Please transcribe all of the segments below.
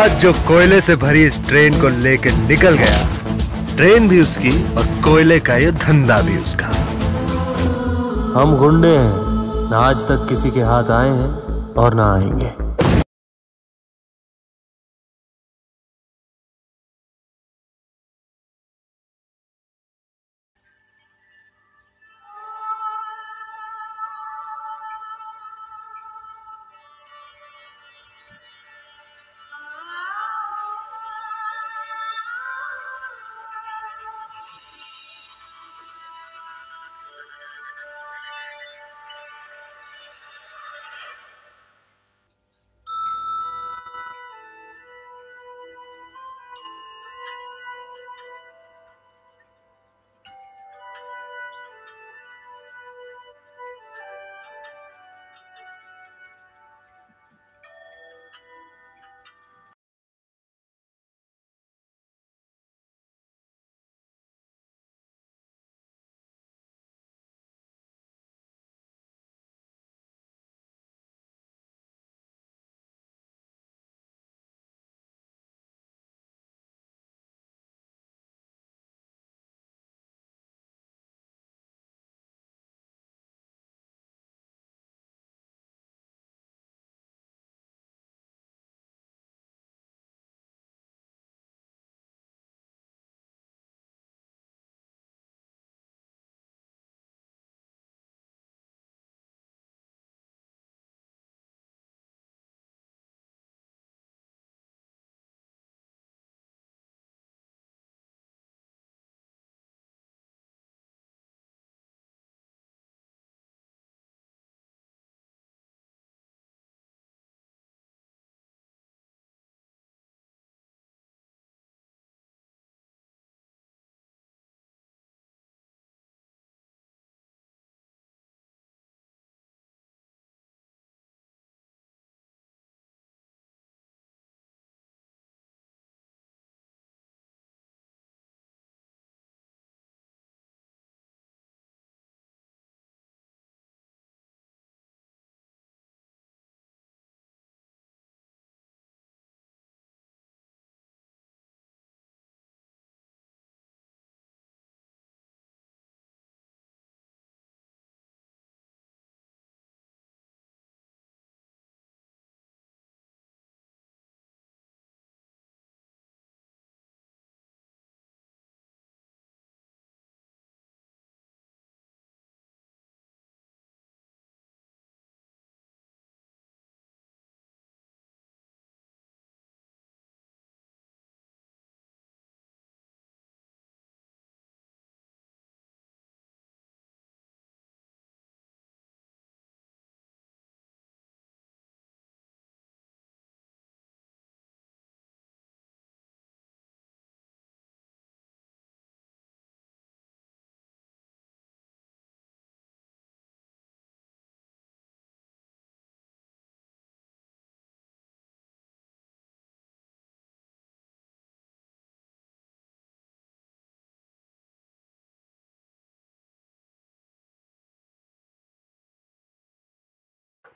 आज जो कोयले से भरी इस ट्रेन को लेकर निकल गया ट्रेन भी उसकी और कोयले का ये धंधा भी उसका हम गुंडे हैं ना आज तक किसी के हाथ आए हैं और ना आएंगे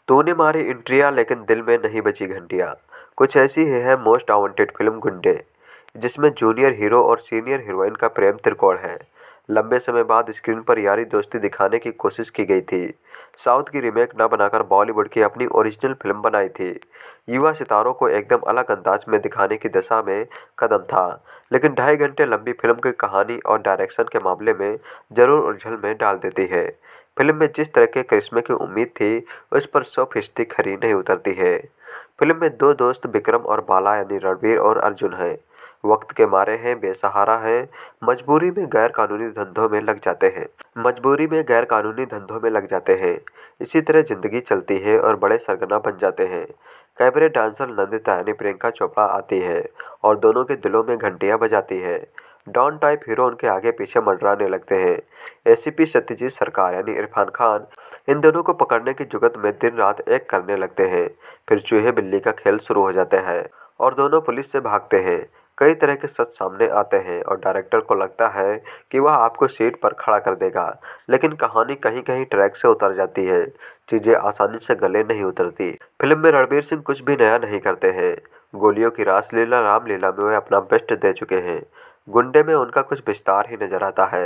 तूने मारी इंट्रियाँ लेकिन दिल में नहीं बची घंटियाँ कुछ ऐसी ही है मोस्ट आवंटेड फिल्म गुंडे जिसमें जूनियर हीरो और सीनियर हीरोइन का प्रेम त्रिकोण है लंबे समय बाद स्क्रीन पर यारी दोस्ती दिखाने की कोशिश की गई थी साउथ की रीमेक न बनाकर बॉलीवुड की अपनी ओरिजिनल फिल्म बनाई थी युवा सितारों को एकदम अलग अंदाज में दिखाने की दिशा में कदम था लेकिन ढाई घंटे लंबी फिल्म की कहानी और डायरेक्शन के मामले में ज़रूर उलझल में डाल देती है फिल्म में जिस तरह के करिश्मे की उम्मीद थी उस पर सौ फीसदी खरी नहीं उतरती है फिल्म में दो दोस्त विक्रम और बाला यानी रणवीर और अर्जुन हैं वक्त के मारे हैं बेसहारा हैं मजबूरी में गैर कानूनी धंधों में लग जाते हैं मजबूरी में गैर कानूनी धंधों में लग जाते हैं इसी तरह ज़िंदगी चलती है और बड़े सरगना बन जाते हैं कैबरे डांसर नंदिता यानी प्रियंका चोपड़ा आती है और दोनों के दिलों में घंटियाँ बजाती है डॉन टाइप हीरो उनके आगे पीछे मंडराने लगते हैं एसीपी सत्यजीत सरकार यानी इरफान खान इन दोनों को पकड़ने की जुगत में दिन रात एक करने लगते हैं फिर चूहे बिल्ली का खेल शुरू हो जाता है और दोनों पुलिस से भागते हैं कई तरह के सच सामने आते हैं और डायरेक्टर को लगता है कि वह आपको सीट पर खड़ा कर देगा लेकिन कहानी कहीं कहीं ट्रैक से उतर जाती है चीज़ें आसानी से गले नहीं उतरती फिल्म में रणबीर सिंह कुछ भी नया नहीं करते हैं गोलियों की रासलीला रामलीला में वे अपना बेस्ट दे चुके हैं गुंडे में उनका कुछ विस्तार ही नजर आता है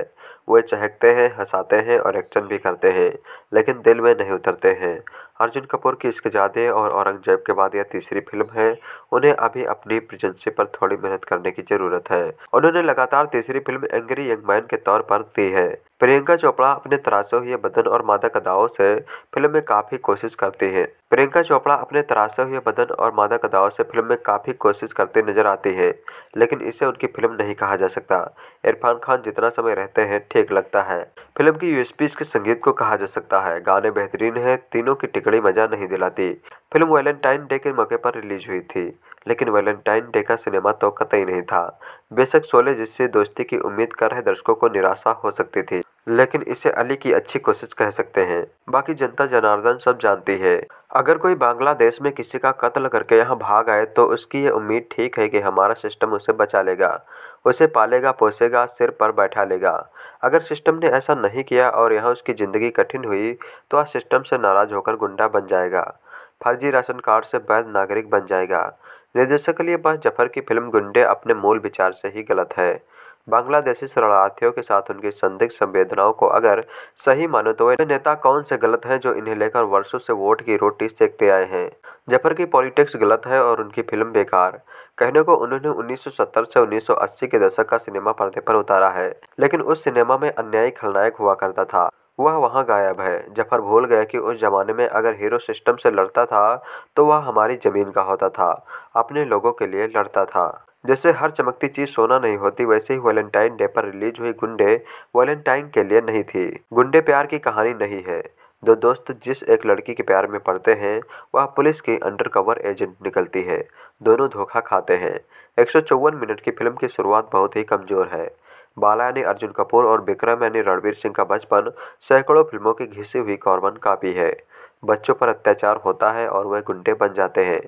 वे चहकते हैं हंसाते हैं और एक्शन भी करते हैं लेकिन दिल में नहीं उतरते हैं अर्जुन कपूर की इश्कजादे और औरंगजेब के बाद यह तीसरी फिल्म है उन्हें अभी अपनी प्रेजेंसी पर थोड़ी मेहनत करने की जरूरत है उन्होंने लगातार तीसरी फिल्म एंग्री यंग मैन के तौर पर दी है प्रियंका चोपड़ा अपने तराशे हुए बदन और मादक अदाओं से फिल्म में काफ़ी कोशिश करती है प्रियंका चोपड़ा अपने तराशे हुए बदन और मादक अदाओं से फिल्म में काफ़ी कोशिश करती नजर आती है लेकिन इसे उनकी फिल्म नहीं कहा जा सकता इरफान खान जितना समय रहते हैं ठीक लगता है फिल्म की यूएसपी इसके संगीत को कहा जा सकता है गाने बेहतरीन हैं तीनों की टिकट कड़ी मजा नहीं दिलाती फिल्म वैलेंटाइन डे के मौके पर रिलीज हुई थी लेकिन वैलेंटाइन डे का सिनेमा तो कतई नहीं था बेशक शोले जिससे दोस्ती की उम्मीद कर रहे दर्शकों को निराशा हो सकती थी लेकिन इसे अली की अच्छी कोशिश कह सकते हैं बाकी जनता जनार्दन सब जानती है अगर कोई बांग्लादेश में किसी का कत्ल करके यहाँ भाग आए तो उसकी ये उम्मीद ठीक है कि हमारा सिस्टम उसे बचा लेगा उसे पालेगा पोसेगा सिर पर बैठा लेगा अगर सिस्टम ने ऐसा नहीं किया और यहाँ उसकी ज़िंदगी कठिन हुई तो आज सिस्टम से नाराज़ होकर गुंडा बन जाएगा फर्जी राशन कार्ड से वैध नागरिक बन जाएगा निर्देशक के लिए बस जफर की फिल्म गुंडे अपने मूल विचार से ही गलत है बांग्लादेशी शरणार्थियों के साथ उनकी संदिग्ध संवेदनाओं को अगर सही मानो तो नेता कौन से गलत हैं जो इन्हें लेकर वर्षों से वोट की रोटी सेकते आए हैं जफर की पॉलिटिक्स गलत है और उनकी फिल्म बेकार कहने को उन्होंने 1970 से 1980 के दशक का सिनेमा पर्दे पर उतारा है लेकिन उस सिनेमा में अन्यायी खलनायक हुआ करता था वह वहाँ गायब है जफ़र भूल गया कि उस ज़माने में अगर हीरो सिस्टम से लड़ता था तो वह हमारी ज़मीन का होता था अपने लोगों के लिए लड़ता था जैसे हर चमकती चीज़ सोना नहीं होती वैसे ही वैलेंटाइन डे पर रिलीज हुई गुंडे वैलेंटाइन के लिए नहीं थी गुंडे प्यार की कहानी नहीं है दो दोस्त जिस एक लड़की के प्यार में पड़ते हैं वह पुलिस की अंडरकवर एजेंट निकलती है दोनों धोखा खाते हैं एक मिनट की फिल्म की शुरुआत बहुत ही कमज़ोर है बाला ने अर्जुन कपूर और विक्रम यानी रणवीर सिंह का बचपन सैकड़ों फिल्मों की घिसी हुई कॉर्बन कापी है बच्चों पर अत्याचार होता है और वह गुंडे बन जाते हैं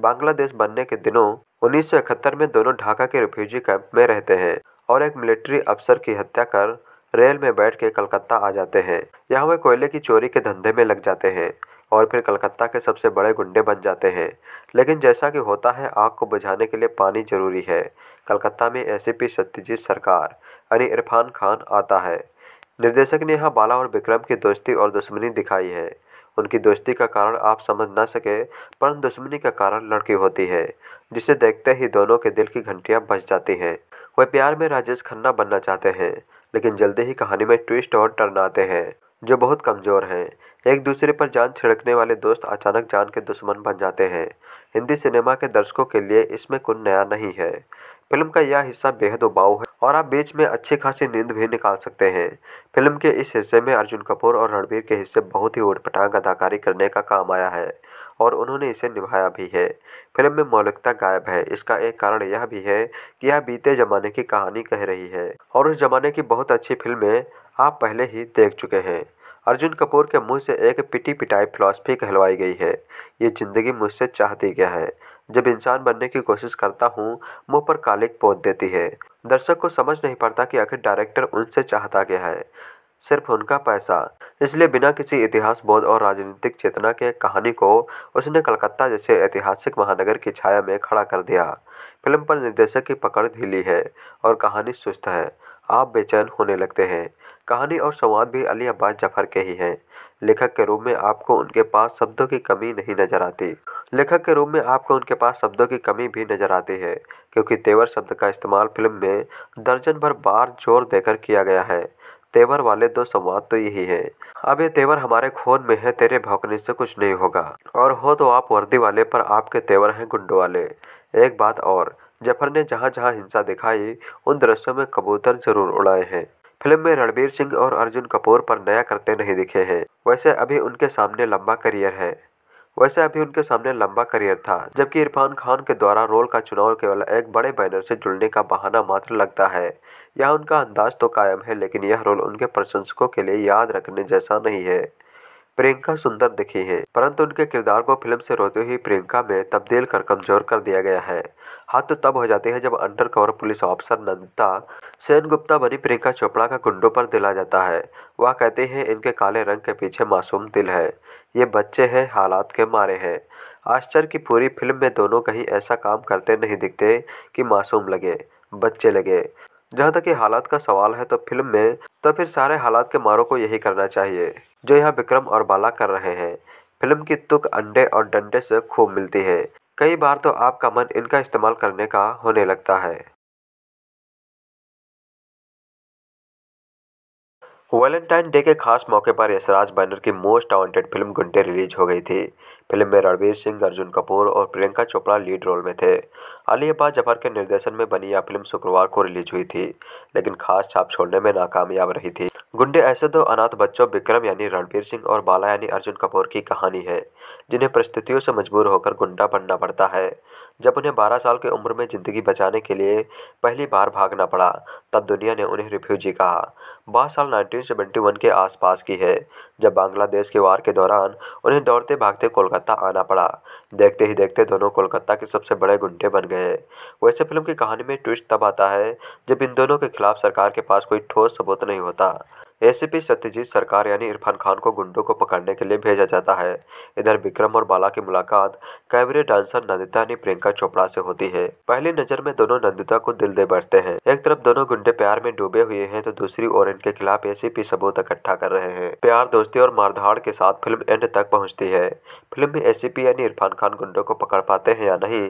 बांग्लादेश बनने के दिनों उन्नीस में दोनों ढाका के रिफ्यूजी कैंप में रहते हैं और एक मिलिट्री अफसर की हत्या कर रेल में बैठ के कलकत्ता आ जाते हैं यहाँ वे कोयले की चोरी के धंधे में लग जाते हैं और फिर कलकत्ता के सबसे बड़े गुंडे बन जाते हैं लेकिन जैसा कि होता है आग को बुझाने के लिए पानी जरूरी है कलकत्ता में पी सत्यजीत सरकार यानी इरफान खान आता है निर्देशक ने यहाँ बाला और विक्रम की दोस्ती और दुश्मनी दिखाई है उनकी दोस्ती का कारण आप समझ ना सके पर दुश्मनी का कारण लड़की होती है जिसे देखते ही दोनों के दिल की घंटियाँ बज जाती हैं वह प्यार में राजेश खन्ना बनना चाहते हैं लेकिन जल्दी ही कहानी में ट्विस्ट और टर्न आते हैं जो बहुत कमज़ोर हैं एक दूसरे पर जान छिड़कने वाले दोस्त अचानक जान के दुश्मन बन जाते हैं हिंदी सिनेमा के दर्शकों के लिए इसमें कुछ नया नहीं है फिल्म का यह हिस्सा बेहद उबाऊ है और आप बीच में अच्छी खासी नींद भी निकाल सकते हैं फिल्म के इस हिस्से में अर्जुन कपूर और रणबीर के हिस्से बहुत ही उठपटांग अदाकारी करने का काम आया है और उन्होंने इसे निभाया भी है फिल्म में मौलिकता गायब है इसका एक कारण यह भी है कि यह बीते जमाने की कहानी कह रही है और उस जमाने की बहुत अच्छी फिल्में आप पहले ही देख चुके हैं अर्जुन कपूर के मुँह से एक पिटी पिटाई फिलॉसफी कहलवाई गई है ये ज़िंदगी मुझसे चाहती क्या है जब इंसान बनने की कोशिश करता हूँ मुँह पर कालिक पोत देती है दर्शक को समझ नहीं पड़ता कि आखिर डायरेक्टर उनसे चाहता क्या है सिर्फ उनका पैसा इसलिए बिना किसी इतिहास बोध और राजनीतिक चेतना के कहानी को उसने कलकत्ता जैसे ऐतिहासिक महानगर की छाया में खड़ा कर दिया फिल्म पर निर्देशक की पकड़ ढीली है और कहानी सुस्त है आप बेचैन होने लगते हैं कहानी और संवाद भी अली अब्बास जफर के ही हैं लेखक के रूप में आपको उनके पास शब्दों की कमी नहीं नज़र आती लेखक के रूप में आपको उनके पास शब्दों की कमी भी नज़र आती है क्योंकि तेवर शब्द का इस्तेमाल फिल्म में दर्जन भर बार जोर देकर किया गया है तेवर वाले दो संवाद तो यही है अब ये तेवर हमारे खून में है तेरे भौकने से कुछ नहीं होगा और हो तो आप वर्दी वाले पर आपके तेवर हैं गुंडो वाले एक बात और जफर ने जहाँ जहाँ हिंसा दिखाई उन दृश्यों में कबूतर जरूर उड़ाए हैं फिल्म में रणबीर सिंह और अर्जुन कपूर पर नया करते नहीं दिखे हैं वैसे अभी उनके सामने लंबा करियर है वैसे अभी उनके सामने लंबा करियर था जबकि इरफान खान के द्वारा रोल का चुनाव केवल एक बड़े बैनर से जुड़ने का बहाना मात्र लगता है यह उनका अंदाज तो कायम है लेकिन यह रोल उनके प्रशंसकों के लिए याद रखने जैसा नहीं है प्रियंका सुंदर दिखी है परंतु उनके किरदार को फिल्म से रोते हुई प्रियंका में तब्दील कर कमजोर कर दिया गया है हाथ तो तब हो जाते हैं जब undercover police officer Nandita Sen Gupta बनी प्रियंका चोपड़ा का कुंडों पर दिला जाता है वह कहते हैं इनके काले रंग के पीछे मासूम दिल है ये बच्चे हैं हालात के मारे हैं आश्चर्य की पूरी फिल्म में दोनों कहीं ऐसा काम करते नहीं दिखते कि मासूम लगे बच्चे लगे जहाँ तक ये हालात का सवाल है तो फिल्म में तो फिर सारे हालात के मारों को यही करना चाहिए जो यहाँ विक्रम और बाला कर रहे हैं फिल्म की तुक अंडे और डंडे से खूब मिलती है कई बार तो आपका मन इनका इस्तेमाल करने का होने लगता है वैलेंटाइन डे के खास मौके पर यशराज बैनर की most wanted film Gunday release हो गई थी फिल्म में रणवीर सिंह अर्जुन कपूर और प्रियंका चोपड़ा लीड रोल में थे अली अब्बास जफर के निर्देशन में बनी यह फिल्म शुक्रवार को रिलीज हुई थी लेकिन खास छाप छोड़ने में नाकामयाब रही थी गुंडे ऐसे दो तो अनाथ बच्चों विक्रम यानी रणवीर सिंह और बाला यानी अर्जुन कपूर की कहानी है जिन्हें परिस्थितियों से मजबूर होकर गुंडा बनना पड़ता है जब उन्हें बारह साल की उम्र में ज़िंदगी बचाने के लिए पहली बार भागना पड़ा तब दुनिया ने उन्हें रिफ्यूजी कहा बारह साल नाइनटीन के आसपास की है जब बांग्लादेश के वार के दौरान उन्हें दौड़ते भागते कोलकाता कोलकाता आना पड़ा देखते ही देखते दोनों कोलकाता के सबसे बड़े गुंडे बन गए वैसे फिल्म की कहानी में ट्विस्ट तब आता है जब इन दोनों के खिलाफ सरकार के पास कोई ठोस सबूत नहीं होता एसीपी सत्यजीत सरकार यानी इरफान खान को गुंडों को पकड़ने के लिए भेजा जाता है इधर विक्रम और बाला की मुलाकात कैबरे डांसर नंदिता यानी प्रियंका चोपड़ा से होती है पहली नजर में दोनों नंदिता को दिल दे बैठते हैं एक तरफ दोनों गुंडे प्यार में डूबे हुए हैं तो दूसरी ओर इनके खिलाफ एसीपी सबूत इकट्ठा कर रहे हैं प्यार दोस्ती और मारधाड़ के साथ फिल्म एंड तक पहुँचती है फिल्म में एसीपी यानी इरफान खान गुंडों को पकड़ पाते हैं या नहीं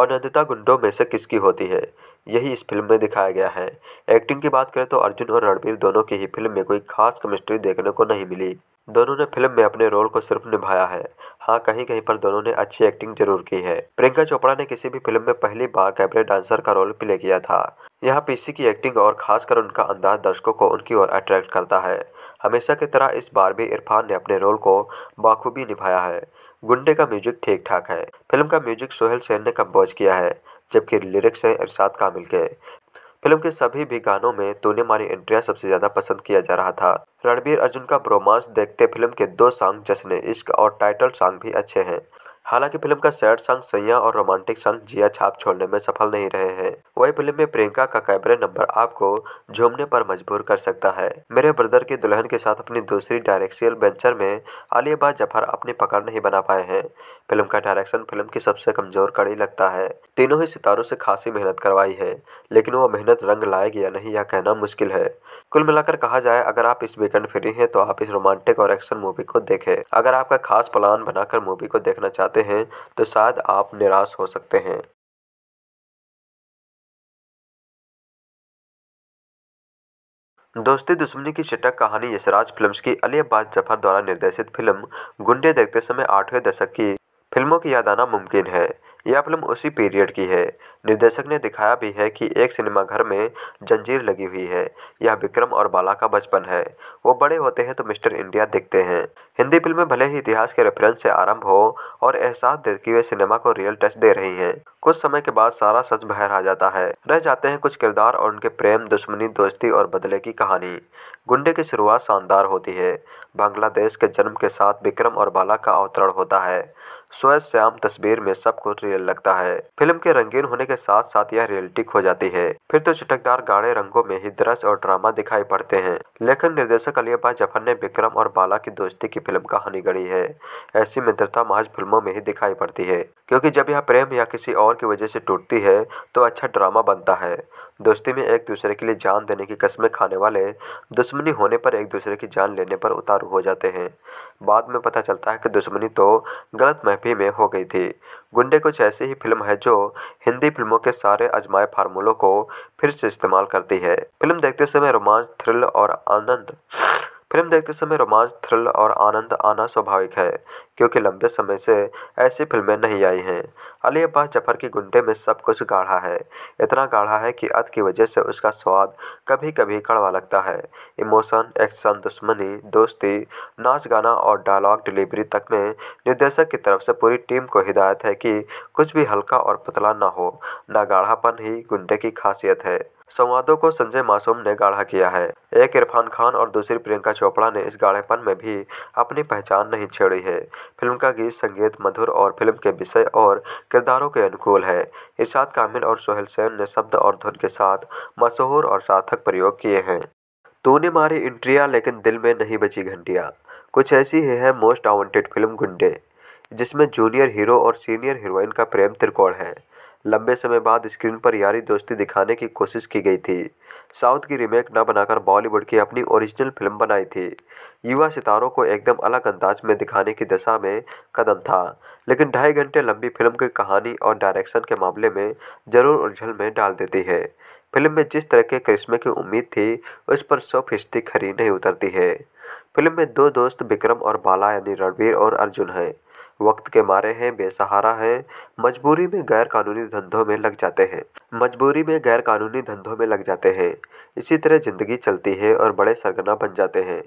और नंदिता गुंडों में से किसकी होती है यही इस फिल्म में दिखाया गया है एक्टिंग की बात करें तो अर्जुन और रणबीर दोनों की ही फिल्म में कोई खास केमिस्ट्री देखने को नहीं मिली दोनों ने फिल्म में अपने रोल को सिर्फ निभाया है हाँ कहीं कहीं पर दोनों ने अच्छी एक्टिंग जरूर की है प्रियंका चोपड़ा ने किसी भी फिल्म में पहली बार कैबरे डांसर का रोल प्ले किया था यहाँ पीसी की एक्टिंग और खासकर उनका अंदाज दर्शकों को उनकी ओर अट्रैक्ट करता है हमेशा की तरह इस बार भी इरफान ने अपने रोल को बाखूबी निभाया है गुंडे का म्यूजिक ठीक ठाक है फिल्म का म्यूजिक सोहेल सेन ने कम्पोज किया है जबकि लिरिक्स हैं इरशाद कामिल के फिल्म के सभी भी गानों में तूने मारी एंट्रियां सबसे ज़्यादा पसंद किया जा रहा था रणबीर अर्जुन का ब्रोमांस देखते फिल्म के दो सॉन्ग जश्न इश्क और टाइटल सॉन्ग भी अच्छे हैं हालांकि फिल्म का सैड संग सैया और रोमांटिक संग जिया छाप छोड़ने में सफल नहीं रहे हैं वही फिल्म में प्रियंका का कैमरे नंबर आपको झूमने पर मजबूर कर सकता है मेरे ब्रदर की दुल्हन के साथ अपनी दूसरी डायरेक्शियल वेंचर में आलिया बा जफर अपनी पकड़ नहीं बना पाए हैं फिल्म का डायरेक्शन फिल्म की सबसे कमजोर कड़ी लगता है तीनों ही सितारों से खासी मेहनत करवाई है लेकिन वो मेहनत रंग लाएगी या नहीं यह कहना मुश्किल है कुल मिलाकर कहा जाए अगर आप इस वीकेंड फ्री हैं तो आप इस रोमांटिक और एक्शन मूवी को देखें अगर आपका खास प्लान बनाकर मूवी को देखना चाहते चाहते हैं तो शायद आप निराश हो सकते हैं दोस्ती दुश्मनी की चटक कहानी यशराज फिल्म्स की अली अब्बास जफर द्वारा निर्देशित फिल्म गुंडे देखते समय आठवें दशक की फिल्मों की याद आना मुमकिन है यह फिल्म उसी पीरियड की है निर्देशक ने दिखाया भी है कि एक सिनेमाघर में जंजीर लगी हुई है यह विक्रम और बाला का बचपन है वो बड़े होते हैं तो मिस्टर इंडिया देखते हैं हिंदी में भले ही इतिहास के रेफरेंस से आरंभ हो और एहसास दे कि वे सिनेमा को रियल टच दे रही हैं कुछ समय के बाद सारा सच बाहर आ जाता है रह जाते हैं कुछ किरदार और उनके प्रेम दुश्मनी दोस्ती और बदले की कहानी गुंडे की शुरुआत शानदार होती है बांग्लादेश के जन्म के साथ विक्रम और बाला का अवतरण होता है स्वयं श्याम तस्वीर में सब कुछ रियल लगता है फिल्म के रंगीन होने के साथ साथ यह रियलिटी हो जाती है फिर तो चटकदार गाढ़े रंगों में ही दृश्य और ड्रामा दिखाई पड़ते हैं लेखन निर्देशक अली अब्बास जफर ने विक्रम और बाला की दोस्ती की फिल्म कहानी गढ़ी है ऐसी मित्रता महज फिल्मों में ही दिखाई पड़ती है क्योंकि जब यह प्रेम या किसी और की वजह से टूटती है तो अच्छा ड्रामा बनता है दोस्ती में एक दूसरे के लिए जान देने की कस्में खाने वाले दुश्मनी होने पर एक दूसरे की जान लेने पर उतारू हो जाते हैं बाद में पता चलता है कि दुश्मनी तो गलत महफिल भी में हो गई थी गुंडे कुछ ऐसी ही फिल्म है जो हिंदी फिल्मों के सारे अजमाए फार्मूलों को फिर से इस्तेमाल करती है फिल्म देखते समय रोमांच थ्रिल और आनंद फिल्म देखते समय रोमांच थ्रिल और आनंद आना स्वाभाविक है क्योंकि लंबे समय से ऐसी फिल्में नहीं आई हैं अली अब्बास जफर की गुंडे में सब कुछ गाढ़ा है इतना गाढ़ा है कि अद की वजह से उसका स्वाद कभी कभी कड़वा लगता है इमोशन एक्शन दुश्मनी दोस्ती नाच गाना और डायलॉग डिलीवरी तक में निर्देशक की तरफ से पूरी टीम को हिदायत है कि कुछ भी हल्का और पतला ना हो ना गाढ़ापन ही गुंडे की खासियत है संवादों को संजय मासूम ने गाढ़ा किया है एक इरफान खान और दूसरी प्रियंका चोपड़ा ने इस गाढ़ेपन में भी अपनी पहचान नहीं छेड़ी है फिल्म का गीत संगीत मधुर और फिल्म के विषय और किरदारों के अनुकूल है इरशाद कामिल और सोहेल सेन ने शब्द और धुन के साथ मशहूर और सार्थक प्रयोग किए हैं तूने मारी इंट्रिया लेकिन दिल में नहीं बची घंटिया कुछ ऐसी ही है मोस्ट वांटेड फिल्म गुंडे जिसमें जूनियर हीरो और सीनियर हीरोइन का प्रेम त्रिकोण है लंबे समय बाद स्क्रीन पर यारी दोस्ती दिखाने की कोशिश की गई थी साउथ की रीमेक न बनाकर बॉलीवुड की अपनी ओरिजिनल फिल्म बनाई थी युवा सितारों को एकदम अलग अंदाज में दिखाने की दिशा में कदम था लेकिन ढाई घंटे लंबी फिल्म की कहानी और डायरेक्शन के मामले में ज़रूर उलझल में डाल देती है फिल्म में जिस तरह के करिश्मे की उम्मीद थी उस पर सौ फीसदी खरी नहीं उतरती है फिल्म में दो दोस्त विक्रम और बाला यानी रणवीर और अर्जुन हैं वक्त के मारे हैं बेसहारा हैं मजबूरी में गैर कानूनी धंधों में लग जाते हैं मजबूरी में गैरकानूनी धंधों में लग जाते हैं इसी तरह ज़िंदगी चलती है और बड़े सरगना बन जाते हैं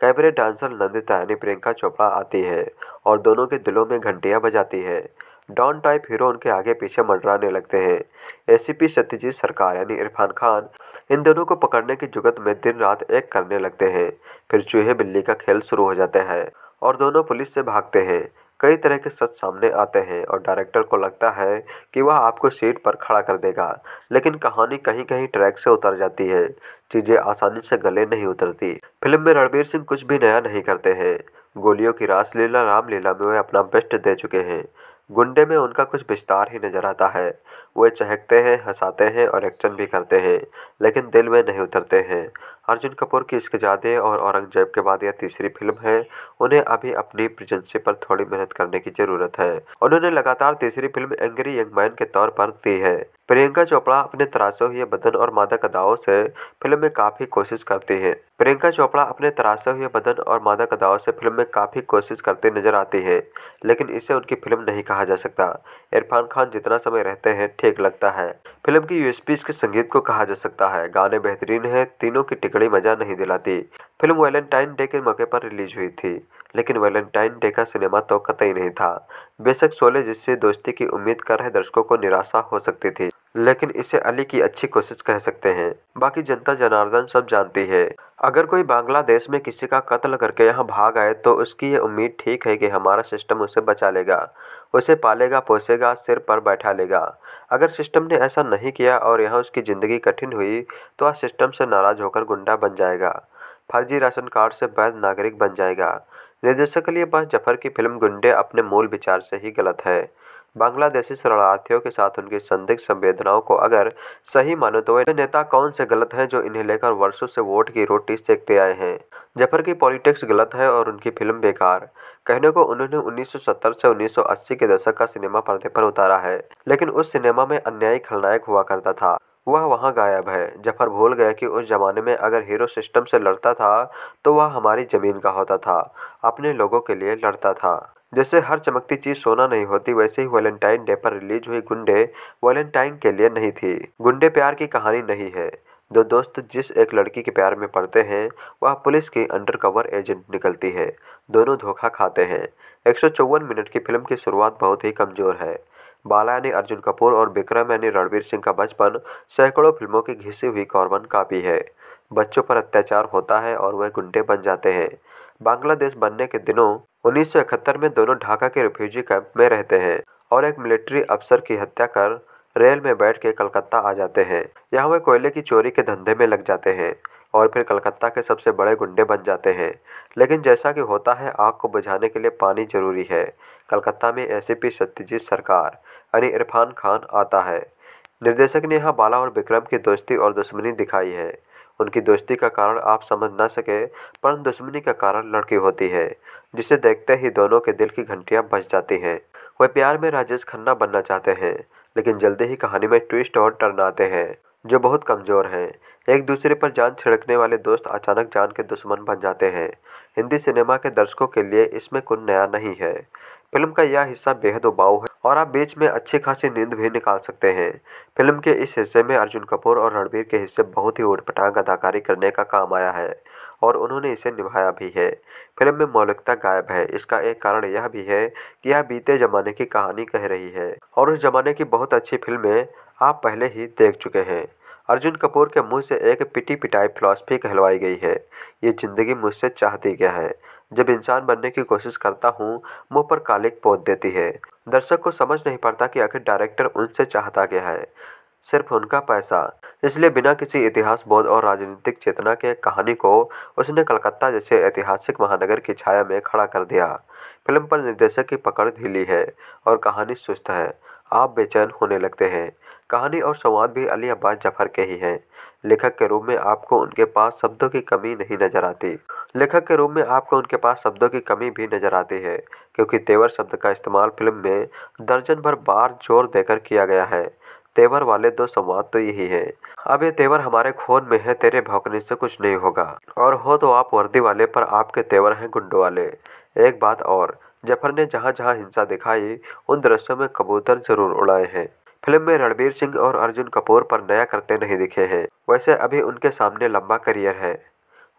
कैबरे डांसर नंदिता यानी प्रियंका चोपड़ा आती है और दोनों के दिलों में घंटियाँ बजाती है डॉन टाइप हीरो उनके आगे पीछे मंडराने लगते हैं एसीपी सत्यजीत सरकार यानी इरफान खान इन दोनों को पकड़ने की जुगत में दिन रात एक करने लगते हैं फिर चूहे बिल्ली का खेल शुरू हो जाता है और दोनों पुलिस से भागते हैं कई तरह के सच सामने आते हैं और डायरेक्टर को लगता है कि वह आपको सीट पर खड़ा कर देगा लेकिन कहानी कहीं कहीं ट्रैक से उतर जाती है चीज़ें आसानी से गले नहीं उतरती फिल्म में रणबीर सिंह कुछ भी नया नहीं करते हैं गोलियों की रासलीला रामलीला में वे अपना बेस्ट दे चुके हैं गुंडे में उनका कुछ विस्तार ही नज़र आता है वे चहकते हैं हंसाते हैं और एक्शन भी करते हैं लेकिन दिल में नहीं उतरते हैं अर्जुन कपूर की इश्कजादे और औरंगज़ेब के बाद यह तीसरी फिल्म है उन्हें अभी अपनी प्रेजेंसी पर थोड़ी मेहनत करने की ज़रूरत है उन्होंने लगातार तीसरी फिल्म एंग्री यंग मैन के तौर पर दी है प्रियंका चोपड़ा अपने तरासे हुए बदन और मादक अदाओं से फिल्म में काफ़ी कोशिश करती हैं प्रियंका चोपड़ा अपने तरासे हुए बदन और मादक अदाओं से फिल्म में काफ़ी कोशिश करते नजर आती हैं लेकिन इसे उनकी फिल्म नहीं कहा जा सकता इरफान खान जितना समय रहते हैं ठीक लगता है फिल्म की यूएसपी के संगीत को कहा जा सकता है गाने बेहतरीन हैं तीनों की टिकड़ी मजा नहीं दिलाती फिल्म वैलेंटाइन डे के मौके पर रिलीज हुई थी लेकिन वैलेंटाइन डे का सिनेमा तो कतई नहीं था बेशक शोले जिससे दोस्ती की उम्मीद कर रहे दर्शकों को निराशा हो सकती थी लेकिन इसे अली की अच्छी कोशिश कह सकते हैं बाकी जनता जनार्दन सब जानती है अगर कोई बांग्लादेश में किसी का कत्ल करके यहाँ भाग आए तो उसकी ये उम्मीद ठीक है कि हमारा सिस्टम उसे बचा लेगा उसे पालेगा पोसेगा सिर पर बैठा लेगा अगर सिस्टम ने ऐसा नहीं किया और यहाँ उसकी ज़िंदगी कठिन हुई तो आज सिस्टम से नाराज़ होकर गुंडा बन जाएगा फर्जी राशन कार्ड से वैध नागरिक बन जाएगा निर्देशक के लिए जफर की फ़िल्म गुंडे अपने मूल विचार से ही गलत है बांग्लादेशी शरणार्थियों के साथ उनकी संदिग्ध संवेदनाओं को अगर सही मानो तो वे नेता कौन से गलत हैं जो इन्हें लेकर वर्षों से वोट की रोटी सेकते आए हैं जफर की पॉलिटिक्स गलत है और उनकी फिल्म बेकार कहने को उन्होंने 1970 से 1980 के दशक का सिनेमा पर्दे पर उतारा है लेकिन उस सिनेमा में अन्यायी खलनायक हुआ करता था वह वहाँ गायब है जफ़र भूल गया कि उस ज़माने में अगर हीरो सिस्टम से लड़ता था तो वह हमारी ज़मीन का होता था अपने लोगों के लिए लड़ता था जैसे हर चमकती चीज़ सोना नहीं होती वैसे ही वैलेंटाइन डे पर रिलीज हुई गुंडे वैलेंटाइन के लिए नहीं थी गुंडे प्यार की कहानी नहीं है दो दोस्त जिस एक लड़की के प्यार में पड़ते हैं वह पुलिस की अंडरकवर एजेंट निकलती है दोनों धोखा खाते हैं एक मिनट की फिल्म की शुरुआत बहुत ही कमज़ोर है बाला यानी अर्जुन कपूर और विक्रम यानी रणवीर सिंह का बचपन सैकड़ों फिल्मों की घिसी हुई कॉर्बन कापी है बच्चों पर अत्याचार होता है और वह गुंडे बन जाते हैं बांग्लादेश बनने के दिनों उन्नीस में दोनों ढाका के रिफ्यूजी कैंप में रहते हैं और एक मिलिट्री अफसर की हत्या कर रेल में बैठ के कलकत्ता आ जाते हैं यहाँ वे कोयले की चोरी के धंधे में लग जाते हैं और फिर कलकत्ता के सबसे बड़े गुंडे बन जाते हैं लेकिन जैसा कि होता है आग को बुझाने के लिए पानी जरूरी है कलकत्ता में एसीपी सत्यजीत सरकार अरे इरफान खान आता है निर्देशक ने यहाँ बाला और विक्रम की दोस्ती और दुश्मनी दिखाई है उनकी दोस्ती का कारण आप समझ ना सके पर दुश्मनी का कारण लड़की होती है जिसे देखते ही दोनों के दिल की घंटियाँ बज जाती हैं वह प्यार में राजेश खन्ना बनना चाहते हैं लेकिन जल्दी ही कहानी में ट्विस्ट और टर्न आते हैं जो बहुत कमज़ोर हैं एक दूसरे पर जान छिड़कने वाले दोस्त अचानक जान के दुश्मन बन जाते हैं हिंदी सिनेमा के दर्शकों के लिए इसमें कुछ नया नहीं है फिल्म का यह हिस्सा बेहद उबाऊ है और आप बीच में अच्छी खासी नींद भी निकाल सकते हैं फिल्म के इस हिस्से में अर्जुन कपूर और रणबीर के हिस्से बहुत ही उठपटांग अदाकारी करने का काम आया है और उन्होंने इसे निभाया भी है फिल्म में मौलिकता गायब है इसका एक कारण यह भी है कि यह बीते ज़माने की कहानी कह रही है और उस ज़माने की बहुत अच्छी फिल्में आप पहले ही देख चुके हैं अर्जुन कपूर के मुंह से एक पिटी पिटाई फिलॉसफी कहलवाई गई है ये ज़िंदगी मुझसे चाहती क्या है जब इंसान बनने की कोशिश करता हूँ मुंह पर कालिक पोत देती है दर्शक को समझ नहीं पड़ता कि आखिर डायरेक्टर उनसे चाहता क्या है सिर्फ उनका पैसा इसलिए बिना किसी इतिहास बोध और राजनीतिक चेतना के कहानी को उसने कलकत्ता जैसे ऐतिहासिक महानगर की छाया में खड़ा कर दिया फिल्म पर निर्देशक की पकड़ ढीली है और कहानी सुस्त है आप बेचैन होने लगते हैं कहानी और संवाद भी अली अब्बास जफर के ही हैं लेखक के रूप में आपको उनके पास शब्दों की कमी नहीं नजर आती लेखक के रूप में आपको उनके पास शब्दों की कमी भी नज़र आती है क्योंकि तेवर शब्द का इस्तेमाल फिल्म में दर्जन भर बार जोर देकर किया गया है तेवर वाले दो संवाद तो यही है अब ये तेवर हमारे खून में है तेरे भौकने से कुछ नहीं होगा और हो तो आप वर्दी वाले पर आपके तेवर हैं गुंडों वाले एक बात और जफर ने जहाँ जहाँ हिंसा दिखाई उन दृश्यों में कबूतर जरूर उड़ाए हैं फिल्म में रणबीर सिंह और अर्जुन कपूर पर नया करते नहीं दिखे हैं वैसे अभी उनके सामने लंबा करियर है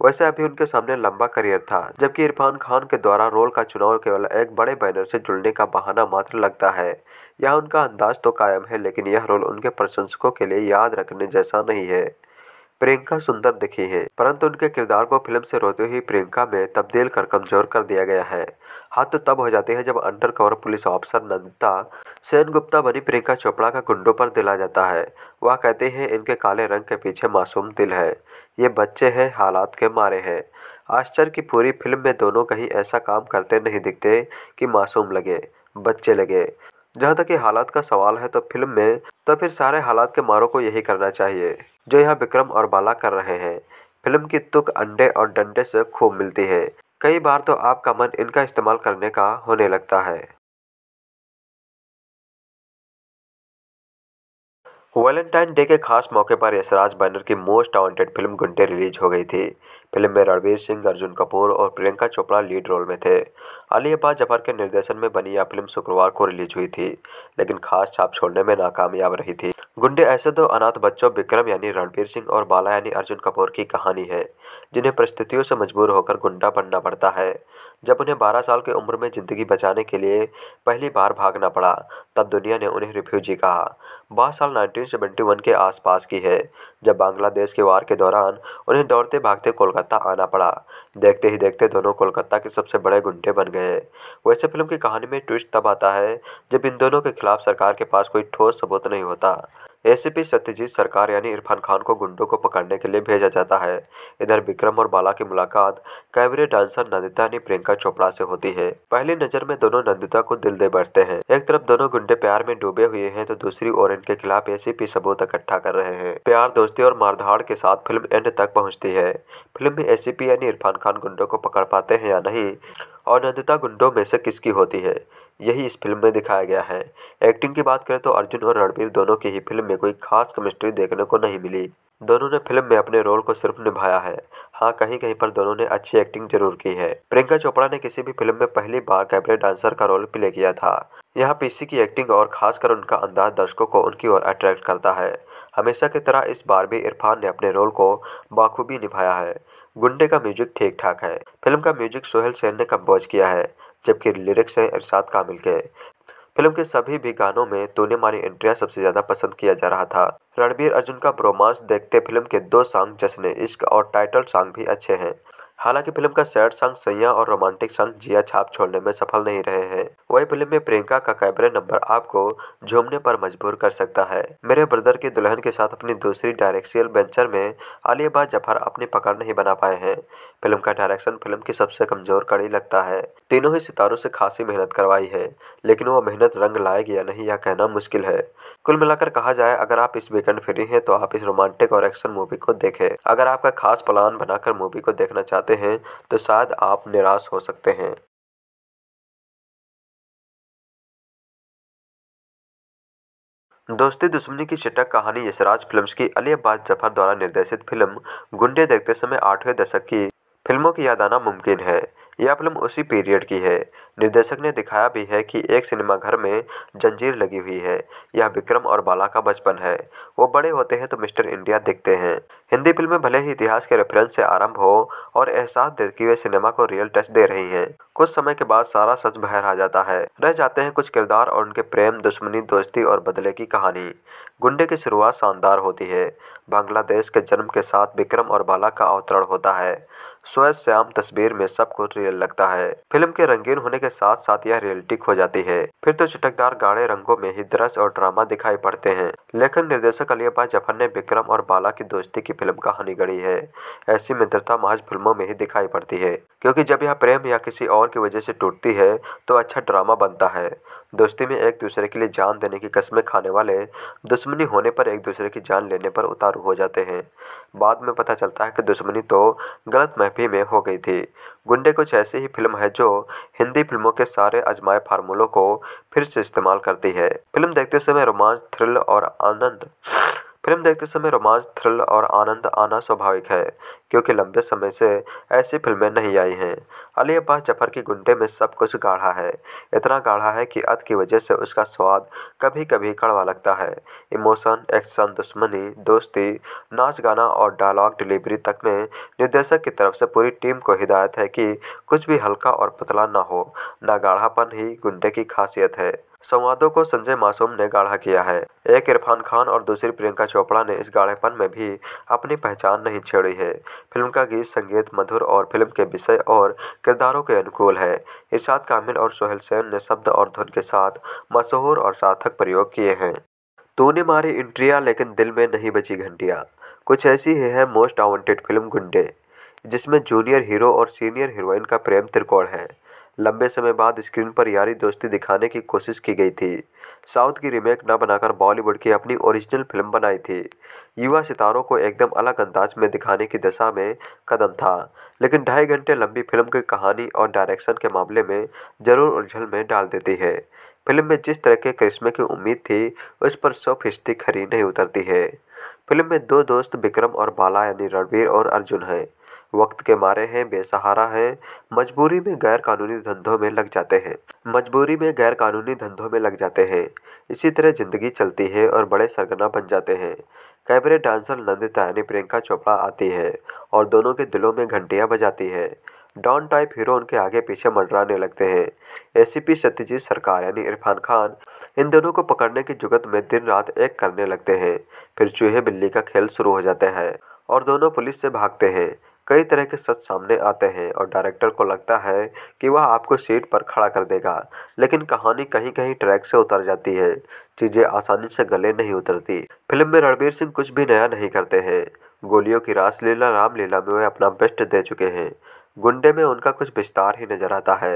वैसे अभी उनके सामने लंबा करियर था जबकि इरफान खान के द्वारा रोल का चुनाव केवल एक बड़े बैनर से जुड़ने का बहाना मात्र लगता है यह उनका अंदाज तो कायम है लेकिन यह रोल उनके प्रशंसकों के लिए याद रखने जैसा नहीं है प्रियंका सुंदर दिखी है परंतु उनके किरदार को फिल्म से रोते हुई प्रियंका में तब्दील कर कमजोर कर दिया गया है हाथ तब हो जाती है जब undercover police officer Nandita Sen Gupta बनी प्रियंका चोपड़ा का गुंडों पर दिला जाता है वह कहते हैं इनके काले रंग के पीछे मासूम दिल है ये बच्चे हैं हालात के मारे हैं आश्चर्य की पूरी फिल्म में दोनों कहीं ऐसा काम करते नहीं दिखते कि मासूम लगे बच्चे लगे जहाँ तक ये हालात का सवाल है तो फिल्म में तो फिर सारे हालात के मारों को यही करना चाहिए जो यहाँ विक्रम और बाला कर रहे हैं फिल्म की तुक अंडे और डंडे से खूब मिलती है कई बार तो आपका मन इनका इस्तेमाल करने का होने लगता है वैलेंटाइन डे के खास मौके पर यशराज बैनर की most wanted film Gunday release हो गई थी फिल्म में रणवीर सिंह अर्जुन कपूर और प्रियंका चोपड़ा लीड रोल में थे आलिया बाज जफर के निर्देशन में बनी यह फिल्म शुक्रवार को रिलीज हुई थी लेकिन खास छाप छोड़ने में नाकामयाब रही थी गुंडे ऐसे दो तो अनाथ बच्चों विक्रम यानी रणवीर सिंह और बाला यानी अर्जुन कपूर की कहानी है जिन्हें परिस्थितियों से मजबूर होकर गुंडा बनना पड़ता है जब उन्हें बारह साल की उम्र में ज़िंदगी बचाने के लिए पहली बार भागना पड़ा तब दुनिया ने उन्हें रिफ्यूजी कहा बारह साल नाइनटीन के आसपास की है जब बांग्लादेश के वार के दौरान उन्हें दौड़ते भागते कोलकाता आना पड़ा देखते ही देखते दोनों कोलकाता के सबसे बड़े गुंडे बन गए वैसे फिल्म की कहानी में ट्विस्ट तब आता है जब इन दोनों के खिलाफ सरकार के पास कोई ठोस सबूत नहीं होता एसीपी सत्यजीत सरकार यानी इरफान खान को गुंडों को पकड़ने के लिए भेजा जाता है इधर विक्रम और बाला की मुलाकात कैबरे डांसर नंदिता यानी प्रियंका चोपड़ा से होती है पहली नजर में दोनों नंदिता को दिल दे बैठते हैं एक तरफ दोनों गुंडे प्यार में डूबे हुए हैं तो दूसरी ओर इनके खिलाफ एसीपी सबूत इकट्ठा कर रहे हैं प्यार दोस्ती और मारधाड़ के साथ फिल्म एंड तक पहुँचती है फिल्म में एसीपी यानी इरफान खान गुंडों को पकड़ पाते हैं या नहीं और नंदिता गुंडों में से किसकी होती है यही इस फिल्म में दिखाया गया है एक्टिंग की बात करें तो अर्जुन और रणबीर दोनों की ही फिल्म में कोई खास केमिस्ट्री देखने को नहीं मिली दोनों ने फिल्म में अपने रोल को सिर्फ निभाया है हाँ कहीं कहीं पर दोनों ने अच्छी एक्टिंग जरूर की है प्रियंका चोपड़ा ने किसी भी फिल्म में पहली बार कैबरे डांसर का रोल प्ले किया था यहाँ पीसी की एक्टिंग और खासकर उनका अंदाज दर्शकों को उनकी ओर अट्रैक्ट करता है हमेशा की तरह इस बार भी इरफान ने अपने रोल को बाखूबी निभाया है गुंडे का म्यूजिक ठीक ठाक है फिल्म का म्यूजिक सोहेल सेन ने कम्पोज किया है जबकि लिरिक्स हैं इरशाद कामिल के फिल्म के सभी भी गानों में तूने मारी एंट्रिया सबसे ज्यादा पसंद किया जा रहा था रणबीर अर्जुन का ब्रोमांस देखते फिल्म के दो सॉन्ग जश्न इश्क और टाइटल सॉन्ग भी अच्छे हैं हालांकि फिल्म का सैड सॉन्ग सैया और रोमांटिक सॉन्ग जिया छाप छोड़ने में सफल नहीं रहे हैं वही फिल्म में प्रियंका का कैमरे नंबर आपको झूमने पर मजबूर कर सकता है मेरे ब्रदर की दुल्हन के साथ अपनी दूसरी डायरेक्शियल वेंचर में बा जफर अपनी पकड़ नहीं बना पाए हैं फिल्म का डायरेक्शन फिल्म की सबसे कमजोर कड़ी लगता है तीनों ही सितारों से खासी मेहनत करवाई है लेकिन वो मेहनत रंग लाएगी या नहीं यह कहना मुश्किल है कुल मिलाकर कहा जाए अगर आप इस वीकेंड फ्री हैं तो आप इस रोमांटिक और एक्शन मूवी को देखें अगर आपका खास प्लान बनाकर मूवी को देखना चाहते सकते हैं तो शायद आप निराश हो सकते हैं दोस्ती दुश्मनी की चटक कहानी यशराज फिल्म्स की अली अब्बास जफर द्वारा निर्देशित फिल्म गुंडे देखते समय आठवें दशक की फिल्मों की याद आना मुमकिन है यह फिल्म उसी पीरियड की है निर्देशक ने दिखाया भी है कि एक सिनेमाघर में जंजीर लगी हुई है यह विक्रम और बाला का बचपन है वो बड़े होते हैं तो मिस्टर इंडिया देखते हैं हिंदी फिल्में भले ही इतिहास के रेफरेंस से आरंभ हो और एहसास दे हुए सिनेमा को रियल टच दे रही हैं कुछ समय के बाद सारा सच बाहर आ जाता है रह जाते हैं कुछ किरदार और उनके प्रेम दुश्मनी दोस्ती और बदले की कहानी गुंडे की शुरुआत शानदार होती है बांग्लादेश के जन्म के साथ विक्रम और बाला का अवतरण होता है स्वयं श्याम तस्वीर में सब कुछ रियल लगता है फिल्म के रंगीन होने के साथ साथ यह रियलिटिक हो जाती है फिर तो चटकदार गाढ़े रंगों में ही दृश्य और ड्रामा दिखाई पड़ते हैं लेखन निर्देशक अली जफर ने विक्रम और बाला की दोस्ती की फिल्म कहानी गढ़ी है ऐसी मित्रता महज फिल्मों में ही दिखाई पड़ती है क्योंकि जब यह प्रेम या किसी और की वजह से टूटती है तो अच्छा ड्रामा बनता है दोस्ती में एक दूसरे के लिए जान देने की कस्में खाने वाले दुश्मन दुश्मनी होने पर एक दूसरे की जान लेने पर उतारू हो जाते हैं बाद में पता चलता है कि दुश्मनी तो गलत महफी में हो गई थी गुंडे कुछ ऐसी ही फिल्म है जो हिंदी फिल्मों के सारे अजमाए फार्मूलों को फिर से इस्तेमाल करती है फिल्म देखते समय रोमांच थ्रिल और आनंद फिल्म देखते समय रोमांच थ्रिल और आनंद आना स्वाभाविक है क्योंकि लंबे समय से ऐसी फिल्में नहीं आई हैं अली अब्बास जफर के गुंडे में सब कुछ गाढ़ा है इतना गाढ़ा है कि अद की वजह से उसका स्वाद कभी कभी कड़वा लगता है इमोशन एक्शन दुश्मनी दोस्ती नाच गाना और डायलॉग डिलीवरी तक में निर्देशक की तरफ से पूरी टीम को हिदायत है कि कुछ भी हल्का और पतला ना हो ना गाढ़ापन ही गुंडे की खासियत है संवादों को संजय मासूम ने गाढ़ा किया है एक इरफान खान और दूसरी प्रियंका चोपड़ा ने इस गाढ़ेपन में भी अपनी पहचान नहीं छेड़ी है फिल्म का गीत संगीत मधुर और फिल्म के विषय और किरदारों के अनुकूल है इरशाद कामिल और सोहेल सेन ने शब्द और धुन के साथ मशहूर और सार्थक प्रयोग किए हैं तूने मारी इंट्रिया लेकिन दिल में नहीं बची घंटिया कुछ ऐसी ही है मोस्ट वांटेड फिल्म गुंडे जिसमें जूनियर हीरो और सीनियर हीरोइन का प्रेम त्रिकोण है लंबे समय बाद स्क्रीन पर यारी दोस्ती दिखाने की कोशिश की गई थी साउथ की रीमेक न बनाकर बॉलीवुड की अपनी ओरिजिनल फिल्म बनाई थी युवा सितारों को एकदम अलग अंदाज में दिखाने की दिशा में कदम था लेकिन ढाई घंटे लंबी फिल्म की कहानी और डायरेक्शन के मामले में ज़रूर उलझल में डाल देती है फिल्म में जिस तरह के करिश्मे की उम्मीद थी उस पर सौ फीसदी खरी नहीं उतरती है फिल्म में दो दोस्त विक्रम और बाला यानी रणवीर और अर्जुन हैं वक्त के मारे हैं बेसहारा हैं मजबूरी में गैर कानूनी धंधों में लग जाते हैं मजबूरी में गैर कानूनी धंधों में लग जाते हैं इसी तरह ज़िंदगी चलती है और बड़े सरगना बन जाते हैं कैबरे डांसर नंदिता यानी प्रियंका चोपड़ा आती है और दोनों के दिलों में घंटियाँ बजाती है डॉन टाइप हीरो उनके आगे पीछे मंडराने लगते हैं एसीपी सत्यजीत सरकार यानी इरफान खान इन दोनों को पकड़ने की जुगत में दिन रात एक करने लगते हैं फिर चूहे बिल्ली का खेल शुरू हो जाता है और दोनों पुलिस से भागते हैं कई तरह के सच सामने आते हैं और डायरेक्टर को लगता है कि वह आपको सीट पर खड़ा कर देगा लेकिन कहानी कहीं कहीं ट्रैक से उतर जाती है चीज़ें आसानी से गले नहीं उतरती फिल्म में रणबीर सिंह कुछ भी नया नहीं करते हैं गोलियों की रासलीला रामलीला में वे अपना बेस्ट दे चुके हैं गुंडे में उनका कुछ विस्तार ही नज़र आता है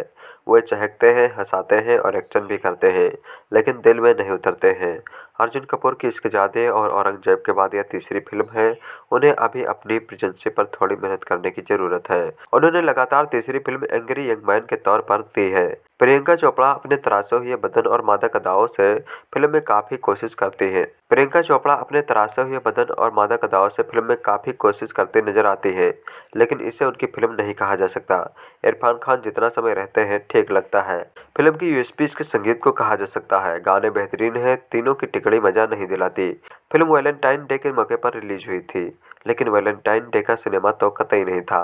वे चहकते हैं हंसाते हैं और एक्शन भी करते हैं लेकिन दिल में नहीं उतरते हैं अर्जुन कपूर की इश्कजादे और औरंगज़ेब के बाद यह तीसरी फिल्म है उन्हें अभी अपनी प्रेजेंसी पर थोड़ी मेहनत करने की ज़रूरत है उन्होंने लगातार तीसरी फिल्म एंग्री यंग मैन के तौर पर दी है प्रियंका चोपड़ा अपने तराशे हुए बदन और मादक अदाओं से फिल्म में काफ़ी कोशिश करती है प्रियंका चोपड़ा अपने तराशे हुए बदन और मादक अदाओं से फिल्म में काफ़ी कोशिश करती नजर आती है लेकिन इसे उनकी फिल्म नहीं कहा जा सकता इरफान खान जितना समय रहते हैं ठीक लगता है फिल्म की यूएसपी के संगीत को कहा जा सकता है गाने बेहतरीन है तीनों की टिक कड़ी मज़ा नहीं दिलाती फिल्म वैलेंटाइन डे के मौके पर रिलीज हुई थी लेकिन वैलेंटाइन डे का सिनेमा तो कतई नहीं था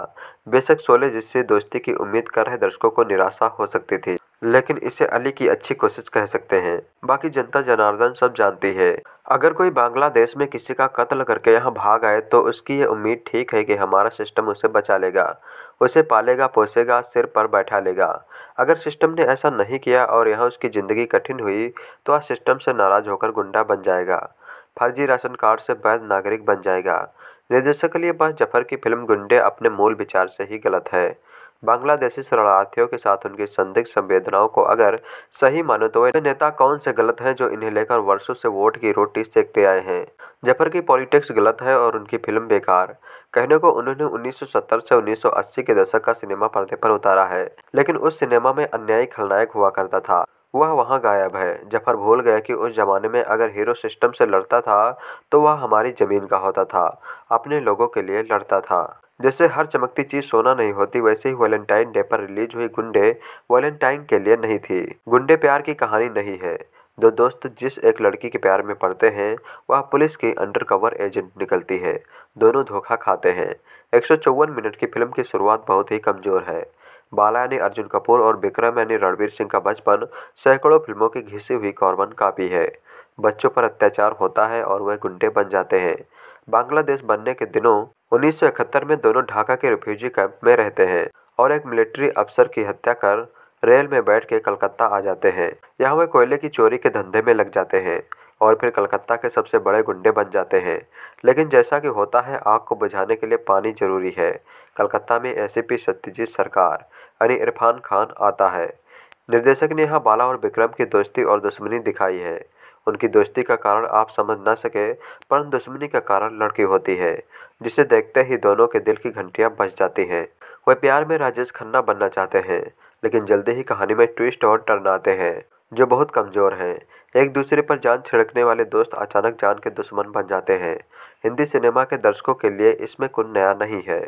बेशक सोले जिससे दोस्ती की उम्मीद कर रहे दर्शकों को निराशा हो सकती थी लेकिन इसे अली की अच्छी कोशिश कह सकते हैं बाकी जनता जनार्दन सब जानती है अगर कोई बांग्लादेश में किसी का कत्ल करके यहाँ भाग आए तो उसकी ये उम्मीद ठीक है कि हमारा सिस्टम उसे बचा लेगा उसे पालेगा पोसेगा सिर पर बैठा लेगा अगर सिस्टम ने ऐसा नहीं किया और यहाँ उसकी ज़िंदगी कठिन हुई तो आज सिस्टम से नाराज़ होकर गुंडा बन जाएगा फर्जी राशन कार्ड से वैध नागरिक बन जाएगा निर्देशक के लिए बस जफर की फिल्म गुंडे अपने मूल विचार से ही गलत है बांग्लादेशी शरणार्थियों के साथ उनकी संदिग्ध संवेदनाओं को अगर सही मानो तो वे नेता कौन से गलत हैं जो इन्हें लेकर वर्षों से वोट की रोटी सेकते आए हैं जफर की पॉलिटिक्स गलत है और उनकी फिल्म बेकार कहने को उन्होंने 1970 से 1980 के दशक का सिनेमा पर्दे पर उतारा है लेकिन उस सिनेमा में अन्यायी खलनायक हुआ करता था वह वहाँ गायब है जफर भूल गया कि उस जमाने में अगर हीरो सिस्टम से लड़ता था तो वह हमारी ज़मीन का होता था अपने लोगों के लिए लड़ता था जैसे हर चमकती चीज सोना नहीं होती वैसे ही वैलेंटाइन डे पर रिलीज हुई गुंडे वैलेंटाइन के लिए नहीं थी गुंडे प्यार की कहानी नहीं है दो दोस्त जिस एक लड़की के प्यार में पड़ते हैं वह पुलिस की अंडरकवर एजेंट निकलती है दोनों धोखा खाते हैं एक मिनट की फिल्म की शुरुआत बहुत ही कमज़ोर है बाला यानी अर्जुन कपूर और विक्रम यानी रणवीर सिंह का बचपन सैकड़ों फिल्मों की घिसी हुई कॉर्बन कापी है बच्चों पर अत्याचार होता है और वह गुंडे बन जाते हैं बांग्लादेश बनने के दिनों उन्नीस में दोनों ढाका के रिफ्यूजी कैंप में रहते हैं और एक मिलिट्री अफसर की हत्या कर रेल में बैठ के कलकत्ता आ जाते हैं यहाँ वे कोयले की चोरी के धंधे में लग जाते हैं और फिर कलकत्ता के सबसे बड़े गुंडे बन जाते हैं लेकिन जैसा कि होता है आग को बुझाने के लिए पानी जरूरी है कलकत्ता में एसीपी सत्यजीत सरकार यानी इरफान खान आता है निर्देशक ने यहाँ बाला और विक्रम की दोस्ती और दुश्मनी दिखाई है उनकी दोस्ती का कारण आप समझ ना सके पर दुश्मनी का कारण लड़की होती है जिसे देखते ही दोनों के दिल की घंटियां बज जाती हैं वह प्यार में राजेश खन्ना बनना चाहते हैं लेकिन जल्दी ही कहानी में ट्विस्ट और टर्न आते हैं जो बहुत कमज़ोर हैं एक दूसरे पर जान छिड़कने वाले दोस्त अचानक जान के दुश्मन बन जाते हैं हिंदी सिनेमा के दर्शकों के लिए इसमें कुछ नया नहीं है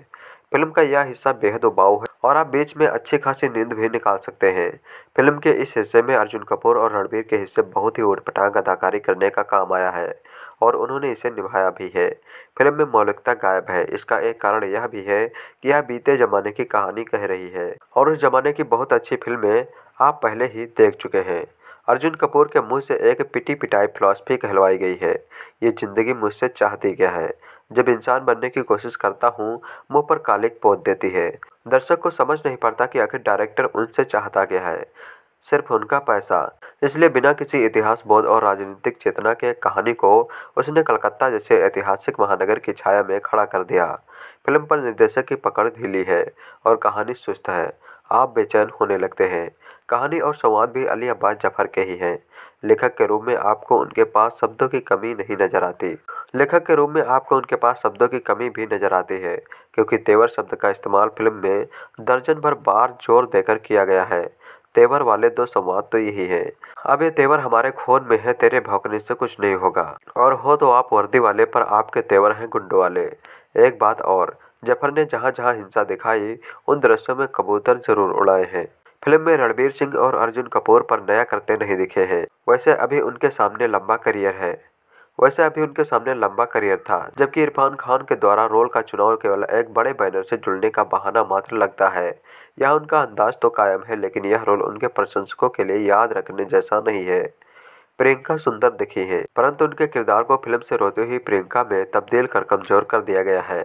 फिल्म का यह हिस्सा बेहद उबाऊ है और आप बीच में अच्छी खासी नींद भी निकाल सकते हैं फिल्म के इस हिस्से में अर्जुन कपूर और रणबीर के हिस्से बहुत ही उठपटांग अदाकारी करने का काम आया है और उन्होंने इसे निभाया भी है फिल्म में मौलिकता गायब है इसका एक कारण यह भी है कि यह बीते जमाने की कहानी कह रही है और उस जमाने की बहुत अच्छी फिल्में आप पहले ही देख चुके हैं अर्जुन कपूर के मुंह से एक पिटी पिटाई फिलॉसफी कहलवाई गई है ये ज़िंदगी मुझसे चाहती क्या है जब इंसान बनने की कोशिश करता हूँ मुँह पर कालिक पोत देती है दर्शक को समझ नहीं पड़ता कि आखिर डायरेक्टर उनसे चाहता क्या है सिर्फ उनका पैसा इसलिए बिना किसी इतिहास बोध और राजनीतिक चेतना के कहानी को उसने कलकत्ता जैसे ऐतिहासिक महानगर की छाया में खड़ा कर दिया फिल्म पर निर्देशक की पकड़ ढीली है और कहानी सुस्त है आप बेचैन होने लगते हैं कहानी और संवाद भी अली अब्बास जफ़र के ही हैं लेखक के रूप में आपको उनके पास शब्दों की कमी नहीं नज़र आती लेखक के रूप में आपको उनके पास शब्दों की कमी भी नज़र आती है क्योंकि तेवर शब्द का इस्तेमाल फिल्म में दर्जन भर बार जोर देकर किया गया है तेवर वाले दो संवाद तो यही है अब ये तेवर हमारे खून में है तेरे भौकने से कुछ नहीं होगा और हो तो आप वर्दी वाले पर आपके तेवर हैं गुंडों वाले एक बात और जफर ने जहाँ जहाँ हिंसा दिखाई उन दृश्यों में कबूतर जरूर उड़ाए हैं फिल्म में रणबीर सिंह और अर्जुन कपूर पर नया करते नहीं दिखे हैं वैसे अभी उनके सामने लंबा करियर है वैसे अभी उनके सामने लंबा करियर था जबकि इरफान खान के द्वारा रोल का चुनाव केवल एक बड़े बैनर से जुड़ने का बहाना मात्र लगता है यह उनका अंदाज तो कायम है लेकिन यह रोल उनके प्रशंसकों के लिए याद रखने जैसा नहीं है प्रियंका सुंदर दिखी है परंतु उनके किरदार को फिल्म से रोते हुए प्रियंका में तब्दील कर कमजोर कर दिया गया है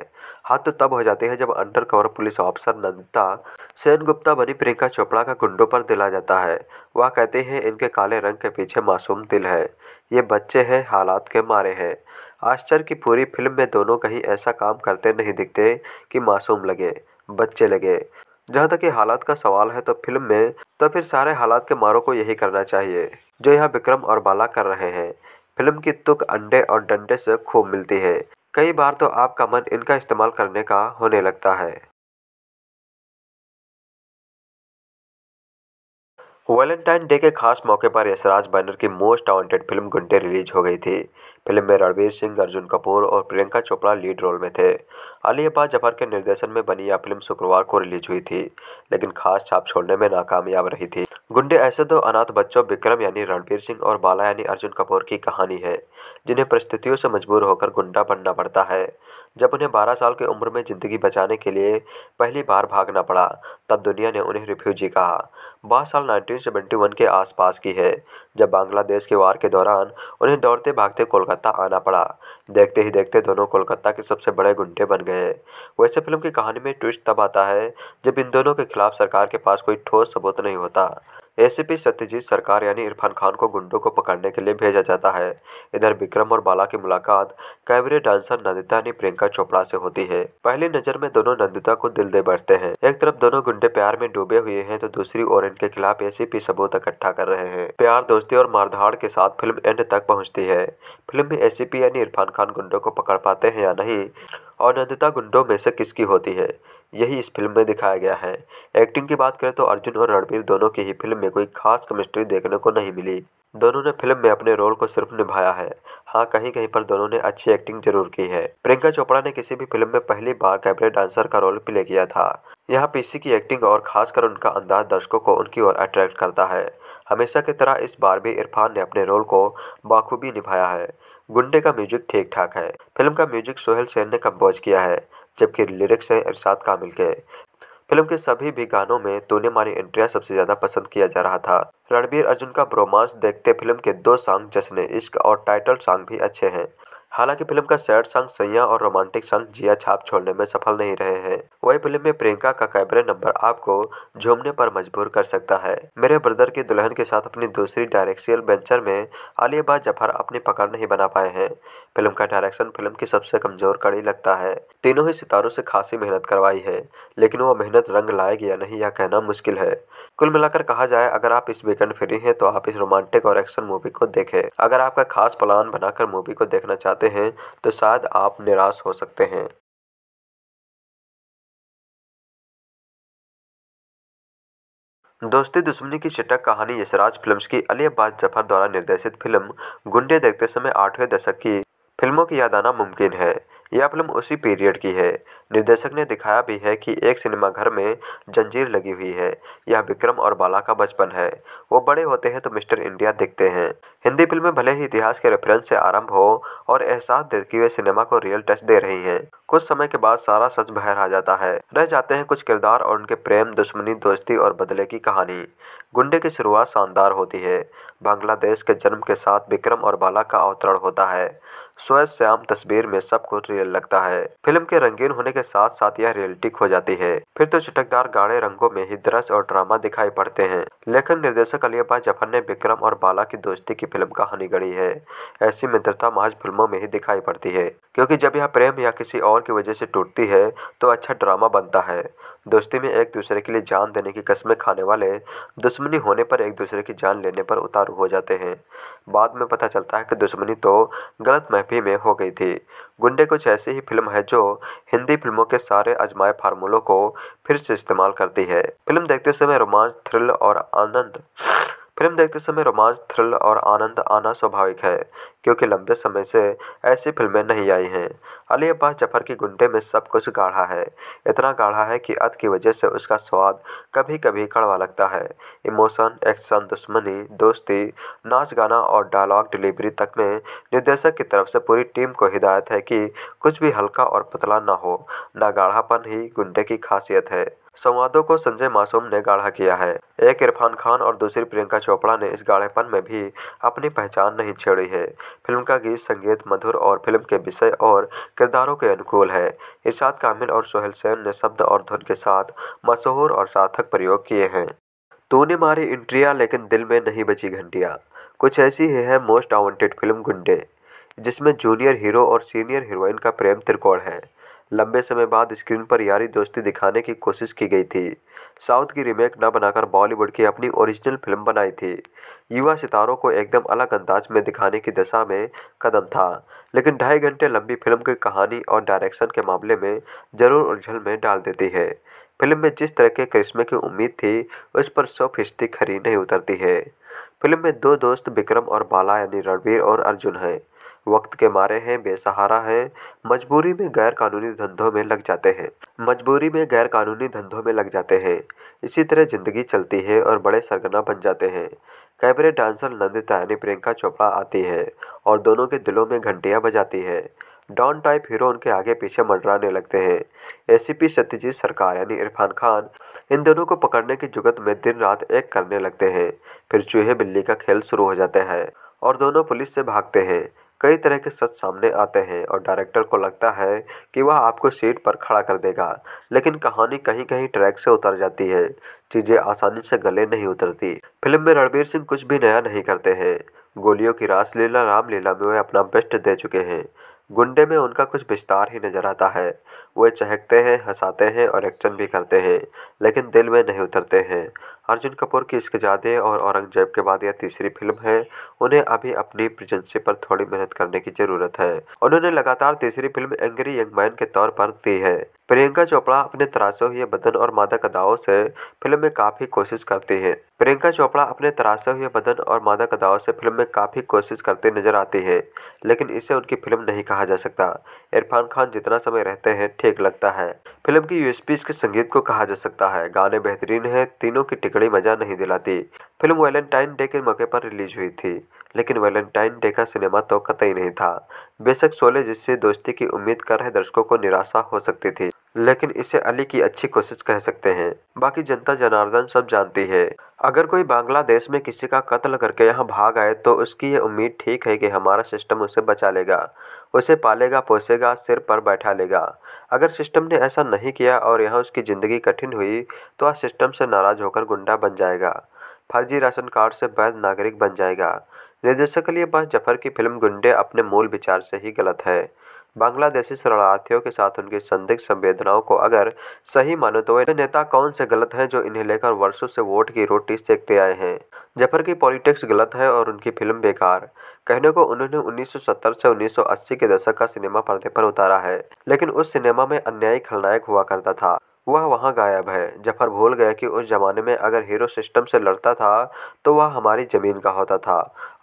तो तब हो जाती है जब undercover police officer Nandita Sen Gupta बनी प्रियंका चोपड़ा का गुंडों पर दिला जाता है वह कहते हैं इनके काले रंग के पीछे मासूम दिल है ये बच्चे हैं हालात के मारे हैं आश्चर्य की पूरी फिल्म में दोनों कहीं ऐसा काम करते नहीं दिखते कि मासूम लगे बच्चे लगे जहाँ तक ये हालात का सवाल है तो फिल्म में तो फिर सारे हालात के मारों को यही करना चाहिए जो यहाँ विक्रम और बाला कर रहे हैं फिल्म की तुक अंडे और डंडे से खूब मिलती है कई बार तो आपका मन इनका इस्तेमाल करने का होने लगता है वैलेंटाइन डे के खास मौके पर यशराज बैनर की most wanted film Gunday release हो गई थी फिल्म में रणवीर सिंह अर्जुन कपूर और प्रियंका चोपड़ा लीड रोल में थे अलियाबा जफर के निर्देशन में बनी यह फिल्म शुक्रवार को रिलीज हुई थी लेकिन खास छाप छोड़ने में नाकामयाब रही थी गुंडे ऐसे दो तो अनाथ बच्चों विक्रम यानी रणवीर सिंह और बाला यानी अर्जुन कपूर की कहानी है जिन्हें परिस्थितियों से मजबूर होकर गुंडा बनना पड़ता है जब उन्हें बारह साल की उम्र में ज़िंदगी बचाने के लिए पहली बार भागना पड़ा तब दुनिया ने उन्हें रिफ्यूजी कहा वह साल 1971 के आसपास की है जब बांग्लादेश के वार के दौरान उन्हें दौड़ते भागते कोलकाता आना पड़ा देखते ही देखते दोनों कोलकाता के सबसे बड़े गुंडे बन गए वैसे फिल्म की कहानी में ट्विस्ट तब आता है जब इन दोनों के खिलाफ सरकार के पास कोई ठोस सबूत नहीं होता एसीपी सत्यजीत सरकार यानी इरफान खान को गुंडों को पकड़ने के लिए भेजा जाता है इधर विक्रम और बाला की मुलाकात कैबरे डांसर नंदिता यानी प्रियंका चोपड़ा से होती है पहली नजर में दोनों नंदिता को दिल दे बैठते हैं एक तरफ दोनों गुंडे प्यार में डूबे हुए हैं तो दूसरी ओर इनके खिलाफ ए सबूत इकट्ठा कर रहे हैं प्यार दोस्ती और मारधाड़ के साथ फिल्म एंड तक पहुँचती है फिल्म में ए यानी इरफान खान गुंडों को पकड़ पाते हैं या नहीं और नंदिता गुंडों में से किसकी होती है यही इस फिल्म में दिखाया गया है एक्टिंग की बात करें तो अर्जुन और रणबीर दोनों की ही फिल्म में कोई खास केमिस्ट्री देखने को नहीं मिली दोनों ने फिल्म में अपने रोल को सिर्फ निभाया है हाँ कहीं कहीं पर दोनों ने अच्छी एक्टिंग जरूर की है प्रियंका चोपड़ा ने किसी भी फिल्म में पहली बार कैबरे डांसर का रोल प्ले किया था यहाँ पीसी की एक्टिंग और खासकर उनका अंदाज दर्शकों को उनकी ओर अट्रैक्ट करता है हमेशा की तरह इस बार भी इरफान ने अपने रोल को बाखूबी निभाया है गुंडे का म्यूजिक ठीक ठाक है फिल्म का म्यूजिक सोहेल सेन ने कम्पोज किया है जबकि लिरिक्स हैं इरशाद कामिल के फिल्म के सभी भी गानों में तूने मारी एंट्रिया सबसे ज़्यादा पसंद किया जा रहा था रणबीर अर्जुन का ब्रोमांस देखते फिल्म के दो सॉन्ग जश्न इश्क और टाइटल सॉन्ग भी अच्छे हैं हालांकि फिल्म का सैड सॉन्ग सैया और रोमांटिक संग जिया छाप छोड़ने में सफल नहीं रहे हैं वही फिल्म में प्रियंका का कैमरे नंबर आपको झूमने पर मजबूर कर सकता है मेरे ब्रदर की दुल्हन के साथ अपनी दूसरी डायरेक्शियल वेंचर में आलियाबाद जफर अपनी पकड़ नहीं बना पाए हैं फिल्म का डायरेक्शन फिल्म की सबसे कमजोर कड़ी लगता है तीनों ही सितारों से खासी मेहनत करवाई है लेकिन वो मेहनत रंग लाएगी या नहीं यह कहना मुश्किल है कुल मिलाकर कहा जाए अगर आप इस वीकेंड फ्री हैं तो आप इस रोमांटिक और एक्शन मूवी को देखें अगर आपका खास प्लान बनाकर मूवी को देखना चाहते चाहते हैं तो शायद आप निराश हो सकते हैं दोस्ती दुश्मनी की चटक कहानी यशराज फिल्म्स की अली अब्बास जफर द्वारा निर्देशित फिल्म गुंडे देखते समय आठवें दशक की फिल्मों की याद आना मुमकिन है यह फिल्म उसी पीरियड की है निर्देशक ने दिखाया भी है कि एक सिनेमाघर में जंजीर लगी हुई है यह विक्रम और बाला का बचपन है वो बड़े होते हैं तो मिस्टर इंडिया दिखते हैं हिंदी फिल्में भले ही इतिहास के रेफरेंस से आरंभ हो और एहसास दे कि वे सिनेमा को रियल टच दे रही हैं कुछ समय के बाद सारा सच बहर आ जाता है रह जाते हैं कुछ किरदार और उनके प्रेम दुश्मनी दोस्ती और बदले की कहानी गुंडे की शुरुआत शानदार होती है बांग्लादेश के जन्म के साथ विक्रम और बाला का अवतरण होता है स्वयं श्याम तस्वीर में सब कुछ रियल लगता है फिल्म के रंगीन होने के के साथ साथ यह रियलिटी खो जाती है फिर तो चटकदार गाढ़े रंगों में ही दृश्य और ड्रामा दिखाई पड़ते हैं लेखन निर्देशक अलियाबा जफर ने विक्रम और बाला की दोस्ती की फिल्म कहानी गढ़ी है ऐसी मित्रता महज फिल्मों में ही दिखाई पड़ती है क्योंकि जब यह प्रेम या किसी और की वजह से टूटती है तो अच्छा ड्रामा बनता है दोस्ती में एक दूसरे के लिए जान देने की कस्में खाने वाले दुश्मनी होने पर एक दूसरे की जान लेने पर उतारू हो जाते हैं बाद में पता चलता है कि दुश्मनी तो गलत महफी में हो गई थी गुंडे कुछ ऐसी ही फिल्म है जो हिंदी फिल्मों के सारे अजमाए फार्मूलों को फिर से इस्तेमाल करती है फिल्म देखते समय रोमांच थ्रिल और आनंद फिल्म देखते समय रोमांच थ्रिल और आनंद आना स्वाभाविक है क्योंकि लंबे समय से ऐसी फिल्में नहीं आई हैं अली अब्बास जफर की गुंडे में सब कुछ गाढ़ा है इतना गाढ़ा है कि अद की वजह से उसका स्वाद कभी कभी कड़वा लगता है इमोशन एक्शन दुश्मनी दोस्ती नाच गाना और डायलॉग डिलीवरी तक में निर्देशक की तरफ से पूरी टीम को हिदायत है कि कुछ भी हल्का और पतला ना हो ना गाढ़ापन ही गुंडे की खासियत है संवादों को संजय मासूम ने गाढ़ा किया है एक इरफान खान और दूसरी प्रियंका चोपड़ा ने इस गाढ़ेपन में भी अपनी पहचान नहीं छेड़ी है फिल्म का गीत संगीत मधुर और फिल्म के विषय और किरदारों के अनुकूल है इरशाद कामिल और सोहेल सेन ने शब्द और धुन के साथ मशहूर और सार्थक प्रयोग किए हैं तूने मारी इंट्रिया लेकिन दिल में नहीं बची घंटिया कुछ ऐसी ही है मोस्ट वांटेड फिल्म गुंडे जिसमें जूनियर हीरो और सीनियर हीरोइन का प्रेम त्रिकोण है लंबे समय बाद स्क्रीन पर यारी दोस्ती दिखाने की कोशिश की गई थी साउथ की रीमेक न बनाकर बॉलीवुड की अपनी ओरिजिनल फिल्म बनाई थी युवा सितारों को एकदम अलग अंदाज में दिखाने की दिशा में कदम था लेकिन ढाई घंटे लंबी फिल्म की कहानी और डायरेक्शन के मामले में ज़रूर उलझल में डाल देती है फिल्म में जिस तरह के करिश्मे की उम्मीद थी उस पर सौ फीसदी खरी नहीं उतरती है फिल्म में दो दोस्त विक्रम और बाला यानी रणवीर और अर्जुन हैं वक्त के मारे हैं बेसहारा हैं मजबूरी में गैर कानूनी धंधों में लग जाते हैं मजबूरी में गैर कानूनी धंधों में लग जाते हैं इसी तरह ज़िंदगी चलती है और बड़े सरगना बन जाते हैं कैबरे डांसर नंदिता यानी प्रियंका चोपड़ा आती है और दोनों के दिलों में घंटियाँ बजाती है डॉन टाइप हीरो उनके आगे पीछे मंडराने लगते हैं एसीपी सत्यजीत सरकार यानी इरफान खान इन दोनों को पकड़ने की जुगत में दिन रात एक करने लगते हैं फिर चूहे बिल्ली का खेल शुरू हो जाता है और दोनों पुलिस से भागते हैं कई तरह के सच सामने आते हैं और डायरेक्टर को लगता है कि वह आपको सीट पर खड़ा कर देगा लेकिन कहानी कहीं कहीं ट्रैक से उतर जाती है चीज़ें आसानी से गले नहीं उतरती फिल्म में रणबीर सिंह कुछ भी नया नहीं करते हैं गोलियों की रासलीला रामलीला में वे अपना बेस्ट दे चुके हैं गुंडे में उनका कुछ विस्तार ही नज़र आता है वे चहकते हैं हंसाते हैं और एक्शन भी करते हैं लेकिन दिल में नहीं उतरते हैं अर्जुन कपूर की इश्कजादे और औरंगजेब के बाद यह तीसरी फिल्म है उन्हें अभी अपनी प्रेजेंसी पर थोड़ी मेहनत करने की जरूरत है उन्होंने लगातार तीसरी फिल्म एंग्री यंग मैन के तौर पर दी है प्रियंका चोपड़ा अपने तराशे हुए बदन और मादक अदाओं से फिल्म में काफ़ी कोशिश करती है प्रियंका चोपड़ा अपने तराशे हुए बदन और मादक अदाओं से फिल्म में काफ़ी कोशिश करती नजर आती है लेकिन इसे उनकी फिल्म नहीं कहा जा सकता इरफान खान जितना समय रहते हैं ठीक लगता है फिल्म की यूएसपी इसके संगीत को कहा जा सकता है गाने बेहतरीन हैं तीनों की टिकट बड़ी मज़ा नहीं दिलाती फिल्म वैलेंटाइन डे के मौके पर रिलीज हुई थी लेकिन वैलेंटाइन डे का सिनेमा तो कतई नहीं था बेशक सोले जिससे दोस्ती की उम्मीद कर रहे दर्शकों को निराशा हो सकती थी लेकिन इसे अली की अच्छी कोशिश कह सकते हैं बाकी जनता जनार्दन सब जानती है अगर कोई बांग्लादेश में किसी का कत्ल करके यहाँ भाग आए तो उसकी ये उम्मीद ठीक है कि हमारा सिस्टम उसे बचा लेगा उसे पालेगा पोसेगा सिर पर बैठा लेगा अगर सिस्टम ने ऐसा नहीं किया और यहाँ उसकी ज़िंदगी कठिन हुई तो वह सिस्टम से नाराज़ होकर गुंडा बन जाएगा फर्जी राशन कार्ड से वैध नागरिक बन जाएगा निर्देशक के लिए बस जफर की फिल्म गुंडे अपने मूल विचार से ही गलत है बांग्लादेशी शरणार्थियों के साथ उनकी संदिग्ध संवेदनाओं को अगर सही मानो तो वे नेता कौन से गलत हैं जो इन्हें लेकर वर्षों से वोट की रोटी सेकते आए हैं जफर की पॉलिटिक्स गलत है और उनकी फिल्म बेकार कहने को उन्होंने 1970 से 1980 के दशक का सिनेमा पर्दे पर उतारा है लेकिन उस सिनेमा में अन्यायी खलनायक हुआ करता था वह वहाँ गायब है जफर भूल गया कि उस ज़माने में अगर हीरो सिस्टम से लड़ता था तो वह हमारी ज़मीन का होता था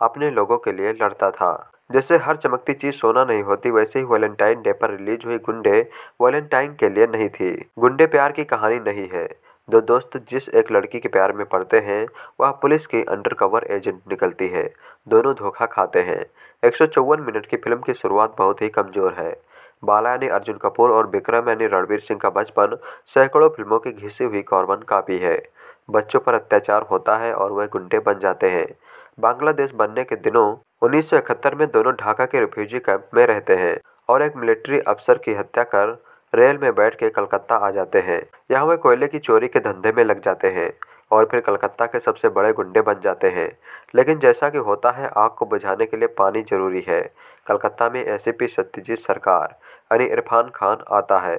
अपने लोगों के लिए लड़ता था जैसे हर चमकती चीज़ सोना नहीं होती वैसे ही वैलेंटाइन डे पर रिलीज हुई गुंडे वैलेंटाइन के लिए नहीं थी गुंडे प्यार की कहानी नहीं है जो दोस्त जिस एक लड़की के प्यार में पड़ते हैं वह पुलिस की अंडरकवर एजेंट निकलती है दोनों धोखा खाते हैं एक मिनट की फिल्म की शुरुआत बहुत ही कमज़ोर है बाला ने अर्जुन कपूर और विक्रम यानी रणवीर सिंह का बचपन सैकड़ों फिल्मों की घिसी हुई कॉर्बन कापी है बच्चों पर अत्याचार होता है और वह गुंडे बन जाते हैं बांग्लादेश बनने के दिनों उन्नीस में दोनों ढाका के रिफ्यूजी कैंप में रहते हैं और एक मिलिट्री अफसर की हत्या कर रेल में बैठ के कलकत्ता आ जाते हैं यहाँ वे कोयले की चोरी के धंधे में लग जाते हैं और फिर कलकत्ता के सबसे बड़े गुंडे बन जाते हैं लेकिन जैसा कि होता है आग को बुझाने के लिए पानी जरूरी है कलकत्ता में एस सत्यजीत सरकार यानी इरफान खान आता है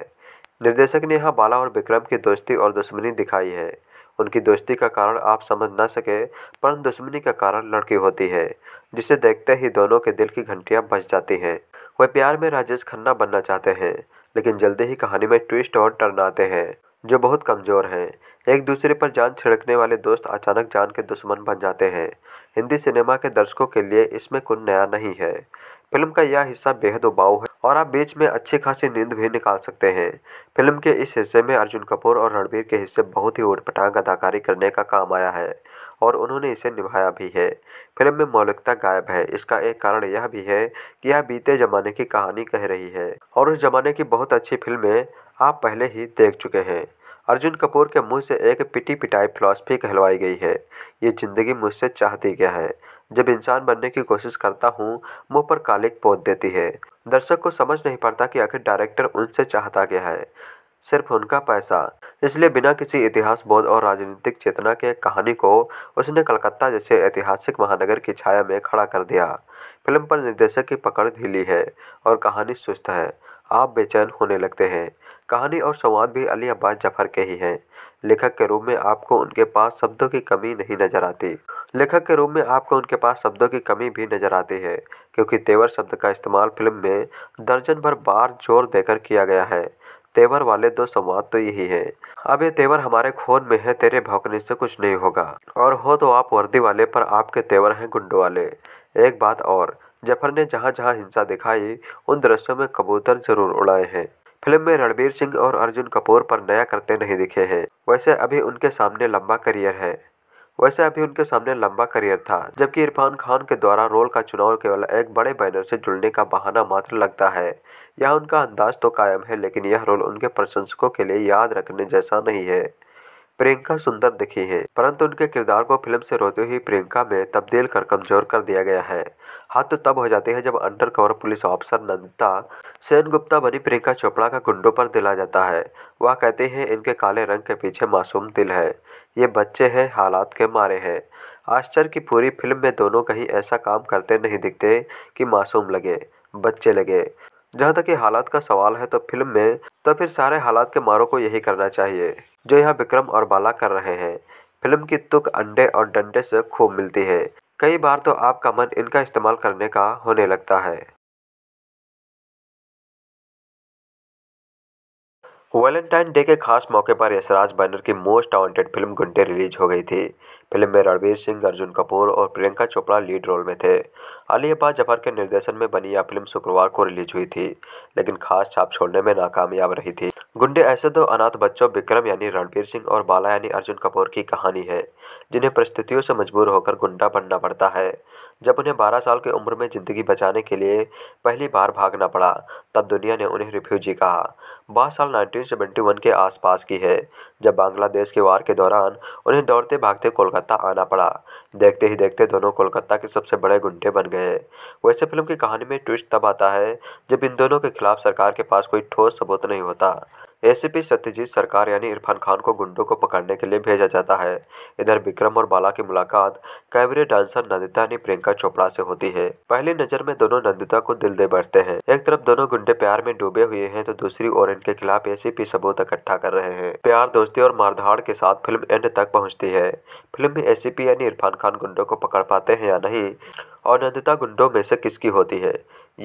निर्देशक ने यहाँ बाला और विक्रम की दोस्ती और दुश्मनी दिखाई है उनकी दोस्ती का कारण आप समझ ना सके पर दुश्मनी का कारण लड़की होती है जिसे देखते ही दोनों के दिल की घंटियाँ बच जाती हैं वह प्यार में राजेश खन्ना बनना चाहते हैं लेकिन जल्दी ही कहानी में ट्विस्ट और टर्न आते हैं जो बहुत कमज़ोर हैं एक दूसरे पर जान छिड़कने वाले दोस्त अचानक जान के दुश्मन बन जाते हैं हिंदी सिनेमा के दर्शकों के लिए इसमें कुछ नया नहीं है फिल्म का यह हिस्सा बेहद उबाऊ है और आप बीच में अच्छी खासी नींद भी निकाल सकते हैं फिल्म के इस हिस्से में अर्जुन कपूर और रणबीर के हिस्से बहुत ही उठपटांग अदाकारी करने का काम आया है और उन्होंने इसे निभाया भी है फिल्म में मौलिकता गायब है इसका एक कारण यह भी है कि यह बीते ज़माने की कहानी कह रही है और उस ज़माने की बहुत अच्छी फिल्में आप पहले ही देख चुके हैं अर्जुन कपूर के मुंह से एक पिटी पिटाई फिलॉसफी कहलवाई गई है ये ज़िंदगी मुझसे चाहती क्या है जब इंसान बनने की कोशिश करता हूँ मुंह पर कालिक पोत देती है दर्शक को समझ नहीं पड़ता कि आखिर डायरेक्टर उनसे चाहता क्या है सिर्फ उनका पैसा इसलिए बिना किसी इतिहास बोध और राजनीतिक चेतना के कहानी को उसने कलकत्ता जैसे ऐतिहासिक महानगर की छाया में खड़ा कर दिया फिल्म पर निर्देशक की पकड़ ढीली है और कहानी सुस्त है आप बेचैन होने लगते हैं कहानी और संवाद भी अली अब्बास जफर के ही हैं लेखक के रूप में आपको उनके पास शब्दों की कमी नहीं नजर आती लेखक के रूप में आपको उनके पास शब्दों की कमी भी नजर आती है क्योंकि तेवर शब्द का इस्तेमाल फिल्म में दर्जन भर बार जोर देकर किया गया है तेवर वाले दो संवाद तो यही है अब ये तेवर हमारे खून में है तेरे भौकने से कुछ नहीं होगा और हो तो आप वर्दी वाले पर आपके तेवर हैं गुंडों वाले एक बात और जफर ने जहाँ जहाँ हिंसा दिखाई उन दृश्यों में कबूतर जरूर उड़ाए हैं फिल्म में रणबीर सिंह और अर्जुन कपूर पर नया करते नहीं दिखे हैं वैसे अभी उनके सामने लंबा करियर है वैसे अभी उनके सामने लंबा करियर था जबकि इरफान खान के द्वारा रोल का चुनाव केवल एक बड़े बैनर से जुड़ने का बहाना मात्र लगता है यह उनका अंदाज तो कायम है लेकिन यह रोल उनके प्रशंसकों के लिए याद रखने जैसा नहीं है प्रियंका सुंदर दिखी है परंतु उनके किरदार को फिल्म से रोते हुई प्रियंका में तब्दील कर कमजोर कर दिया गया है हाथ तो तब हो जाते हैं जब undercover police officer Nandita Sen Gupta बनी प्रियंका चोपड़ा का गुंडों पर दिला जाता है वह कहते हैं इनके काले रंग के पीछे मासूम दिल है ये बच्चे हैं हालात के मारे हैं आश्चर्य की पूरी फिल्म में दोनों कहीं ऐसा काम करते नहीं दिखते कि मासूम लगे बच्चे लगे जहाँ तक ये हालात का सवाल है तो फिल्म में तो फिर सारे हालात के मारों को यही करना चाहिए जो यह विक्रम और बाला कर रहे हैं फिल्म की तुक अंडे और डंडे से खूब मिलती है कई बार तो आपका मन इनका इस्तेमाल करने का होने लगता है वैलेंटाइन डे के खास मौके पर यशराज बैनर की most wanted film Gunday release हो गई थी फिल्म में रणवीर सिंह अर्जुन कपूर और प्रियंका चोपड़ा लीड रोल में थे अली अब्बास जफर के निर्देशन में बनी यह फिल्म शुक्रवार को रिलीज हुई थी लेकिन खास छाप छोड़ने में नाकामयाब रही थी गुंडे ऐसे दो अनाथ बच्चों विक्रम यानी रणबीर सिंह और बाला यानी अर्जुन कपूर की कहानी है जिन्हें परिस्थितियों से मजबूर होकर गुंडा बनना पड़ता है जब उन्हें बारह साल की उम्र में ज़िंदगी बचाने के लिए पहली बार भागना पड़ा तब दुनिया ने उन्हें रिफ्यूजी कहा बारह साल नाइनटीन के आसपास की है जब बांग्लादेश के वार के दौरान उन्हें दौड़ते भागते कोलकाता आना पड़ा देखते ही देखते दोनों कोलकाता के सबसे बड़े गुंडे बन गए वैसे फिल्म की कहानी में ट्विस्ट तब आता है जब इन दोनों के खिलाफ सरकार के पास कोई ठोस सबूत नहीं होता एसीपी सत्यजीत सरकार यानी इरफान खान को गुंडों को पकड़ने के लिए भेजा जाता है इधर विक्रम और बाला की मुलाकात कैबरे डांसर नंदिता यानी प्रियंका चोपड़ा से होती है पहली नजर में दोनों नंदिता को दिल दे बैठते हैं एक तरफ दोनों गुंडे प्यार में डूबे हुए हैं तो दूसरी ओर इनके खिलाफ एसीपी सबूत इकट्ठा कर रहे हैं प्यार दोस्ती और मारधाड़ के साथ फिल्म एंड तक पहुँचती है फिल्म में एसीपी यानी इरफान खान गुंडों को पकड़ पाते हैं या नहीं और नंदिता गुंडों में से किसकी होती है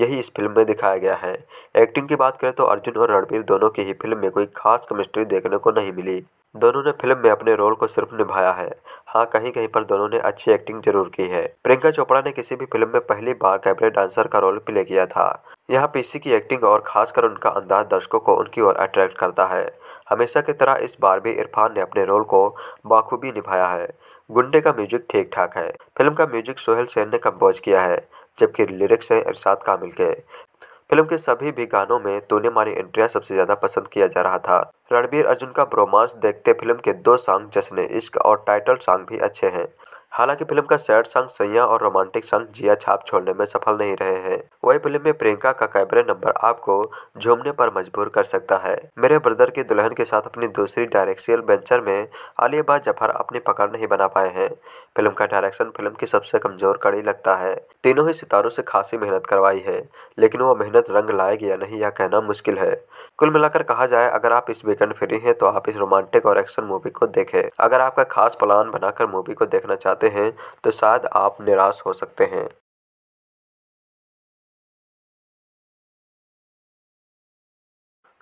यही इस फिल्म में दिखाया गया है एक्टिंग की बात करें तो अर्जुन और रणबीर दोनों की ही फिल्म में कोई खास केमिस्ट्री देखने को नहीं मिली दोनों ने फिल्म में अपने रोल को सिर्फ निभाया है हाँ कहीं कहीं पर दोनों ने अच्छी एक्टिंग जरूर की है प्रियंका चोपड़ा ने किसी भी फिल्म में पहली बार कैबरे डांसर का रोल प्ले किया था यहाँ पीसी की एक्टिंग और खासकर उनका अंदाज दर्शकों को उनकी ओर अट्रैक्ट करता है हमेशा की तरह इस बार भी इरफान ने अपने रोल को बाखूबी निभाया है गुंडे का म्यूजिक ठीक ठाक है फिल्म का म्यूजिक सोहेल सेन ने कम्पोज किया है जबकि लिरिक्स हैं इरशाद कामिल के फिल्म के सभी भी गानों में तूने मारी एंट्रिया सबसे ज़्यादा पसंद किया जा रहा था रणबीर अर्जुन का ब्रोमांस देखते फिल्म के दो सॉन्ग जश्न इश्क और टाइटल सॉन्ग भी अच्छे हैं हालांकि फिल्म का सैड सॉन्ग सैया और रोमांटिक संग जिया छाप छोड़ने में सफल नहीं रहे हैं वही फिल्म में प्रियंका का कैमरे नंबर आपको झूमने पर मजबूर कर सकता है मेरे ब्रदर की दुल्हन के साथ अपनी दूसरी डायरेक्शियल वेंचर में बा जफर अपनी पकड़ नहीं बना पाए हैं फिल्म का डायरेक्शन फिल्म की सबसे कमजोर कड़ी लगता है तीनों ही सितारों से खासी मेहनत करवाई है लेकिन वो मेहनत रंग लाएगी या नहीं यह कहना मुश्किल है कुल मिलाकर कहा जाए अगर आप इस वीकेंड फ्री हैं तो आप इस रोमांटिक और एक्शन मूवी को देखें अगर आपका खास प्लान बनाकर मूवी को देखना चाहते जाते हैं तो शायद आप निराश हो सकते हैं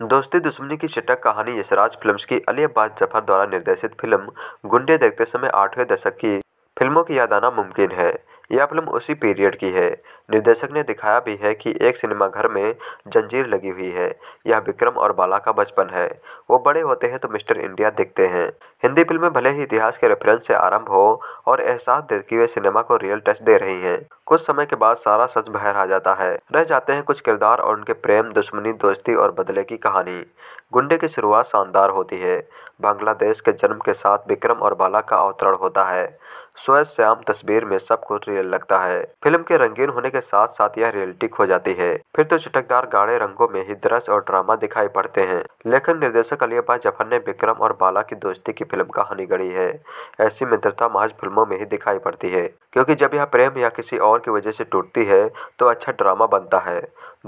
दोस्ती दुश्मनी की चटक कहानी यशराज फिल्म्स की अली अब्बास जफर द्वारा निर्देशित फिल्म गुंडे देखते समय आठवें दशक की फिल्मों की याद आना मुमकिन है यह फिल्म उसी पीरियड की है निर्देशक ने दिखाया भी है कि एक सिनेमाघर में जंजीर लगी हुई है यह विक्रम और बाला का बचपन है वो बड़े होते हैं तो मिस्टर इंडिया देखते हैं हिंदी फिल्में भले ही इतिहास के रेफरेंस से आरंभ हो और एहसास दे कि वे सिनेमा को रियल टच दे रही हैं कुछ समय के बाद सारा सच बाहर आ जाता है रह जाते हैं कुछ किरदार और उनके प्रेम दुश्मनी दोस्ती और बदले की कहानी गुंडे की शुरुआत शानदार होती है बांग्लादेश के जन्म के साथ विक्रम और बाला का अवतरण होता है स्वयं श्याम तस्वीर में सब कुछ रियल लगता है फिल्म के रंगीन होने के साथ साथ यह रियलिटी हो जाती है फिर तो चटकदार गाढ़े रंगों में ही दृश्य और ड्रामा दिखाई पड़ते हैं लेखन निर्देशक अलियाबा जफर ने विक्रम और बाला की दोस्ती की फिल्म कहानी गढ़ी है ऐसी मित्रता महज फिल्मों में ही दिखाई पड़ती है क्योंकि जब यह प्रेम या किसी और की वजह से टूटती है तो अच्छा ड्रामा बनता है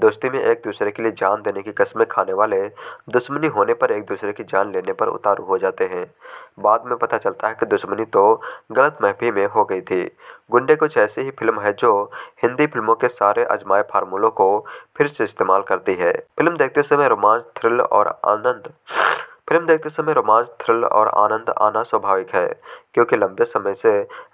दोस्ती में एक दूसरे के लिए जान देने की कस्में खाने वाले दुश्मनी होने पर एक दूसरे की जान लेने पर उतारू हो जाते हैं बाद में पता चलता है कि दुश्मनी तो गलत महफी में हो गई थी गुंडे कुछ ऐसी ही फिल्म है जो हिंदी फिल्म फिल्मों के सारे अजमाए फार्मूलों को फिर से इस्तेमाल करती है फिल्म देखते समय रोमांच थ्रिल और आनंद फिल्म देखते समय रोमांच थ्रिल और आनंद आना स्वाभाविक है क्योंकि लंबे समय से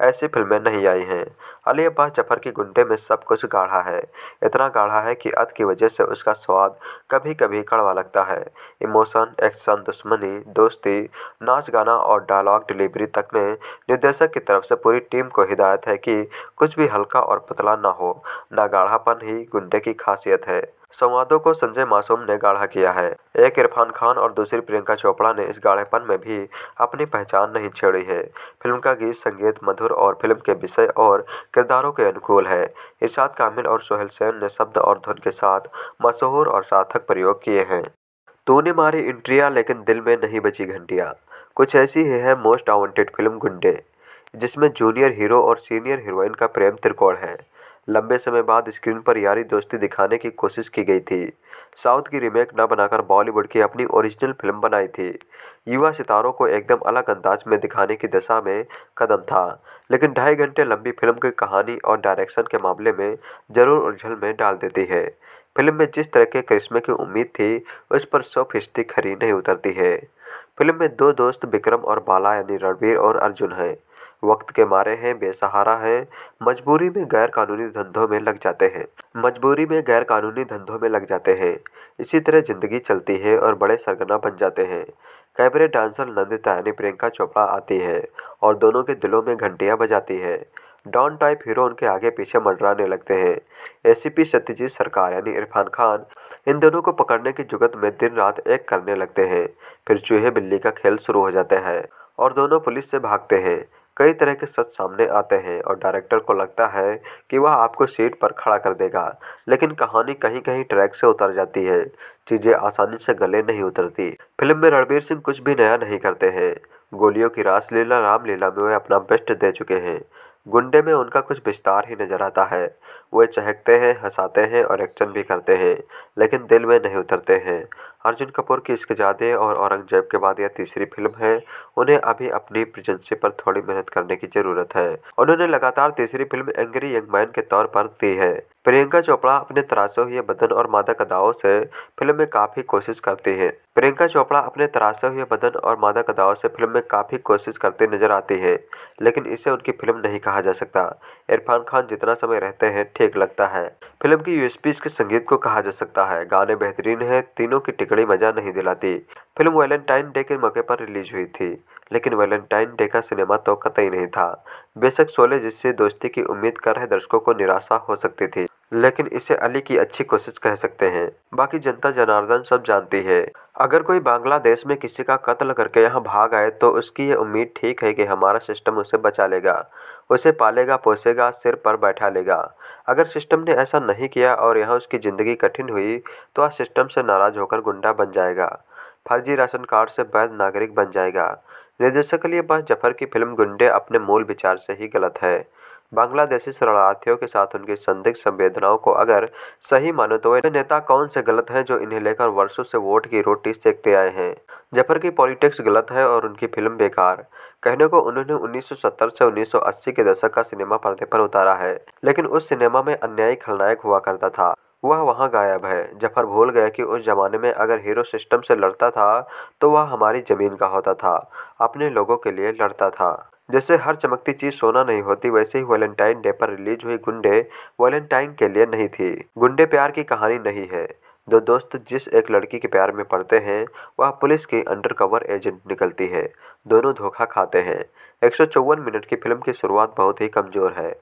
ऐसी फिल्में नहीं आई हैं अली अब्बास जफर की गुंडे में सब कुछ गाढ़ा है इतना गाढ़ा है कि अद की वजह से उसका स्वाद कभी कभी कड़वा लगता है इमोशन एक्शन दुश्मनी दोस्ती नाच गाना और डायलॉग डिलीवरी तक में निर्देशक की तरफ से पूरी टीम को हिदायत है कि कुछ भी हल्का और पतला ना हो ना गाढ़ापन ही गुंडे की खासियत है संवादों को संजय मासूम ने गाढ़ा किया है एक इरफान खान और दूसरी प्रियंका चोपड़ा ने इस गाढ़ेपन में भी अपनी पहचान नहीं छेड़ी है फिल्म का गीत संगीत मधुर और फिल्म के विषय और किरदारों के अनुकूल है इरशाद कामिल और सोहेल सेन ने शब्द और धुन के साथ मशहूर और सार्थक प्रयोग किए हैं तूने मारी इंट्रिया लेकिन दिल में नहीं बची घंटिया कुछ ऐसी ही है मोस्ट वांटेड फिल्म गुंडे जिसमें जूनियर हीरो और सीनियर हीरोइन का प्रेम त्रिकोण है लंबे समय बाद स्क्रीन पर यारी दोस्ती दिखाने की कोशिश की गई थी साउथ की रीमेक न बनाकर बॉलीवुड की अपनी ओरिजिनल फिल्म बनाई थी युवा सितारों को एकदम अलग अंदाज में दिखाने की दिशा में कदम था लेकिन ढाई घंटे लंबी फिल्म की कहानी और डायरेक्शन के मामले में ज़रूर उलझल में डाल देती है फिल्म में जिस तरह के करिश्मे की उम्मीद थी उस पर सौ फीसदी खरी नहीं उतरती है फिल्म में दो दोस्त विक्रम और बाला यानी रणवीर और अर्जुन हैं वक्त के मारे हैं बेसहारा हैं मजबूरी में गैर कानूनी धंधों में लग जाते हैं मजबूरी में गैरकानूनी धंधों में लग जाते हैं इसी तरह ज़िंदगी चलती है और बड़े सरगना बन जाते हैं कैबरे डांसर नंदिता यानी प्रियंका चोपड़ा आती है और दोनों के दिलों में घंटियाँ बजाती है डॉन टाइप हीरो उनके आगे पीछे मंडराने लगते हैं एसीपी सत्यजीत सरकार यानी इरफान खान इन दोनों को पकड़ने की जुगत में दिन रात एक करने लगते हैं फिर चूहे बिल्ली का खेल शुरू हो जाता है और दोनों पुलिस से भागते हैं कई तरह के सच सामने आते हैं और डायरेक्टर को लगता है कि वह आपको सीट पर खड़ा कर देगा लेकिन कहानी कहीं कहीं ट्रैक से उतर जाती है चीज़ें आसानी से गले नहीं उतरती फिल्म में रणबीर सिंह कुछ भी नया नहीं करते हैं गोलियों की रासलीला रामलीला में वे अपना बेस्ट दे चुके हैं गुंडे में उनका कुछ विस्तार ही नज़र आता है वे चहकते हैं हंसाते हैं और एक्शन भी करते हैं लेकिन दिल में नहीं उतरते हैं अर्जुन कपूर की इसके इश्कजादे और औरंगज़ेब के बाद यह तीसरी फिल्म है उन्हें अभी अपनी प्रेजेंसी पर थोड़ी मेहनत करने की ज़रूरत है उन्होंने लगातार तीसरी फिल्म एंग्री यंग मैन के तौर पर दी है प्रियंका चोपड़ा अपने तराशे हुए बदन और मादक अदाओं से फिल्म में काफ़ी कोशिश करती है प्रियंका चोपड़ा अपने तराशे हुए बदन और मादक अदाओं से फिल्म में काफ़ी कोशिश करते नजर आती है लेकिन इसे उनकी फिल्म नहीं कहा जा सकता इरफान खान जितना समय रहते हैं ठीक लगता है फिल्म की यूएसपी के संगीत को कहा जा सकता है गाने बेहतरीन है तीनों की टिकट बड़ी मज़ा नहीं दिलाती फिल्म वैलेंटाइन डे के मौके पर रिलीज हुई थी लेकिन वैलेंटाइन डे का सिनेमा तो कतई नहीं था बेशक सोले जिससे दोस्ती की उम्मीद कर रहे दर्शकों को निराशा हो सकती थी लेकिन इसे अली की अच्छी कोशिश कह सकते हैं बाकी जनता जनार्दन सब जानती है अगर कोई बांग्लादेश में किसी का कत्ल करके यहाँ भाग आए तो उसकी ये उम्मीद ठीक है कि हमारा सिस्टम उसे बचा लेगा उसे पालेगा पोसेगा सिर पर बैठा लेगा अगर सिस्टम ने ऐसा नहीं किया और यह उसकी ज़िंदगी कठिन हुई तो आज सिस्टम से नाराज़ होकर गुंडा बन जाएगा फर्जी राशन कार्ड से वैध नागरिक बन जाएगा निर्देशक के लिए बस जफर की फिल्म गुंडे अपने मूल विचार से ही गलत है बांग्लादेशी शरणार्थियों के साथ उनकी संदिग्ध संवेदनाओं को अगर सही मानो तो वे नेता कौन से गलत हैं जो इन्हें लेकर वर्षों से वोट की रोटी सेकते आए हैं जफर की पॉलिटिक्स गलत है और उनकी फिल्म बेकार कहने को उन्होंने 1970 से 1980 के दशक का सिनेमा पर्दे पर उतारा है लेकिन उस सिनेमा में अन्यायी खलनायक हुआ करता था वह वहाँ गायब है जफर भूल गया कि उस ज़माने में अगर हीरो सिस्टम से लड़ता था तो वह हमारी ज़मीन का होता था अपने लोगों के लिए लड़ता था जैसे हर चमकती चीज सोना नहीं होती वैसे ही वैलेंटाइन डे पर रिलीज हुई गुंडे वैलेंटाइन के लिए नहीं थी गुंडे प्यार की कहानी नहीं है दो दोस्त जिस एक लड़की के प्यार में पड़ते हैं वह पुलिस की अंडरकवर एजेंट निकलती है दोनों धोखा खाते हैं एक मिनट की फिल्म की शुरुआत बहुत ही कमज़ोर है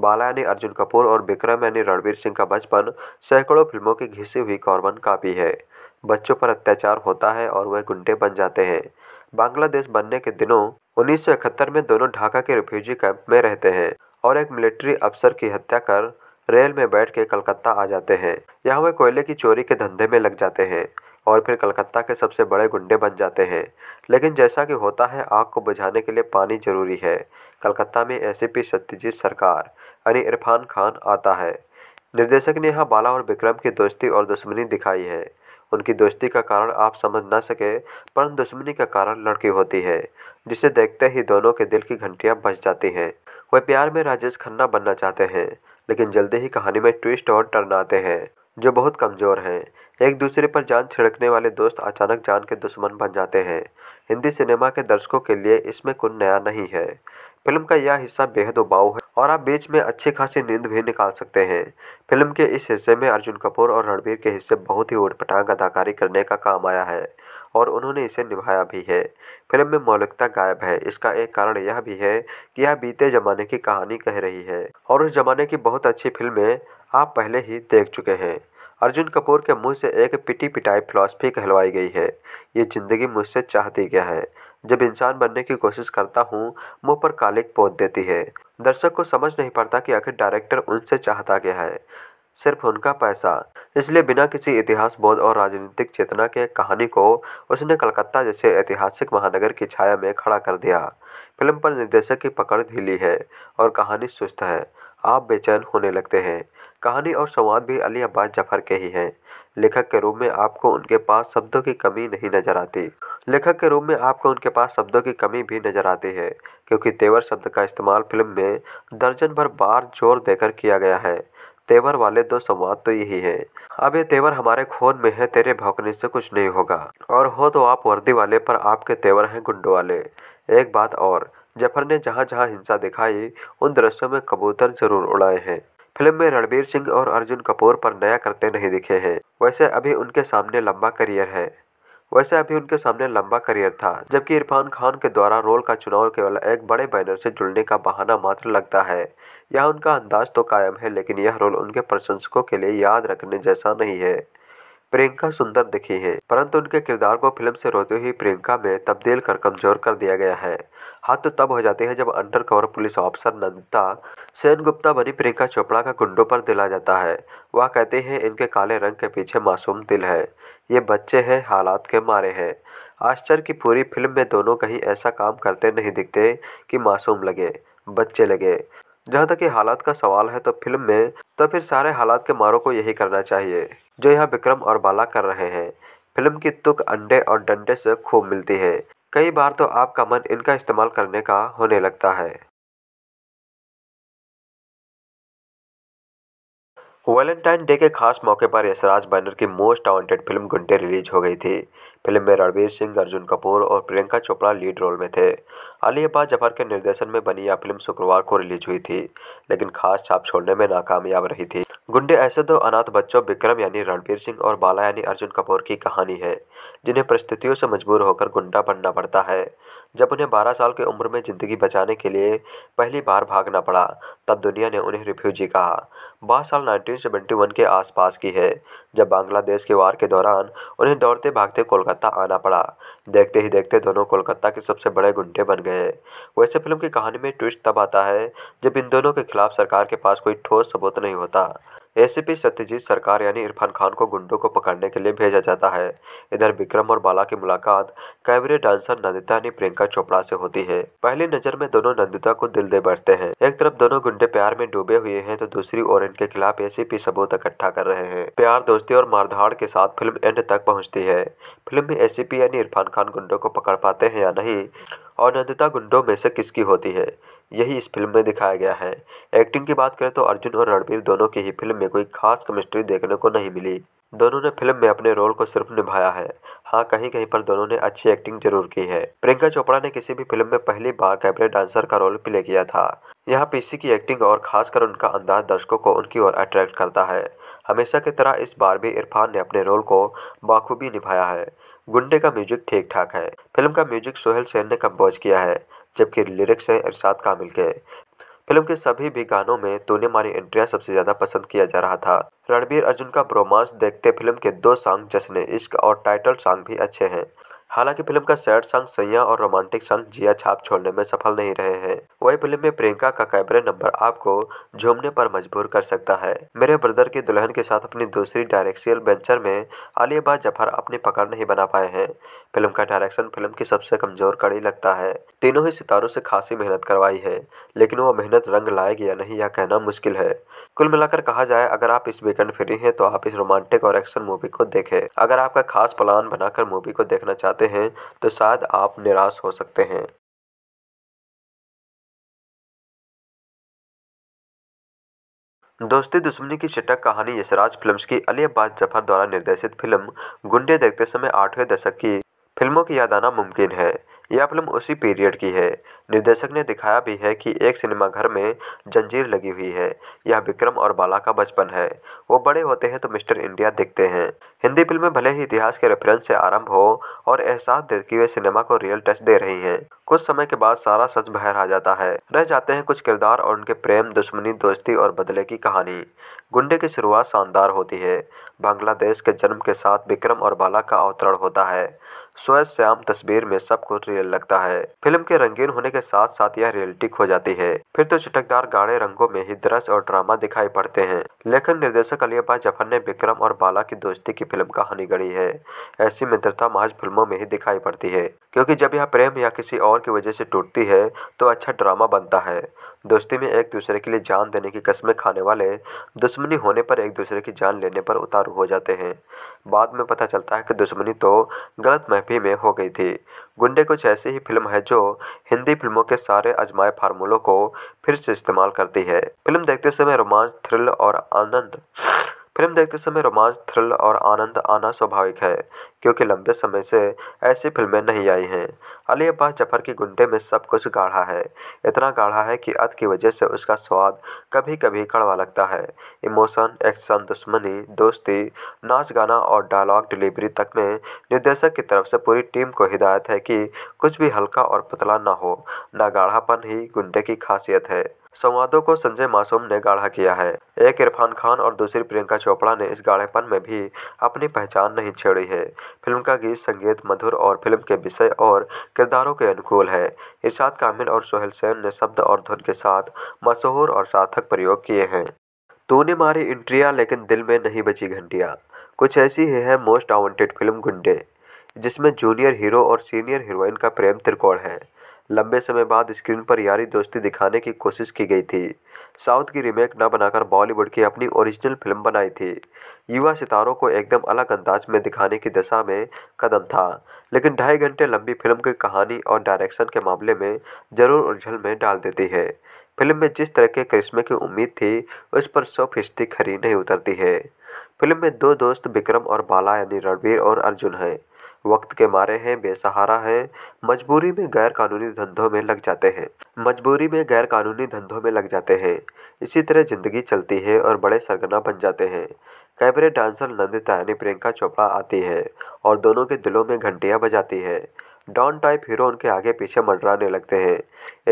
बाला यानी अर्जुन कपूर और विक्रम यानी रणवीर सिंह का बचपन सैकड़ों फिल्मों की घिसी हुई कॉर्बन कापी है बच्चों पर अत्याचार होता है और वह गुंडे बन जाते हैं बांग्लादेश बनने के दिनों उन्नीस सौ इकहत्तर में दोनों ढाका के रिफ्यूजी कैंप में रहते हैं और एक मिलिट्री अफसर की हत्या कर रेल में बैठ के कलकत्ता आ जाते हैं यहाँ वे कोयले की चोरी के धंधे में लग जाते हैं और फिर कलकत्ता के सबसे बड़े गुंडे बन जाते हैं लेकिन जैसा कि होता है आग को बुझाने के लिए पानी जरूरी है कलकत्ता में एस सत्यजीत सरकार यानी इरफान खान आता है निर्देशक ने यहाँ बाला और विक्रम की दोस्ती और दुश्मनी दिखाई है उनकी दोस्ती का कारण आप समझ ना सके पर दुश्मनी का कारण लड़की होती है जिसे देखते ही दोनों के दिल की घंटियां बज जाती हैं वह प्यार में राजेश खन्ना बनना चाहते हैं लेकिन जल्दी ही कहानी में ट्विस्ट और टर्न आते हैं जो बहुत कमज़ोर हैं एक दूसरे पर जान छिड़कने वाले दोस्त अचानक जान के दुश्मन बन जाते हैं हिंदी सिनेमा के दर्शकों के लिए इसमें कुछ नया नहीं है फिल्म का यह हिस्सा बेहद उबाऊ है और आप बीच में अच्छी खासी नींद भी निकाल सकते हैं फिल्म के इस हिस्से में अर्जुन कपूर और रणबीर के हिस्से बहुत ही पटांग अदाकारी करने का काम आया है और उन्होंने इसे निभाया भी है फिल्म में मौलिकता गायब है इसका एक कारण यह भी है कि यह बीते ज़माने की कहानी कह रही है और उस ज़माने की बहुत अच्छी फिल्में आप पहले ही देख चुके हैं अर्जुन कपूर के मुंह से एक पिटी पिटाई फिलॉसफी कहलवाई गई है ये ज़िंदगी मुझसे चाहती क्या है जब इंसान बनने की कोशिश करता हूँ मुंह पर कालिक पोत देती है दर्शक को समझ नहीं पड़ता कि आखिर डायरेक्टर उनसे चाहता क्या है सिर्फ उनका पैसा इसलिए बिना किसी इतिहास बोध और राजनीतिक चेतना के कहानी को उसने कलकत्ता जैसे ऐतिहासिक महानगर की छाया में खड़ा कर दिया फिल्म पर निर्देशक की पकड़ ढीली है और कहानी सुस्त है आप बेचैन होने लगते हैं कहानी और संवाद भी अली अब्बास जफर के ही हैं लेखक के रूप में आपको उनके पास शब्दों की कमी नहीं नजर आती लेखक के रूप में आपको उनके पास शब्दों की कमी भी नज़र आती है क्योंकि तेवर शब्द का इस्तेमाल फिल्म में दर्जन भर बार जोर देकर किया गया है तेवर वाले दो संवाद तो यही है अब ये तेवर हमारे खून में है तेरे भौकने से कुछ नहीं होगा और हो तो आप वर्दी वाले पर आपके तेवर हैं गुंडो वाले एक बात और जफर ने जहाँ जहाँ हिंसा दिखाई उन दृश्यों में कबूतर जरूर उड़ाए हैं फिल्म में रणबीर सिंह और अर्जुन कपूर पर नया करते नहीं दिखे हैं वैसे अभी उनके सामने लंबा करियर है वैसे अभी उनके सामने लंबा करियर था जबकि इरफान खान के द्वारा रोल का चुनाव केवल एक बड़े बैनर से जुड़ने का बहाना मात्र लगता है यह उनका अंदाज तो कायम है लेकिन यह रोल उनके प्रशंसकों के लिए याद रखने जैसा नहीं है प्रियंका सुंदर दिखी है परंतु उनके किरदार को फिल्म से रोते हुए प्रियंका में तब्दील कर कमजोर कर दिया गया है हाथ तो तब हो जाते हैं जब undercover police officer Nandita Sen Gupta बनी प्रियंका चोपड़ा का गुंडों पर दिला जाता है वह कहते हैं इनके काले रंग के पीछे मासूम दिल है ये बच्चे हैं हालात के मारे हैं आश्चर्य की पूरी फिल्म में दोनों कहीं ऐसा काम करते नहीं दिखते कि मासूम लगे बच्चे लगे जहाँ तक ये हालात का सवाल है तो फिल्म में तो फिर सारे हालात के मारों को यही करना चाहिए जो यहाँ विक्रम और बाला कर रहे हैं फिल्म की तुक अंडे और डंडे से खूब मिलती है कई बार तो आपका मन इनका इस्तेमाल करने का होने लगता है वैलेंटाइन डे के खास मौके पर यशराज बैनर की most wanted film Gunday release हो गई थी फिल्म में रणवीर सिंह अर्जुन कपूर और प्रियंका चोपड़ा लीड रोल में थे आलिया भट्ट जफर के निर्देशन में बनी यह फिल्म शुक्रवार को रिलीज हुई थी लेकिन खास छाप छोड़ने में नाकामयाब रही थी गुंडे ऐसे दो तो अनाथ बच्चों विक्रम यानी रणबीर सिंह और बाला यानी अर्जुन कपूर की कहानी है जिन्हें परिस्थितियों से मजबूर होकर गुंडा बनना पड़ता है जब उन्हें बारह साल की उम्र में ज़िंदगी बचाने के लिए पहली बार भागना पड़ा तब दुनिया ने उन्हें रिफ्यूजी कहा बारह साल नाइनटीन के आसपास की है जब बांग्लादेश की वार के दौरान उन्हें दौड़ते भागते कोलकाता आना पड़ा देखते ही देखते दोनों कोलकाता के सबसे बड़े गुंडे बन गए है वैसे फिल्म की कहानी में ट्विस्ट तब आता है जब इन दोनों के खिलाफ सरकार के पास कोई ठोस सबूत नहीं होता एसीपी सत्यजीत सरकार यानी इरफान खान को गुंडों को पकड़ने के लिए भेजा जाता है इधर विक्रम और बाला की मुलाकात कैबरे डांसर नंदिता यानी प्रियंका चोपड़ा से होती है पहली नजर में दोनों नंदिता को दिल दे बैठते हैं एक तरफ दोनों गुंडे प्यार में डूबे हुए हैं तो दूसरी ओर इनके खिलाफ एसीपी सबूत इकट्ठा कर रहे हैं प्यार दोस्ती और मारधाड़ के साथ फिल्म एंड तक पहुँचती है फिल्म में एसीपी यानी इरफान खान गुंडों को पकड़ पाते हैं या नहीं और नंदिता गुंडों में से किसकी होती है यही इस फिल्म में दिखाया गया है एक्टिंग की बात करें तो अर्जुन और रणबीर दोनों की ही फिल्म में कोई खास केमिस्ट्री देखने को नहीं मिली दोनों ने फिल्म में अपने रोल को सिर्फ निभाया है हाँ कहीं कहीं पर दोनों ने अच्छी एक्टिंग जरूर की है प्रियंका चोपड़ा ने किसी भी फिल्म में पहली बार कैबरे डांसर का रोल प्ले किया था यहाँ पीसी की एक्टिंग और खासकर उनका अंदाज दर्शकों को उनकी ओर अट्रैक्ट करता है हमेशा की तरह इस बार भी इरफान ने अपने रोल को बाखूबी निभाया है गुंडे का म्यूजिक ठीक ठाक है फिल्म का म्यूजिक सोहेल सेन ने कम्पोज किया है जबकि लिरिक्स है इरशाद कामिल के फिल्म के सभी भी गानों में तूने मारी एंट्रिया सबसे ज्यादा पसंद किया जा रहा था रणबीर अर्जुन का ब्रोमांस देखते फिल्म के दो सॉन्ग जश्न इश्क और टाइटल सॉन्ग भी अच्छे हैं हालांकि फिल्म का सैड सॉन्ग सैया और रोमांटिक सॉन्ग जिया छाप छोड़ने में सफल नहीं रहे हैं वही फिल्म में प्रियंका का कैमरे नंबर आपको झूमने पर मजबूर कर सकता है मेरे ब्रदर के दुल्हन के साथ अपनी दूसरी डायरेक्शियल वेंचर में आलिया बा जफर अपनी पकड़ नहीं बना पाए हैं फिल्म का डायरेक्शन फिल्म की सबसे कमजोर कड़ी लगता है तीनों ही सितारों से खासी मेहनत करवाई है लेकिन वो मेहनत रंग लाएगी या नहीं यह कहना मुश्किल है कुल मिलाकर कहा जाए अगर आप इस वीकेंड फ्री हैं तो आप इस रोमांटिक और एक्शन मूवी को देखें अगर आपका खास प्लान बनाकर मूवी को देखना चाहते चाहते हैं तो शायद आप निराश हो सकते हैं दोस्ती दुश्मनी की चटक कहानी यशराज फिल्म्स की अली अब्बास जफर द्वारा निर्देशित फिल्म गुंडे देखते समय आठवें दशक की फिल्मों की याद आना मुमकिन है यह फिल्म उसी पीरियड की है निर्देशक ने दिखाया भी है कि एक सिनेमाघर में जंजीर लगी हुई है यह विक्रम और बाला का बचपन है वो बड़े होते हैं तो मिस्टर इंडिया देखते हैं हिंदी फिल्में भले ही इतिहास के रेफरेंस से आरंभ हो और एहसास दे हुए वे सिनेमा को रियल टच दे रही हैं कुछ समय के बाद सारा सच बाहर आ जाता है रह जाते हैं कुछ किरदार और उनके प्रेम दुश्मनी दोस्ती और बदले की कहानी गुंडे की शुरुआत शानदार होती है बांग्लादेश के जन्म के साथ विक्रम और बाला का अवतरण होता है स्वयं श्याम तस्वीर में सब कुछ रियल लगता है फिल्म के रंगीन होने के साथ साथ यह रियलिटिक हो जाती है फिर तो चटकदार गाढ़े रंगों में ही दृश्य और ड्रामा दिखाई पड़ते हैं लेखन निर्देशक अली अब्बास जफर ने विक्रम और बाला की दोस्ती की फिल्म कहानी गढ़ी है ऐसी मित्रता महज फिल्मों में ही दिखाई पड़ती है क्योंकि जब यह प्रेम या किसी और की वजह से टूटती है तो अच्छा ड्रामा बनता है दोस्ती में एक दूसरे के लिए जान देने की कस्में खाने वाले दुश्मनी होने पर एक दूसरे की जान लेने पर उतारू हो जाते हैं बाद में पता चलता है कि दुश्मनी तो गलत महफी में हो गई थी गुंडे कुछ ऐसी ही फिल्म है जो हिंदी फिल्मों के सारे अजमाए फार्मूलों को फिर से इस्तेमाल करती है फिल्म देखते समय रोमांच थ्रिल और आनंद फिल्म देखते समय रोमांच थ्रिल और आनंद आना स्वाभाविक है क्योंकि लंबे समय से ऐसी फिल्में नहीं आई हैं अली अब्बास जफर के गुंडे में सब कुछ गाढ़ा है इतना गाढ़ा है कि अद की वजह से उसका स्वाद कभी कभी कड़वा लगता है इमोशन एक्शन दुश्मनी दोस्ती नाच गाना और डायलॉग डिलीवरी तक में निर्देशक की तरफ से पूरी टीम को हिदायत है कि कुछ भी हल्का और पतला ना हो ना गाढ़ापन ही गुंडे की खासियत है संवादों को संजय मासूम ने गाढ़ा किया है एक इरफान खान और दूसरी प्रियंका चोपड़ा ने इस गाढ़ेपन में भी अपनी पहचान नहीं छेड़ी है फिल्म का गीत संगीत मधुर और फिल्म के विषय और किरदारों के अनुकूल है इरशाद कामिल और सोहेल सेन ने शब्द और धुन के साथ मशहूर और सार्थक प्रयोग किए हैं तूने मारी इंट्रिया लेकिन दिल में नहीं बची घंटिया कुछ ऐसी ही है मोस्ट वांटेड फिल्म गुंडे जिसमें जूनियर हीरो और सीनियर हीरोइन का प्रेम त्रिकोण है लंबे समय बाद स्क्रीन पर यारी दोस्ती दिखाने की कोशिश की गई थी साउथ की रीमेक न बनाकर बॉलीवुड की अपनी ओरिजिनल फिल्म बनाई थी युवा सितारों को एकदम अलग अंदाज में दिखाने की दिशा में कदम था लेकिन ढाई घंटे लंबी फिल्म की कहानी और डायरेक्शन के मामले में जरूर उलझल में डाल देती है फिल्म में जिस तरह के करिश्मे की उम्मीद थी उस पर सौ फीसदी खरी नहीं उतरती है फिल्म में दो दोस्त विक्रम और बाला यानी रणवीर और अर्जुन हैं वक्त के मारे हैं बेसहारा हैं मजबूरी में गैर कानूनी धंधों में लग जाते हैं मजबूरी में गैर कानूनी धंधों में लग जाते हैं इसी तरह ज़िंदगी चलती है और बड़े सरगना बन जाते हैं कैबरे डांसर नंदिता यानी प्रियंका चोपड़ा आती है और दोनों के दिलों में घंटियाँ बजाती है डॉन टाइप हीरो उनके आगे पीछे मंडराने लगते हैं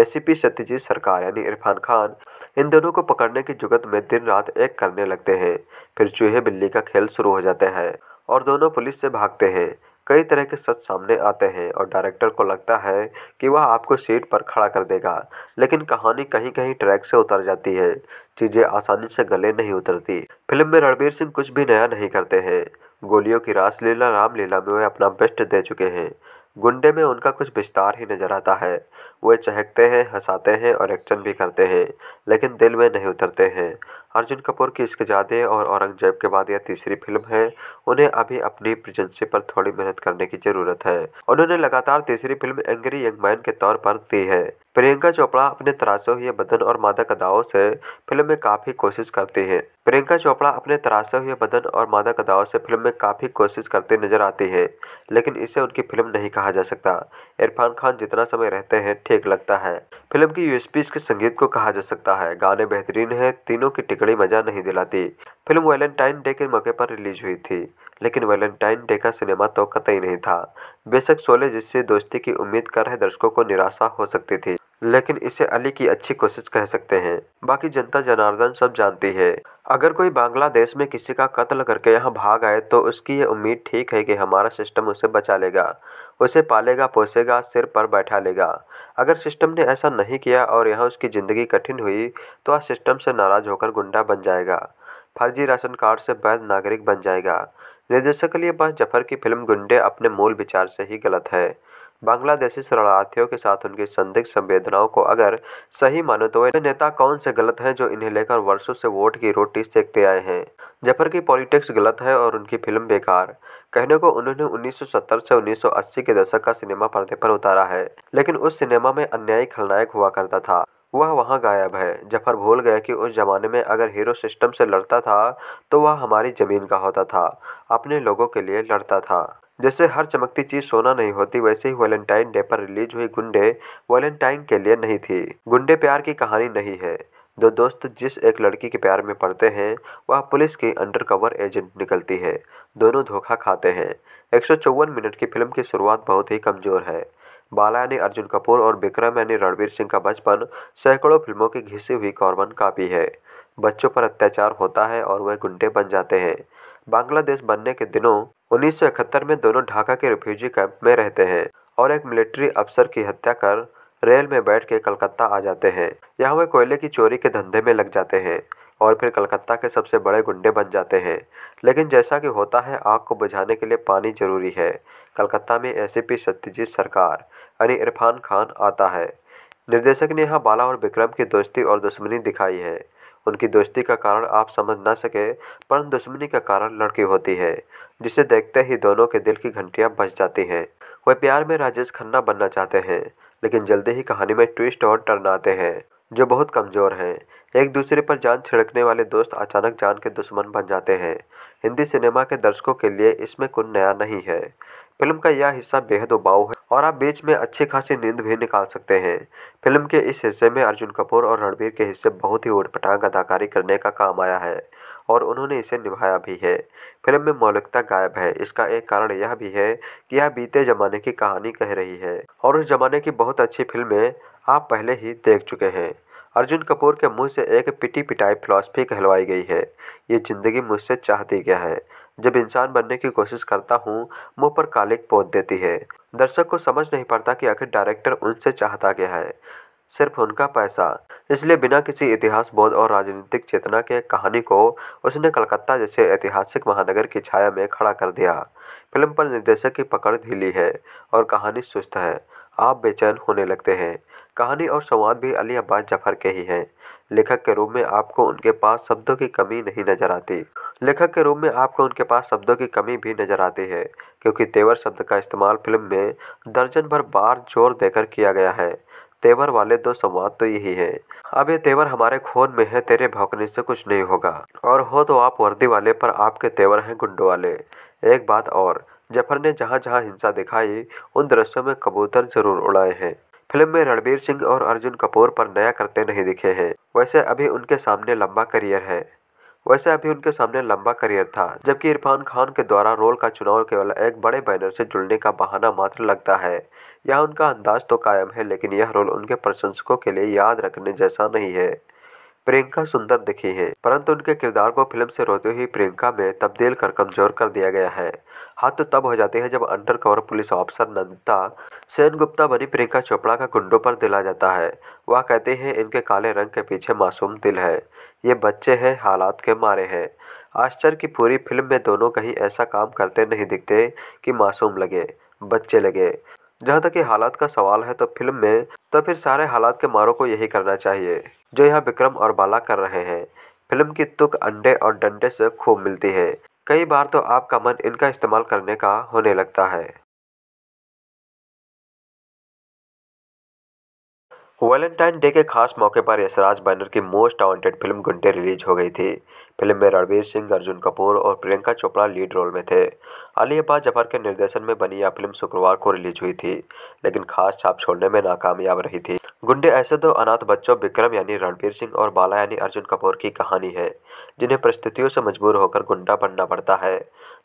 एसीपी सत्यजीत सरकार यानी इरफान खान इन दोनों को पकड़ने की जुगत में दिन रात एक करने लगते हैं फिर चूहे बिल्ली का खेल शुरू हो जाते हैं और दोनों पुलिस से भागते हैं कई तरह के सच सामने आते हैं और डायरेक्टर को लगता है कि वह आपको सीट पर खड़ा कर देगा लेकिन कहानी कहीं कहीं ट्रैक से उतर जाती है चीज़ें आसानी से गले नहीं उतरती फिल्म में रणबीर सिंह कुछ भी नया नहीं करते हैं गोलियों की रासलीला रामलीला में वे अपना बेस्ट दे चुके हैं गुंडे में उनका कुछ विस्तार ही नजर आता है वे चहकते हैं हंसाते हैं और एक्शन भी करते हैं लेकिन दिल में नहीं उतरते हैं अर्जुन कपूर की इश्कजादे और औरंगज़ेब के बाद यह तीसरी फिल्म है उन्हें अभी अपनी प्रेजेंसी पर थोड़ी मेहनत करने की ज़रूरत है उन्होंने लगातार तीसरी फिल्म एंग्री यंग मैन के तौर पर दी है प्रियंका चोपड़ा अपने तराशे हुए बदन और मादक अदाओं से फिल्म में काफ़ी कोशिश करती है प्रियंका चोपड़ा अपने तरासे हुए बदन और मादक अदाओं से फिल्म में काफ़ी कोशिश करते नजर आती है लेकिन इसे उनकी फिल्म नहीं कहा जा सकता इरफान खान जितना समय रहते हैं ठीक लगता है फिल्म की यूएसपी के संगीत को कहा जा सकता है गाने बेहतरीन हैं तीनों की टिकट कड़ी मजा नहीं दिलाती फिल्म वैलेंटाइन डे के मौके पर रिलीज हुई थी लेकिन वैलेंटाइन डे का सिनेमा तो कतई नहीं था बेशक सोले जिससे दोस्ती की उम्मीद कर रहे दर्शकों को निराशा हो सकती थी लेकिन इसे अली की अच्छी कोशिश कह सकते हैं बाकी जनता जनार्दन सब जानती है अगर कोई बांग्लादेश में किसी का कत्ल करके यहाँ भाग आए तो उसकी ये उम्मीद ठीक है कि हमारा सिस्टम उसे बचा लेगा उसे पालेगा पोसेगा सिर पर बैठा लेगा अगर सिस्टम ने ऐसा नहीं किया और यहाँ उसकी ज़िंदगी कठिन हुई तो आज सिस्टम से नाराज़ होकर गुंडा बन जाएगा फर्जी राशन कार्ड से वैध नागरिक बन जाएगा निर्देशक के लिए बस जफर की फिल्म गुंडे अपने मूल विचार से ही गलत है बांग्लादेशी शरणार्थियों के साथ उनकी संदिग्ध संवेदनाओं को अगर सही मानो तो नेता कौन से गलत हैं जो इन्हें लेकर वर्षों से वोट की रोटी सेकते आए हैं जफर की पॉलिटिक्स गलत है और उनकी फिल्म बेकार कहने को उन्होंने 1970 से 1980 के दशक का सिनेमा पर्दे पर उतारा है लेकिन उस सिनेमा में अन्यायी खलनायक हुआ करता था वह वहाँ गायब है जफर भूल गया कि उस जमाने में अगर हीरो सिस्टम से लड़ता था तो वह हमारी ज़मीन का होता था अपने लोगों के लिए लड़ता था जैसे हर चमकती चीज सोना नहीं होती वैसे ही वैलेंटाइन डे पर रिलीज हुई गुंडे वैलेंटाइन के लिए नहीं थी गुंडे प्यार की कहानी नहीं है दो दोस्त जिस एक लड़की के प्यार में पड़ते हैं वह पुलिस की अंडरकवर एजेंट निकलती है दोनों धोखा खाते हैं एक मिनट की फिल्म की शुरुआत बहुत ही कमज़ोर है बाला यानी अर्जुन कपूर और विक्रम यानी रणवीर सिंह का बचपन सैकड़ों फिल्मों की घिसी हुई कॉर्बन कापी है बच्चों पर अत्याचार होता है और वह गुंडे बन जाते हैं बांग्लादेश बनने के दिनों उन्नीस सौ इकहत्तर में दोनों ढाका के रिफ्यूजी कैंप में रहते हैं और एक मिलिट्री अफसर की हत्या कर रेल में बैठ के कलकत्ता आ जाते हैं यहाँ वे कोयले की चोरी के धंधे में लग जाते हैं और फिर कलकत्ता के सबसे बड़े गुंडे बन जाते हैं लेकिन जैसा कि होता है आग को बुझाने के लिए पानी जरूरी है कलकत्ता में एसीपी सत्यजीत सरकार यानी इरफान खान आता है निर्देशक ने यहाँ बाला और विक्रम की दोस्ती और दुश्मनी दिखाई है उनकी दोस्ती का कारण आप समझ ना सके पर दुश्मनी का कारण लड़की होती है जिसे देखते ही दोनों के दिल की घंटियां बज जाती हैं वह प्यार में राजेश खन्ना बनना चाहते हैं लेकिन जल्दी ही कहानी में ट्विस्ट और टर्न आते हैं जो बहुत कमज़ोर हैं एक दूसरे पर जान छिड़कने वाले दोस्त अचानक जान के दुश्मन बन जाते हैं हिंदी सिनेमा के दर्शकों के लिए इसमें कुछ नया नहीं है फिल्म का यह हिस्सा बेहद उबाऊ है और आप बीच में अच्छी खासी नींद भी निकाल सकते हैं फिल्म के इस हिस्से में अर्जुन कपूर और रणबीर के हिस्से बहुत ही उठपटांग अदाकारी करने का काम आया है और उन्होंने इसे निभाया भी है फिल्म में मौलिकता गायब है इसका एक कारण यह भी है कि यह बीते जमाने की कहानी कह रही है और उस जमाने की बहुत अच्छी फिल्में आप पहले ही देख चुके हैं अर्जुन कपूर के मुंह से एक पिटी पिटाई फिलॉसफी कहलवाई गई है ये ज़िंदगी मुझसे चाहती क्या है जब इंसान बनने की कोशिश करता हूँ मुँह पर कालिक पोत देती है दर्शक को समझ नहीं पड़ता कि आखिर डायरेक्टर उनसे चाहता क्या है सिर्फ उनका पैसा इसलिए बिना किसी इतिहास बोध और राजनीतिक चेतना के कहानी को उसने कलकत्ता जैसे ऐतिहासिक महानगर की छाया में खड़ा कर दिया फिल्म पर निर्देशक की पकड़ ढीली है और कहानी सुस्त है आप बेचैन होने लगते हैं कहानी और संवाद भी अली अब्बास जफ़र के ही हैं लेखक के रूप में आपको उनके पास शब्दों की कमी नहीं नज़र आती लेखक के रूप में आपको उनके पास शब्दों की कमी भी नज़र आती है क्योंकि तेवर शब्द का इस्तेमाल फिल्म में दर्जन भर बार जोर देकर किया गया है तेवर वाले दो संवाद तो यही है अब ये तेवर हमारे खून में है तेरे भौकने से कुछ नहीं होगा और हो तो आप वर्दी वाले पर आपके तेवर हैं गुंडो वाले एक बात और जफर ने जहाँ जहाँ हिंसा दिखाई उन दृश्यों में कबूतर जरूर उड़ाए हैं फिल्म में रणबीर सिंह और अर्जुन कपूर पर नया करते नहीं दिखे हैं वैसे अभी उनके सामने लंबा करियर है वैसे अभी उनके सामने लंबा करियर था जबकि इरफान खान के द्वारा रोल का चुनाव केवल एक बड़े बैनर से जुड़ने का बहाना मात्र लगता है यह उनका अंदाज तो कायम है लेकिन यह रोल उनके प्रशंसकों के लिए याद रखने जैसा नहीं है प्रियंका सुंदर दिखी हैं परंतु उनके किरदार को फिल्म से रोते हुई प्रियंका में तब्दील कर कमजोर कर दिया गया है हाथ तो तब हो जाते हैं जब undercover police officer Nandita Sen Gupta बनी प्रियंका चोपड़ा का गुंडों पर दिला जाता है वह कहते हैं इनके काले रंग के पीछे मासूम दिल है ये बच्चे हैं हालात के मारे हैं आश्चर्य की पूरी फिल्म में दोनों कहीं ऐसा काम करते नहीं दिखते कि मासूम लगे बच्चे लगे जहाँ तक ये हालात का सवाल है तो फिल्म में तो फिर सारे हालात के मारों को यही करना चाहिए जो यहाँ विक्रम और बाला कर रहे हैं फिल्म की तुक अंडे और डंडे से खूब मिलती है कई बार तो आपका मन इनका इस्तेमाल करने का होने लगता है वैलेंटाइन डे के खास मौके पर यशराज बैनर की most wanted film Gunday release हो गई थी फिल्म में रणवीर सिंह अर्जुन कपूर और प्रियंका चोपड़ा लीड रोल में थे आलिया बात जफर के निर्देशन में बनी यह फिल्म शुक्रवार को रिलीज हुई थी लेकिन खास छाप छोड़ने में नाकामयाब रही थी गुंडे ऐसे दो अनाथ बच्चों विक्रम यानी रणवीर सिंह और बाला यानी अर्जुन कपूर की कहानी है जिन्हें परिस्थितियों से मजबूर होकर गुंडा बनना पड़ता है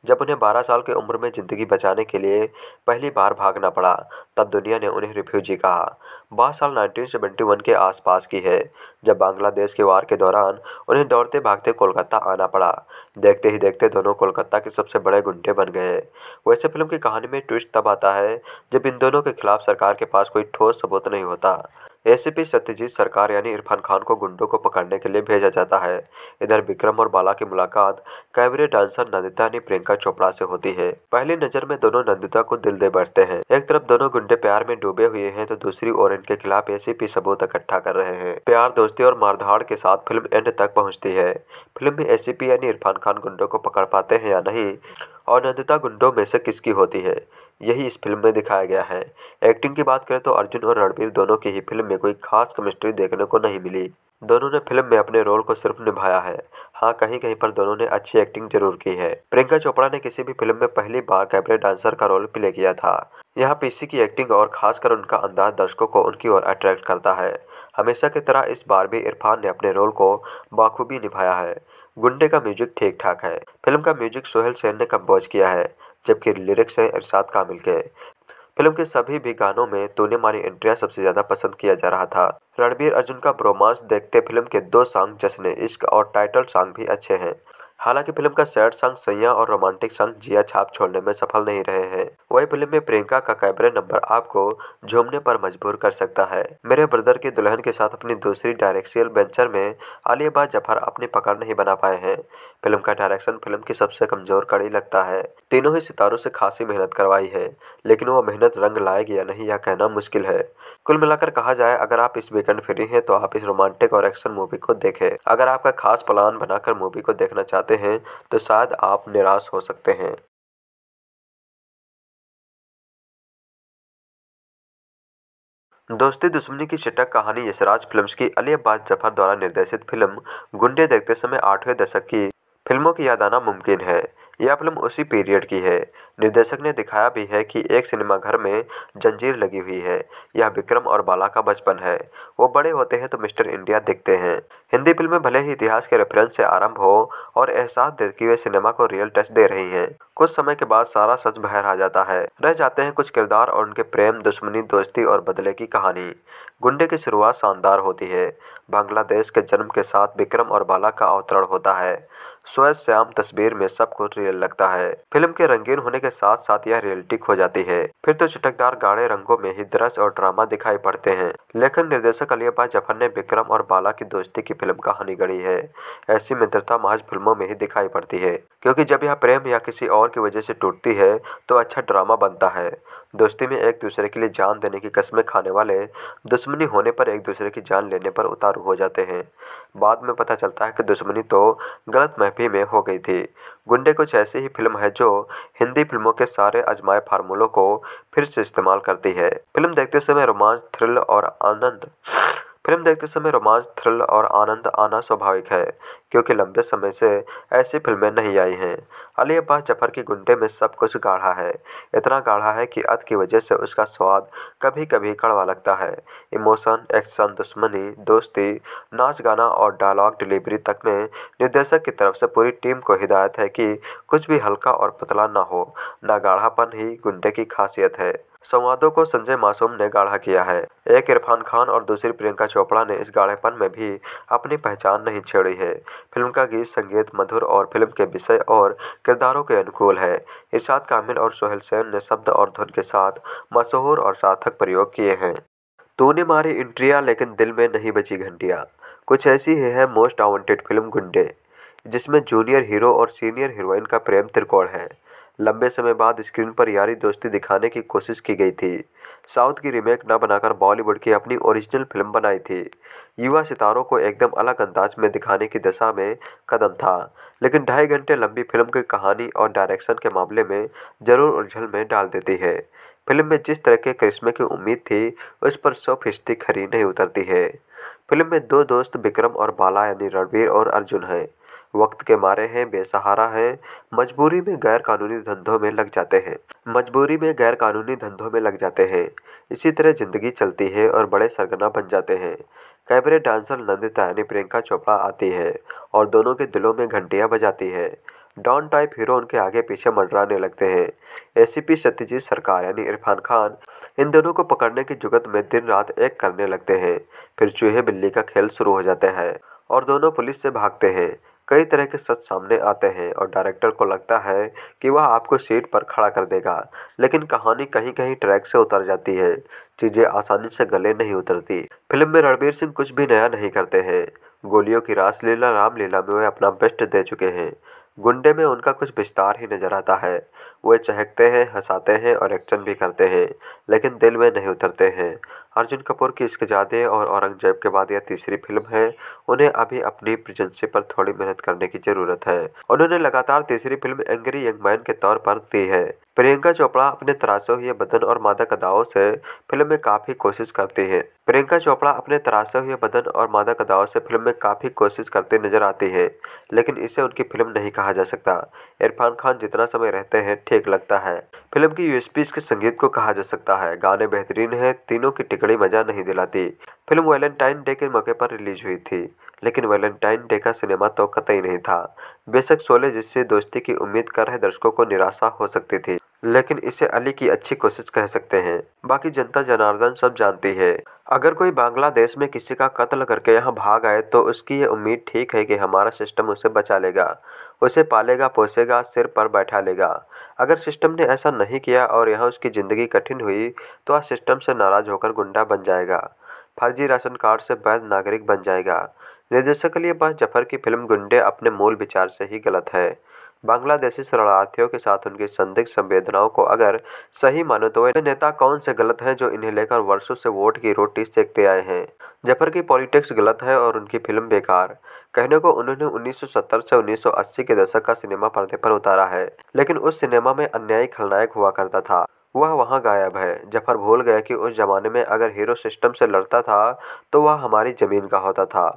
जब उन्हें 12 साल की उम्र में ज़िंदगी बचाने के लिए पहली बार भागना पड़ा तब दुनिया ने उन्हें रिफ्यूजी कहा बारह साल 1971 के आसपास की है जब बांग्लादेश की वार के दौरान उन्हें दौड़ते भागते कोलकाता आना पड़ा देखते ही देखते दोनों कोलकाता के सबसे बड़े गुंडे बन गए गए वैसे फिल्म की कहानी में ट्विस्ट तब आता है जब इन दोनों के खिलाफ सरकार के पास कोई ठोस सबूत नहीं होता एसीपी सत्यजीत सरकार यानी इरफान खान को गुंडों को पकड़ने के लिए भेजा जाता है इधर विक्रम और बाला की मुलाकात कैबरे डांसर नंदिता यानी प्रियंका चोपड़ा से होती है पहली नजर में दोनों नंदिता को दिल दे बैठते हैं एक तरफ दोनों गुंडे प्यार में डूबे हुए हैं तो दूसरी ओर इनके खिलाफ एसीपी सबूत इकट्ठा कर रहे हैं प्यार दोस्ती और मारधाड़ के साथ फिल्म एंड तक पहुँचती है फिल्म में एसीपी यानी इरफान खान गुंडों को पकड़ पाते हैं या नहीं और नंदिता गुंडों में से किसकी होती है यही इस फिल्म में दिखाया गया है एक्टिंग की बात करें तो अर्जुन और रणबीर दोनों की ही फिल्म में कोई खास केमिस्ट्री देखने को नहीं मिली दोनों ने फिल्म में अपने रोल को सिर्फ निभाया है हाँ कहीं कहीं पर दोनों ने अच्छी एक्टिंग जरूर की है प्रियंका चोपड़ा ने किसी भी फिल्म में पहली बार कैबरे डांसर का रोल प्ले किया था यहाँ पीसी की एक्टिंग और खासकर उनका अंदाज दर्शकों को उनकी ओर अट्रैक्ट करता है हमेशा की तरह इस बार भी इरफान ने अपने रोल को बाखूबी निभाया है गुंडे का म्यूजिक ठीक ठाक है फिल्म का म्यूजिक सोहेल सेन ने कम्पोज किया है जबकि लिरिक्स हैं इरशाद कामिल के फिल्म के सभी भी गानों में तूने मारी एंट्रियाँ सबसे ज़्यादा पसंद किया जा रहा था रणबीर अर्जुन का ब्रोमांस देखते फिल्म के दो सॉन्ग जश्न इश्क और टाइटल सॉन्ग भी अच्छे हैं हालांकि फिल्म का सैड संग सैया और रोमांटिक संग जिया छाप छोड़ने में सफल नहीं रहे हैं वही फिल्म में प्रियंका का कैमरे नंबर आपको झूमने पर मजबूर कर सकता है मेरे ब्रदर की दुल्हन के साथ अपनी दूसरी डायरेक्शियल वेंचर में आलियाबा जफर अपनी पकड़ नहीं बना पाए हैं फिल्म का डायरेक्शन फिल्म की सबसे कमजोर कड़ी लगता है तीनों ही सितारों से खासी मेहनत करवाई है लेकिन वो मेहनत रंग लाएगी या नहीं यह कहना मुश्किल है कुल मिलाकर कहा जाए अगर आप इस वीकेंड फ्री हैं तो आप इस रोमांटिक और एक्शन मूवी को देखें अगर आपका खास प्लान बनाकर मूवी को देखना चाहते जाते हैं तो शायद आप निराश हो सकते हैं दोस्ती दुश्मनी की चटक कहानी यशराज फिल्म्स की अली अब्बास जफर द्वारा निर्देशित फिल्म गुंडे देखते समय आठवें दशक की फिल्मों की याद आना मुमकिन है यह फिल्म उसी पीरियड की है निर्देशक ने दिखाया भी है कि एक सिनेमाघर में जंजीर लगी हुई है यह विक्रम और बाला का बचपन है वो बड़े होते हैं तो मिस्टर इंडिया दिखते हैं हिंदी फिल्में भले ही इतिहास के रेफरेंस से आरंभ हो और एहसास दे कि वे सिनेमा को रियल टच दे रही हैं कुछ समय के बाद सारा सच बाहर आ जाता है रह जाते हैं कुछ किरदार और उनके प्रेम दुश्मनी दोस्ती और बदले की कहानी गुंडे की शुरुआत शानदार होती है बांग्लादेश के जन्म के साथ विक्रम और बाला का अवतरण होता है स्वयं श्याम तस्वीर में सब कुछ रियल लगता है फिल्म के रंगीन होने के के साथ साथ यह रियलिटी खो जाती है फिर तो चटकदार गाढ़े रंगों में ही दृश्य और ड्रामा दिखाई पड़ते हैं लेखन निर्देशक अलियाबा जफर ने विक्रम और बाला की दोस्ती की फिल्म कहानी गढ़ी है ऐसी मित्रता महज फिल्मों में ही दिखाई पड़ती है क्योंकि जब यह प्रेम या किसी और की वजह से टूटती है तो अच्छा ड्रामा बनता है दोस्ती में एक दूसरे के लिए जान देने की कस्में खाने वाले दुश्मनी होने पर एक दूसरे की जान लेने पर उतारू हो जाते हैं बाद में पता चलता है कि दुश्मनी तो गलत महफी में हो गई थी गुंडे कुछ ऐसी ही फिल्म है जो हिंदी फिल्म फिल्मों के सारे अजमाए फार्मूलों को फिर से इस्तेमाल करती है फिल्म देखते समय रोमांच थ्रिल और आनंद फिल्म देखते समय रोमांच थ्रिल और आनंद आना स्वाभाविक है क्योंकि लंबे समय से ऐसी फिल्में नहीं आई हैं अली अब्बास जफर की गुंडे में सब कुछ गाढ़ा है इतना गाढ़ा है कि अद की वजह से उसका स्वाद कभी कभी कड़वा लगता है इमोशन एक्शन दुश्मनी दोस्ती नाच गाना और डायलॉग डिलीवरी तक में निर्देशक की तरफ से पूरी टीम को हिदायत है कि कुछ भी हल्का और पतला ना हो ना गाढ़ापन ही गुंडे की खासियत है संवादों को संजय मासूम ने गाढ़ा किया है एक इरफान खान और दूसरी प्रियंका चोपड़ा ने इस गाढ़ेपन में भी अपनी पहचान नहीं छेड़ी है फिल्म का गीत संगीत मधुर और फिल्म के विषय और किरदारों के अनुकूल है इरशाद कामिल और सोहेल सेन ने शब्द और धुन के साथ मशहूर और सार्थक प्रयोग किए हैं तूने मारी इंट्रिया लेकिन दिल में नहीं बची घंटिया कुछ ऐसी ही है मोस्ट वांटेड फिल्म गुंडे जिसमें जूनियर हीरो और सीनियर हीरोइन का प्रेम त्रिकोण है लंबे समय बाद स्क्रीन पर यारी दोस्ती दिखाने की कोशिश की गई थी साउथ की रीमेक न बनाकर बॉलीवुड की अपनी ओरिजिनल फिल्म बनाई थी युवा सितारों को एकदम अलग अंदाज में दिखाने की दिशा में कदम था लेकिन ढाई घंटे लंबी फिल्म की कहानी और डायरेक्शन के मामले में जरूर उलझल में डाल देती है फिल्म में जिस तरह के करिश्मे की उम्मीद थी उस पर सौ फीसदी खरी नहीं उतरती है फिल्म में दो दोस्त विक्रम और बाला यानी रणवीर और अर्जुन हैं वक्त के मारे हैं बेसहारा हैं मजबूरी में गैर कानूनी धंधों में लग जाते हैं मजबूरी में गैर कानूनी धंधों में लग जाते हैं इसी तरह ज़िंदगी चलती है और बड़े सरगना बन जाते हैं कैबरे डांसर नंदिता यानी प्रियंका चोपड़ा आती है और दोनों के दिलों में घंटियाँ बजाती है डॉन टाइप हीरो उनके आगे पीछे मंडराने लगते हैं एसीपी सत्यजीत सरकार यानी इरफान खान इन दोनों को पकड़ने की जुगत में दिन रात एक करने लगते हैं फिर चूहे बिल्ली का खेल शुरू हो जाता है और दोनों पुलिस से भागते हैं कई तरह के सच सामने आते हैं और डायरेक्टर को लगता है कि वह आपको सीट पर खड़ा कर देगा लेकिन कहानी कहीं कहीं ट्रैक से उतर जाती है चीज़ें आसानी से गले नहीं उतरती फिल्म में रणबीर सिंह कुछ भी नया नहीं करते हैं गोलियों की रासलीला रामलीला में वे अपना बेस्ट दे चुके हैं गुंडे में उनका कुछ विस्तार ही नज़र आता है वे चहकते हैं हंसाते हैं और एक्शन भी करते हैं लेकिन दिल में नहीं उतरते हैं अर्जुन कपूर की इश्कजादे और औरंगजेब के बाद यह तीसरी फिल्म है उन्हें अभी अपनी प्रेजेंसी पर थोड़ी मेहनत करने की जरूरत है उन्होंने लगातार तीसरी फिल्म एंग्री यंग मैन के तौर पर दी है प्रियंका चोपड़ा अपने तराशे हुए बदन और मादक अदाओं से फिल्म में काफ़ी कोशिश करती है प्रियंका चोपड़ा अपने तराशे हुए बदन और मादक अदाओं से फिल्म में काफ़ी कोशिश करते नजर आती है लेकिन इसे उनकी फिल्म नहीं कहा जा सकता इरफान खान जितना समय रहते हैं ठीक लगता है फिल्म की यूएसपी इसके संगीत को कहा जा सकता है गाने बेहतरीन है तीनों की टिकट बड़ी मज़ा नहीं दिलाती फिल्म वैलेंटाइन डे के मौके पर रिलीज हुई थी लेकिन वैलेंटाइन डे का सिनेमा तो कतई नहीं था बेशक शोले जिससे दोस्ती की उम्मीद कर रहे दर्शकों को निराशा हो सकती थी लेकिन इसे अली की अच्छी कोशिश कह सकते हैं बाकी जनता जनार्दन सब जानती है अगर कोई बांग्लादेश में किसी का कत्ल करके यहाँ भाग आए तो उसकी ये उम्मीद ठीक है कि हमारा सिस्टम उसे बचा लेगा उसे पालेगा पोसेगा सिर पर बैठा लेगा अगर सिस्टम ने ऐसा नहीं किया और यहाँ उसकी ज़िंदगी कठिन हुई तो आज सिस्टम से नाराज़ होकर गुंडा बन जाएगा फर्जी राशन कार्ड से वैध नागरिक बन जाएगा निर्देशक लिए बस जफर की फिल्म गुंडे अपने मूल विचार से ही गलत है बांग्लादेशी शरणार्थियों के साथ उनकी संदिग्ध संवेदनाओं को अगर सही मानो तो वे नेता कौन से गलत हैं जो इन्हें लेकर वर्षों से वोट की रोटी सेकते आए हैं जफर की पॉलिटिक्स गलत है और उनकी फिल्म बेकार कहने को उन्होंने 1970 से 1980 के दशक का सिनेमा पर्दे पर उतारा है लेकिन उस सिनेमा में अन्यायी खलनायक हुआ करता था वह वहाँ गायब है जफर भूल गया कि उस जमाने में अगर हीरो सिस्टम से लड़ता था तो वह हमारी ज़मीन का होता था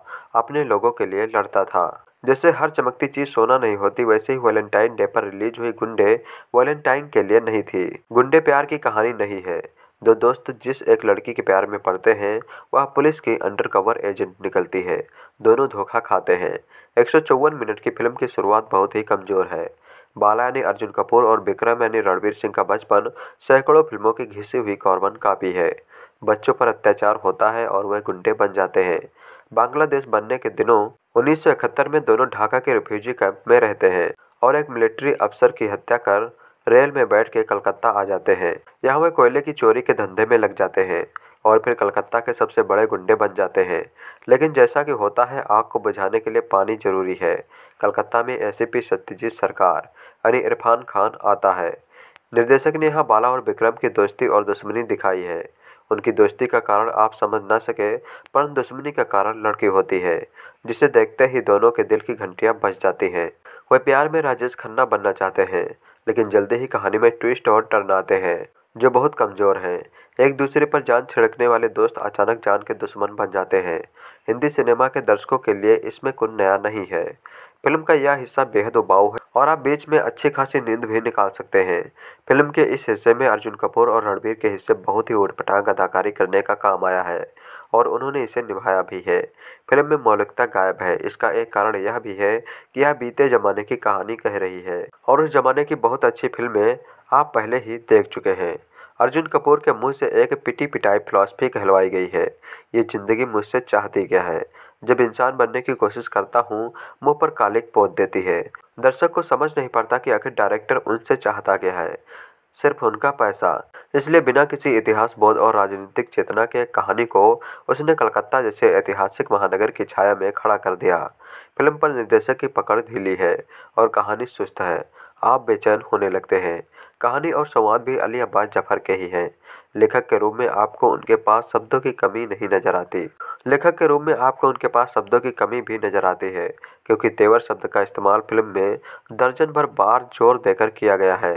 अपने लोगों के लिए लड़ता था जैसे हर चमकती चीज सोना नहीं होती वैसे ही वैलेंटाइन डे पर रिलीज हुई गुंडे वैलेंटाइन के लिए नहीं थी गुंडे प्यार की कहानी नहीं है दो दोस्त जिस एक लड़की के प्यार में पड़ते हैं वह पुलिस की अंडरकवर एजेंट निकलती है दोनों धोखा खाते हैं एक मिनट की फिल्म की शुरुआत बहुत ही कमज़ोर है बाला यानी अर्जुन कपूर और विक्रम यानी रणवीर सिंह का बचपन सैकड़ों फिल्मों की घिसी हुई कॉर्बन कापी है बच्चों पर अत्याचार होता है और वह गुंडे बन जाते हैं बांग्लादेश बनने के दिनों उन्नीस में दोनों ढाका के रिफ्यूजी कैंप में रहते हैं और एक मिलिट्री अफसर की हत्या कर रेल में बैठ के कलकत्ता आ जाते हैं यहाँ वे कोयले की चोरी के धंधे में लग जाते हैं और फिर कलकत्ता के सबसे बड़े गुंडे बन जाते हैं लेकिन जैसा कि होता है आग को बुझाने के लिए पानी जरूरी है कलकत्ता में एस सत्यजीत सरकार यानी इरफान खान आता है निर्देशक ने यहाँ बाला और विक्रम की दोस्ती और दुश्मनी दिखाई है उनकी दोस्ती का कारण आप समझ ना सके पर दुश्मनी का कारण लड़की होती है जिसे देखते ही दोनों के दिल की घंटियाँ बच जाती हैं वह प्यार में राजेश खन्ना बनना चाहते हैं लेकिन जल्दी ही कहानी में ट्विस्ट और टर्न आते हैं जो बहुत कमज़ोर हैं एक दूसरे पर जान छिड़कने वाले दोस्त अचानक जान के दुश्मन बन जाते हैं हिंदी सिनेमा के दर्शकों के लिए इसमें कुछ नया नहीं है फिल्म का यह हिस्सा बेहद उबाऊ है और आप बीच में अच्छी खासी नींद भी निकाल सकते हैं फिल्म के इस हिस्से में अर्जुन कपूर और रणबीर के हिस्से बहुत ही ऊटपटांग अदाकारी करने का काम आया है और उन्होंने इसे निभाया भी है फिल्म में मौलिकता गायब है इसका एक कारण यह भी है कि यह बीते ज़माने की कहानी कह रही है और उस ज़माने की बहुत अच्छी फिल्में आप पहले ही देख चुके हैं अर्जुन कपूर के मुंह से एक पिटी पिटाई फिलॉसफी कहलवाई गई है ये ज़िंदगी मुझसे चाहती क्या है जब इंसान बनने की कोशिश करता हूँ मुँह पर कालिक पोत देती है दर्शक को समझ नहीं पड़ता कि आखिर डायरेक्टर उनसे चाहता क्या है सिर्फ उनका पैसा इसलिए बिना किसी इतिहास बोध और राजनीतिक चेतना के कहानी को उसने कलकत्ता जैसे ऐतिहासिक महानगर की छाया में खड़ा कर दिया फिल्म पर निर्देशक की पकड़ ढीली है और कहानी सुस्त है आप बेचैन होने लगते हैं कहानी और संवाद भी अली अब्बास जफर के ही हैं लेखक के रूप में आपको उनके पास शब्दों की कमी नहीं नज़र आती लेखक के रूप में आपको उनके पास शब्दों की कमी भी नज़र आती है क्योंकि तेवर शब्द का इस्तेमाल फिल्म में दर्जन भर बार जोर देकर किया गया है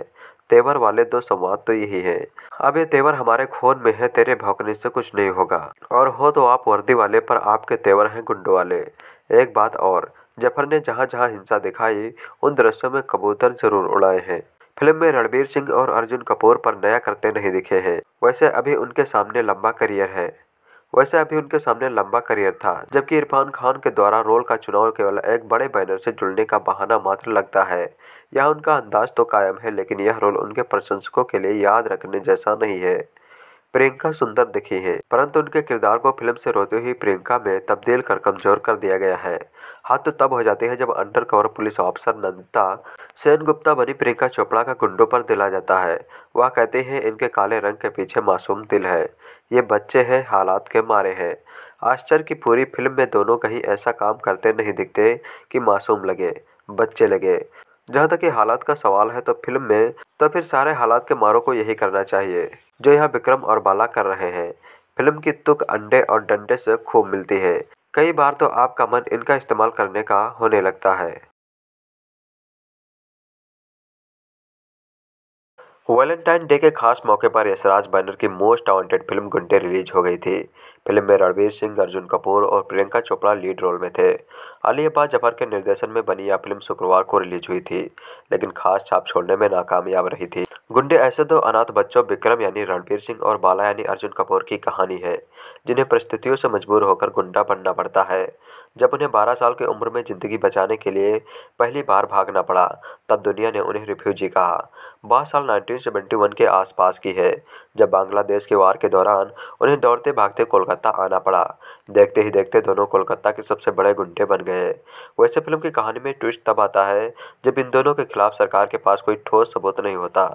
तेवर वाले दो संवाद तो यही है अब ये तेवर हमारे खून में है तेरे भौकने से कुछ नहीं होगा और हो तो आप वर्दी वाले पर आपके तेवर हैं गुंडो वाले एक बात और जफर ने जहाँ जहाँ हिंसा दिखाई उन दृश्यों में कबूतर जरूर उड़ाए हैं फिल्म में रणबीर सिंह और अर्जुन कपूर पर नया करते नहीं दिखे हैं वैसे अभी उनके सामने लंबा करियर है वैसे अभी उनके सामने लंबा करियर था जबकि इरफान खान के द्वारा रोल का चुनाव केवल एक बड़े बैनर से जुड़ने का बहाना मात्र लगता है यह उनका अंदाज तो कायम है लेकिन यह रोल उनके प्रशंसकों के लिए याद रखने जैसा नहीं है प्रियंका सुंदर दिखी है परंतु उनके किरदार को फिल्म से रोते हुई प्रियंका में तब्दील कर कमजोर कर दिया गया है हाथ तो तब हो जाती है जब undercover police officer Nandita Sen Gupta बनी प्रियंका चोपड़ा का गुंडों पर दिला जाता है वह कहते हैं इनके काले रंग के पीछे मासूम दिल है ये बच्चे हैं हालात के मारे हैं आश्चर्य की पूरी फिल्म में दोनों कहीं ऐसा काम करते नहीं दिखते कि मासूम लगे बच्चे लगे जहाँ तक ये हालात का सवाल है तो फिल्म में तो फिर सारे हालात के मारों को यही करना चाहिए जो यहाँ विक्रम और बाला कर रहे हैं फिल्म की तुक अंडे और डंडे से खूब मिलती है कई बार तो आपका मन इनका इस्तेमाल करने का होने लगता है वैलेंटाइन डे के खास मौके पर यशराज बैनर की most wanted film Gunday release हो गई थी फिल्म में रणवीर सिंह अर्जुन कपूर और प्रियंका चोपड़ा लीड रोल में थे अली अब्बास जफर के निर्देशन में बनी यह फिल्म शुक्रवार को रिलीज हुई थी लेकिन खास छाप छोड़ने में नाकामयाब रही थी गुंडे ऐसे दो अनाथ बच्चों विक्रम यानी रणबीर सिंह और बाला यानी अर्जुन कपूर की कहानी है जिन्हें परिस्थितियों से मजबूर होकर गुंडा बनना पड़ता है जब उन्हें बारह साल की उम्र में ज़िंदगी बचाने के लिए पहली बार भागना पड़ा तब दुनिया ने उन्हें रिफ्यूजी कहा बारह साल नाइनटीन के आसपास की है जब बांग्लादेश के वार के दौरान उन्हें दौड़ते भागते कोलकाता आना पड़ा देखते ही देखते दोनों कोलकाता के सबसे बड़े गुंडे बन गए गए वैसे फिल्म की कहानी में ट्विस्ट तब आता है जब इन दोनों के खिलाफ सरकार के पास कोई ठोस सबूत नहीं होता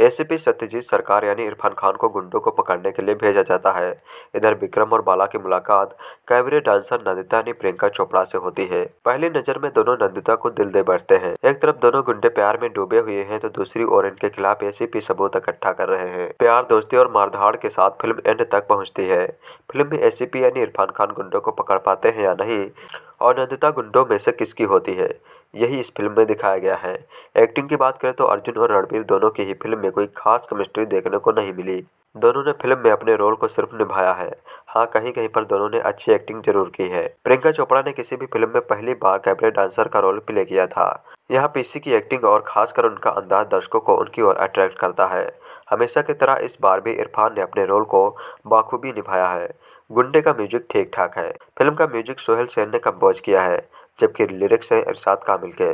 एसीपी सत्यजीत सरकार यानी इरफान खान को गुंडों को पकड़ने के लिए भेजा जाता है इधर विक्रम और बाला की मुलाकात कैबरे डांसर नंदिता यानी प्रियंका चोपड़ा से होती है पहली नजर में दोनों नंदिता को दिल दे बैठते हैं एक तरफ दोनों गुंडे प्यार में डूबे हुए हैं तो दूसरी ओर इनके खिलाफ एसीपी सबूत इकट्ठा कर रहे हैं प्यार दोस्ती और मारधाड़ के साथ फिल्म एंड तक पहुँचती है फिल्म में एसीपी यानी इरफान खान गुंडों को पकड़ पाते हैं या नहीं और नंदिता गुंडों में से किसकी होती है यही इस फिल्म में दिखाया गया है एक्टिंग की बात करें तो अर्जुन और रणबीर दोनों की ही फिल्म में कोई खास केमिस्ट्री देखने को नहीं मिली दोनों ने फिल्म में अपने रोल को सिर्फ निभाया है हाँ कहीं कहीं पर दोनों ने अच्छी एक्टिंग जरूर की है प्रियंका चोपड़ा ने किसी भी फिल्म में पहली बार कैबरे डांसर का रोल प्ले किया था यहाँ पीसी की एक्टिंग और खासकर उनका अंदाज दर्शकों को उनकी ओर अट्रैक्ट करता है हमेशा की तरह इस बार भी इरफान ने अपने रोल को बाखूबी निभाया है गुंडे का म्यूजिक ठीक ठाक है फिल्म का म्यूजिक सोहेल सेन ने कम्पोज किया है जबकि लिरिक्स हैं इरशाद कामिल के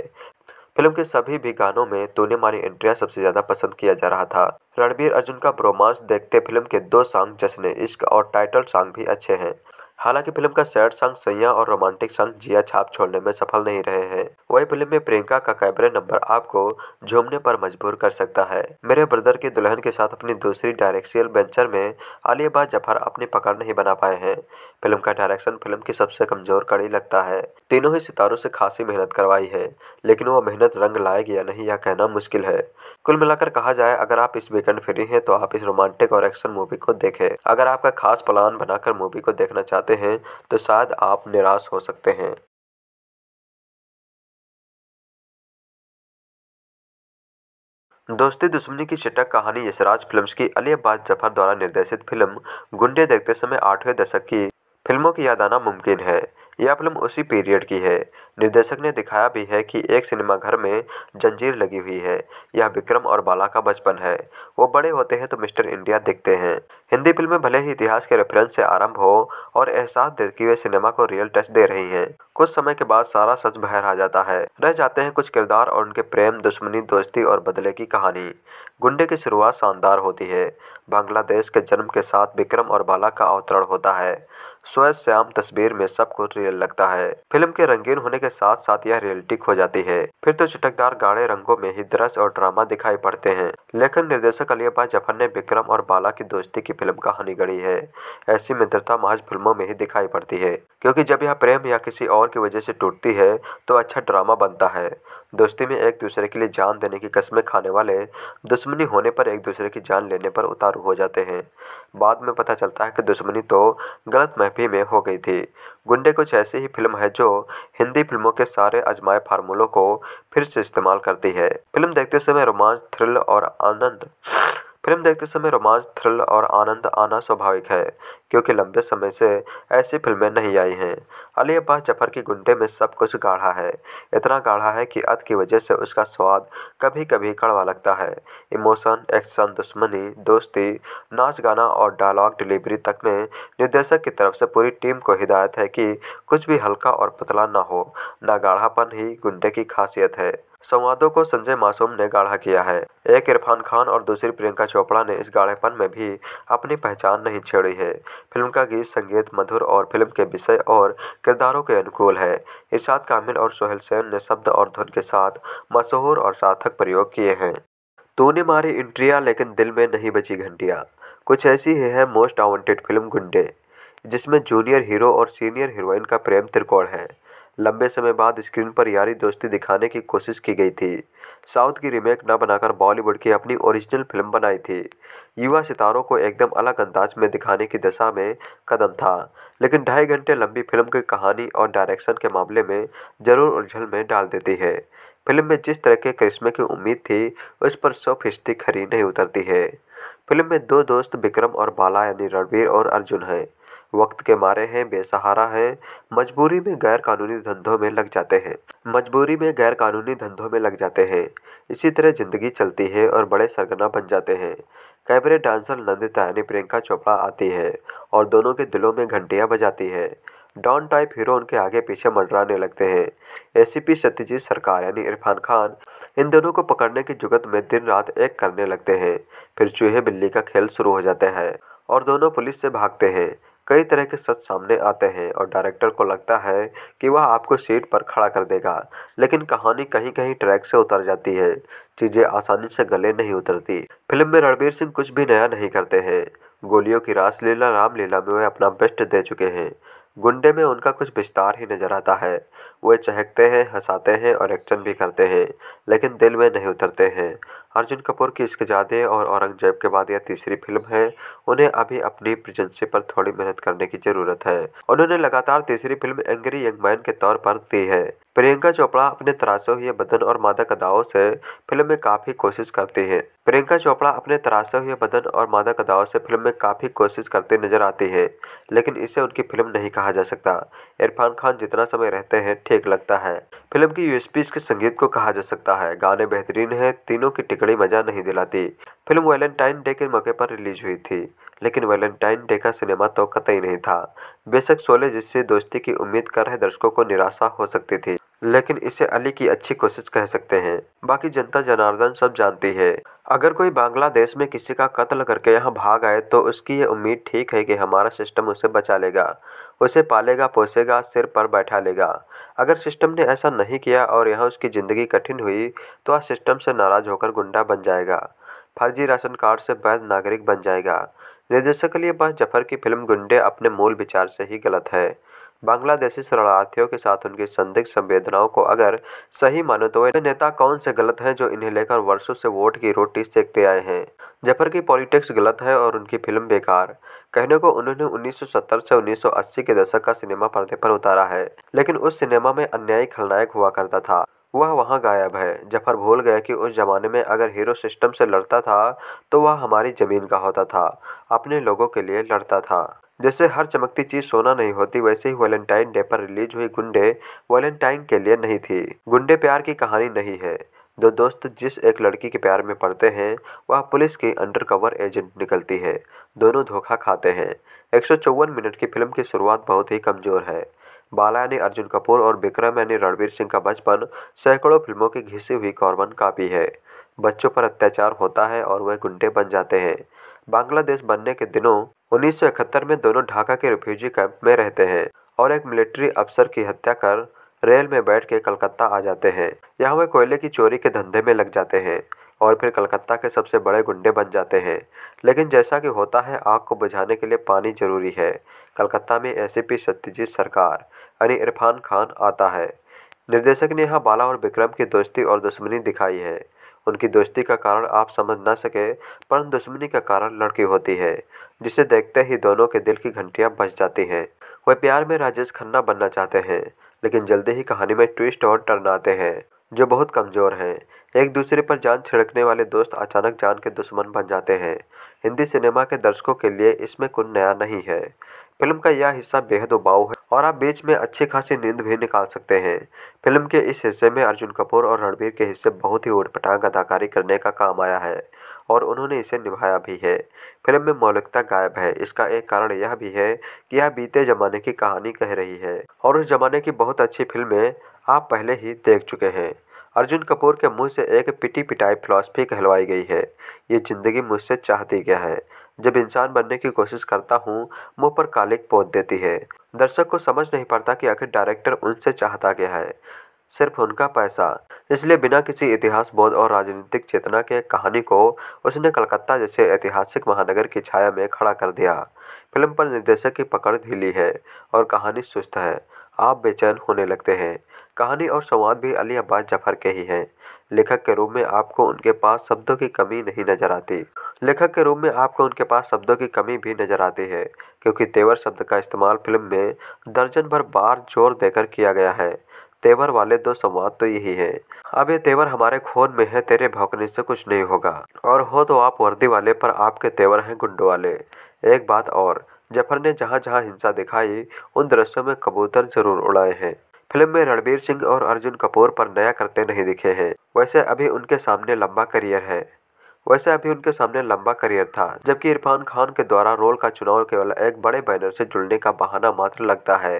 फिल्म के सभी भी गानों में तूने मारी एंट्रिया सबसे ज़्यादा पसंद किया जा रहा था रणबीर अर्जुन का ब्रोमांस देखते फिल्म के दो सॉन्ग जश्न इश्क और टाइटल सॉन्ग भी अच्छे हैं हालांकि फिल्म का सैड सॉन्ग सैया और रोमांटिक सॉन्ग जिया छाप छोड़ने में सफल नहीं रहे हैं वही फिल्म में प्रियंका का कैमरे नंबर आपको झूमने पर मजबूर कर सकता है मेरे ब्रदर की दुल्हन के साथ अपनी दूसरी डायरेक्शियल वेंचर में बा जफर अपनी पकड़ नहीं बना पाए हैं फिल्म का डायरेक्शन फिल्म की सबसे कमजोर कड़ी लगता है तीनों ही सितारों से खासी मेहनत करवाई है लेकिन वो मेहनत रंग लाएगी या नहीं यह कहना मुश्किल है कुल मिलाकर कहा जाए अगर आप इस वीकेंड फ्री हैं तो आप इस रोमांटिक और एक्शन मूवी को देखें अगर आपका खास प्लान बनाकर मूवी को देखना चाहते जाते हैं तो शायद आप निराश हो सकते हैं दोस्ती दुश्मनी की चटक कहानी यशराज फिल्म्स की अली अब्बास जफर द्वारा निर्देशित फिल्म गुंडे देखते समय आठवें दशक की फिल्मों की याद आना मुमकिन है यह फिल्म उसी पीरियड की है निर्देशक ने दिखाया भी है कि एक सिनेमाघर में जंजीर लगी हुई है यह विक्रम और बाला का बचपन है वो बड़े होते हैं तो मिस्टर इंडिया देखते हैं हिंदी फिल्में भले ही इतिहास के रेफरेंस से आरंभ हो और एहसास दे कि वे सिनेमा को रियल टच दे रही हैं कुछ समय के बाद सारा सच बाहर आ जाता है रह जाते हैं कुछ किरदार और उनके प्रेम दुश्मनी दोस्ती और बदले की कहानी गुंडे की शुरुआत शानदार होती है बांग्लादेश के जन्म के साथ विक्रम और बाला का अवतरण होता है स्वयं श्याम तस्वीर में सब कुछ रियल लगता है फिल्म के रंगीन होने के साथ साथ यह रियलिटी हो जाती है फिर तो चटकदार गाढ़े रंगों में ही दृश्य और ड्रामा दिखाई पड़ते हैं लेखन निर्देशक अलियाबा जफर ने विक्रम और बाला की दोस्ती की फिल्म कहानी गढ़ी है ऐसी मित्रता महज फिल्मों में ही दिखाई पड़ती है क्योंकि जब यह प्रेम या किसी और की वजह से टूटती है तो अच्छा ड्रामा बनता है दोस्ती में एक दूसरे के लिए जान देने की कस्में खाने वाले दुश्मनी होने पर एक दूसरे की जान लेने पर उतारू हो जाते हैं बाद में पता चलता है कि दुश्मनी तो गलत महफी में हो गई थी गुंडे कुछ ऐसी ही फिल्म है जो हिंदी फिल्मों के सारे अजमाए फार्मूलों को फिर से इस्तेमाल करती है फिल्म देखते समय रोमांच थ्रिल और आनंद फिल्म देखते समय रोमांस थ्रिल और आनंद आना स्वाभाविक है क्योंकि लंबे समय से ऐसी फिल्में नहीं आई हैं अली अब्बास जफर के गुंडे में सब कुछ गाढ़ा है इतना गाढ़ा है कि अद की वजह से उसका स्वाद कभी कभी कड़वा लगता है इमोशन एक्शन दुश्मनी दोस्ती नाच गाना और डायलॉग डिलीवरी तक में निर्देशक की तरफ से पूरी टीम को हिदायत है कि कुछ भी हल्का और पतला ना हो ना गाढ़ापन ही गुंडे की खासियत है संवादों को संजय मासूम ने गाढ़ा किया है एक इरफान खान और दूसरी प्रियंका चोपड़ा ने इस गाढ़ेपन में भी अपनी पहचान नहीं छेड़ी है फिल्म का गीत संगीत मधुर और फिल्म के विषय और किरदारों के अनुकूल है इरशाद कामिल और सोहेल सेन ने शब्द और धुन के साथ मशहूर और सार्थक प्रयोग किए हैं तूने मारी इंट्रिया लेकिन दिल में नहीं बची घंटिया कुछ ऐसी ही है मोस्ट वांटेड फिल्म गुंडे जिसमें जूनियर हीरो और सीनियर हीरोइन का प्रेम त्रिकोण है लंबे समय बाद स्क्रीन पर यारी दोस्ती दिखाने की कोशिश की गई थी साउथ की रीमेक न बनाकर बॉलीवुड की अपनी ओरिजिनल फिल्म बनाई थी युवा सितारों को एकदम अलग अंदाज में दिखाने की दिशा में कदम था लेकिन ढाई घंटे लंबी फिल्म की कहानी और डायरेक्शन के मामले में ज़रूर उलझल में डाल देती है फिल्म में जिस तरह के करिश्मे की उम्मीद थी उस पर सौ फीसदी खरी नहीं उतरती है फिल्म में दो दोस्त विक्रम और बाला यानी रणवीर और अर्जुन हैं वक्त के मारे हैं बेसहारा हैं मजबूरी में गैर कानूनी धंधों में लग जाते हैं मजबूरी में गैर कानूनी धंधों में लग जाते हैं इसी तरह ज़िंदगी चलती है और बड़े सरगना बन जाते हैं कैबरे डांसर नंदिता यानी प्रियंका चोपड़ा आती है और दोनों के दिलों में घंटियाँ बजाती है डॉन टाइप हीरो उनके आगे पीछे मंडराने लगते हैं एसीपी सत्यजीत सरकार यानी इरफान खान इन दोनों को पकड़ने की जुगत में दिन रात एक करने लगते हैं फिर चूहे बिल्ली का खेल शुरू हो जाता है और दोनों पुलिस से भागते हैं कई तरह के सच सामने आते हैं और डायरेक्टर को लगता है कि वह आपको सीट पर खड़ा कर देगा लेकिन कहानी कहीं कहीं ट्रैक से उतर जाती है चीज़ें आसानी से गले नहीं उतरती फिल्म में रणबीर सिंह कुछ भी नया नहीं करते हैं गोलियों की रासलीला रामलीला में वह अपना बेस्ट दे चुके हैं गुंडे में उनका कुछ विस्तार ही नजर आता है वे चहकते हैं हंसाते हैं और एक्शन भी करते हैं लेकिन दिल में नहीं उतरते हैं अर्जुन कपूर की इश्कजादे और औरंगजेब के बाद यह तीसरी फिल्म है उन्हें अभी अपनी प्रेजेंसी पर थोड़ी मेहनत करने की ज़रूरत है उन्होंने लगातार तीसरी फिल्म एंग्री यंग मैन के तौर पर दी है प्रियंका चोपड़ा अपने तरासे हुए बदन और मादा कदाओं से फिल्म में काफ़ी कोशिश करती हैं प्रियंका चोपड़ा अपने तरासे हुए बदन और मादा कदाओं से फिल्म में काफ़ी कोशिश करते नजर आती हैं लेकिन इसे उनकी फिल्म नहीं कहा जा सकता इरफान खान जितना समय रहते हैं ठीक लगता है फिल्म की यूएसपी के संगीत को कहा जा सकता है गाने बेहतरीन है तीनों की टिकड़ी मजा नहीं दिलाती फिल्म वैलेंटाइन डे के मौके पर रिलीज हुई थी लेकिन वैलेंटाइन डे का सिनेमा तो कतई नहीं था बेशक शोले जिससे दोस्ती की उम्मीद कर रहे दर्शकों को निराशा हो सकती थी लेकिन इसे अली की अच्छी कोशिश कह सकते हैं बाकी जनता जनार्दन सब जानती है अगर कोई बांग्लादेश में किसी का कत्ल करके यहाँ भाग आए तो उसकी ये उम्मीद ठीक है कि हमारा सिस्टम उसे बचा लेगा उसे पालेगा पोसेगा सिर पर बैठा लेगा अगर सिस्टम ने ऐसा नहीं किया और यहाँ उसकी ज़िंदगी कठिन हुई तो आज सिस्टम से नाराज़ होकर गुंडा बन जाएगा फर्जी राशन कार्ड से वैध नागरिक बन जाएगा निर्देशक अली जफर की फिल्म गुंडे अपने मूल विचार से ही गलत है बांग्लादेशी शरणार्थियों के साथ उनकी संदिग्ध संवेदनाओं को अगर सही मानो तो वे नेता कौन से गलत हैं जो इन्हें लेकर वर्षों से वोट की रोटी सेकते आए हैं जफर की पॉलिटिक्स गलत है और उनकी फिल्म बेकार कहने को उन्होंने 1970 से 1980 के दशक का सिनेमा पर्दे पर उतारा है लेकिन उस सिनेमा में अन्यायी खलनायक हुआ करता था वह वहाँ गायब है जफर भूल गया कि उस ज़माने में अगर हीरो सिस्टम से लड़ता था तो वह हमारी ज़मीन का होता था अपने लोगों के लिए लड़ता था जैसे हर चमकती चीज सोना नहीं होती वैसे ही वैलेंटाइन डे पर रिलीज हुई गुंडे वैलेंटाइन के लिए नहीं थी गुंडे प्यार की कहानी नहीं है दो दोस्त जिस एक लड़की के प्यार में पड़ते हैं वह पुलिस की अंडरकवर एजेंट निकलती है दोनों धोखा खाते हैं एक मिनट की फिल्म की शुरुआत बहुत ही कमज़ोर है बाला यानी अर्जुन कपूर और विक्रम यानी रणवीर सिंह का बचपन सैकड़ों फिल्मों की घिसी हुई कॉर्बन कापी है बच्चों पर अत्याचार होता है और वह गुंडे बन जाते हैं बांग्लादेश बनने के दिनों उन्नीस में दोनों ढाका के रिफ्यूजी कैंप में रहते हैं और एक मिलिट्री अफसर की हत्या कर रेल में बैठ के कलकत्ता आ जाते हैं यहाँ वे कोयले की चोरी के धंधे में लग जाते हैं और फिर कलकत्ता के सबसे बड़े गुंडे बन जाते हैं लेकिन जैसा कि होता है आग को बुझाने के लिए पानी जरूरी है कलकत्ता में एस सत्यजीत सरकार यानी इरफान खान आता है निर्देशक ने यहाँ बाला और विक्रम की दोस्ती और दुश्मनी दिखाई है उनकी दोस्ती का कारण आप समझ ना सके पर दुश्मनी का कारण लड़की होती है जिसे देखते ही दोनों के दिल की घंटियाँ बच जाती हैं वह प्यार में राजेश खन्ना बनना चाहते हैं लेकिन जल्दी ही कहानी में ट्विस्ट और टर्न आते हैं जो बहुत कमज़ोर हैं एक दूसरे पर जान छिड़कने वाले दोस्त अचानक जान के दुश्मन बन जाते हैं हिंदी सिनेमा के दर्शकों के लिए इसमें कुछ नया नहीं है फिल्म का यह हिस्सा बेहद उबाऊ है और आप बीच में अच्छी खासी नींद भी निकाल सकते हैं फिल्म के इस हिस्से में अर्जुन कपूर और रणबीर के हिस्से बहुत ही उठपटांग अदाकारी करने का काम आया है और उन्होंने इसे निभाया भी है फिल्म में मौलिकता गायब है इसका एक कारण यह भी है कि यह बीते जमाने की कहानी कह रही है और उस जमाने की बहुत अच्छी फिल्में आप पहले ही देख चुके हैं अर्जुन कपूर के मुंह से एक पिटी पिटाई फिलॉसफी कहलवाई गई है ये ज़िंदगी मुझसे चाहती क्या है जब इंसान बनने की कोशिश करता हूँ मुँह पर कालिक पोत देती है दर्शक को समझ नहीं पड़ता कि आखिर डायरेक्टर उनसे चाहता क्या है सिर्फ उनका पैसा इसलिए बिना किसी इतिहास बोध और राजनीतिक चेतना के कहानी को उसने कलकत्ता जैसे ऐतिहासिक महानगर की छाया में खड़ा कर दिया फिल्म पर निर्देशक की पकड़ ढीली है और कहानी सुस्त है आप बेचैन होने लगते हैं कहानी और संवाद भी अली अब्बास जफर के ही हैं लेखक के रूप में आपको उनके पास शब्दों की कमी नहीं नज़र आती लेखक के रूप में आपको उनके पास शब्दों की कमी भी नज़र आती है क्योंकि तेवर शब्द का इस्तेमाल फिल्म में दर्जन भर बार जोर देकर किया गया है तेवर वाले दो संवाद तो यही है अब ये तेवर हमारे खून में है तेरे भौकने से कुछ नहीं होगा और हो तो आप वर्दी वाले पर आपके तेवर हैं गुंडों वाले एक बात और जफर ने जहाँ जहाँ हिंसा दिखाई उन दृश्यों में कबूतर जरूर उड़ाए हैं फिल्म में रणबीर सिंह और अर्जुन कपूर पर नया करते नहीं दिखे हैं वैसे अभी उनके सामने लंबा करियर है वैसे अभी उनके सामने लंबा करियर था जबकि इरफान खान के द्वारा रोल का चुनाव केवल एक बड़े बैनर से जुड़ने का बहाना मात्र लगता है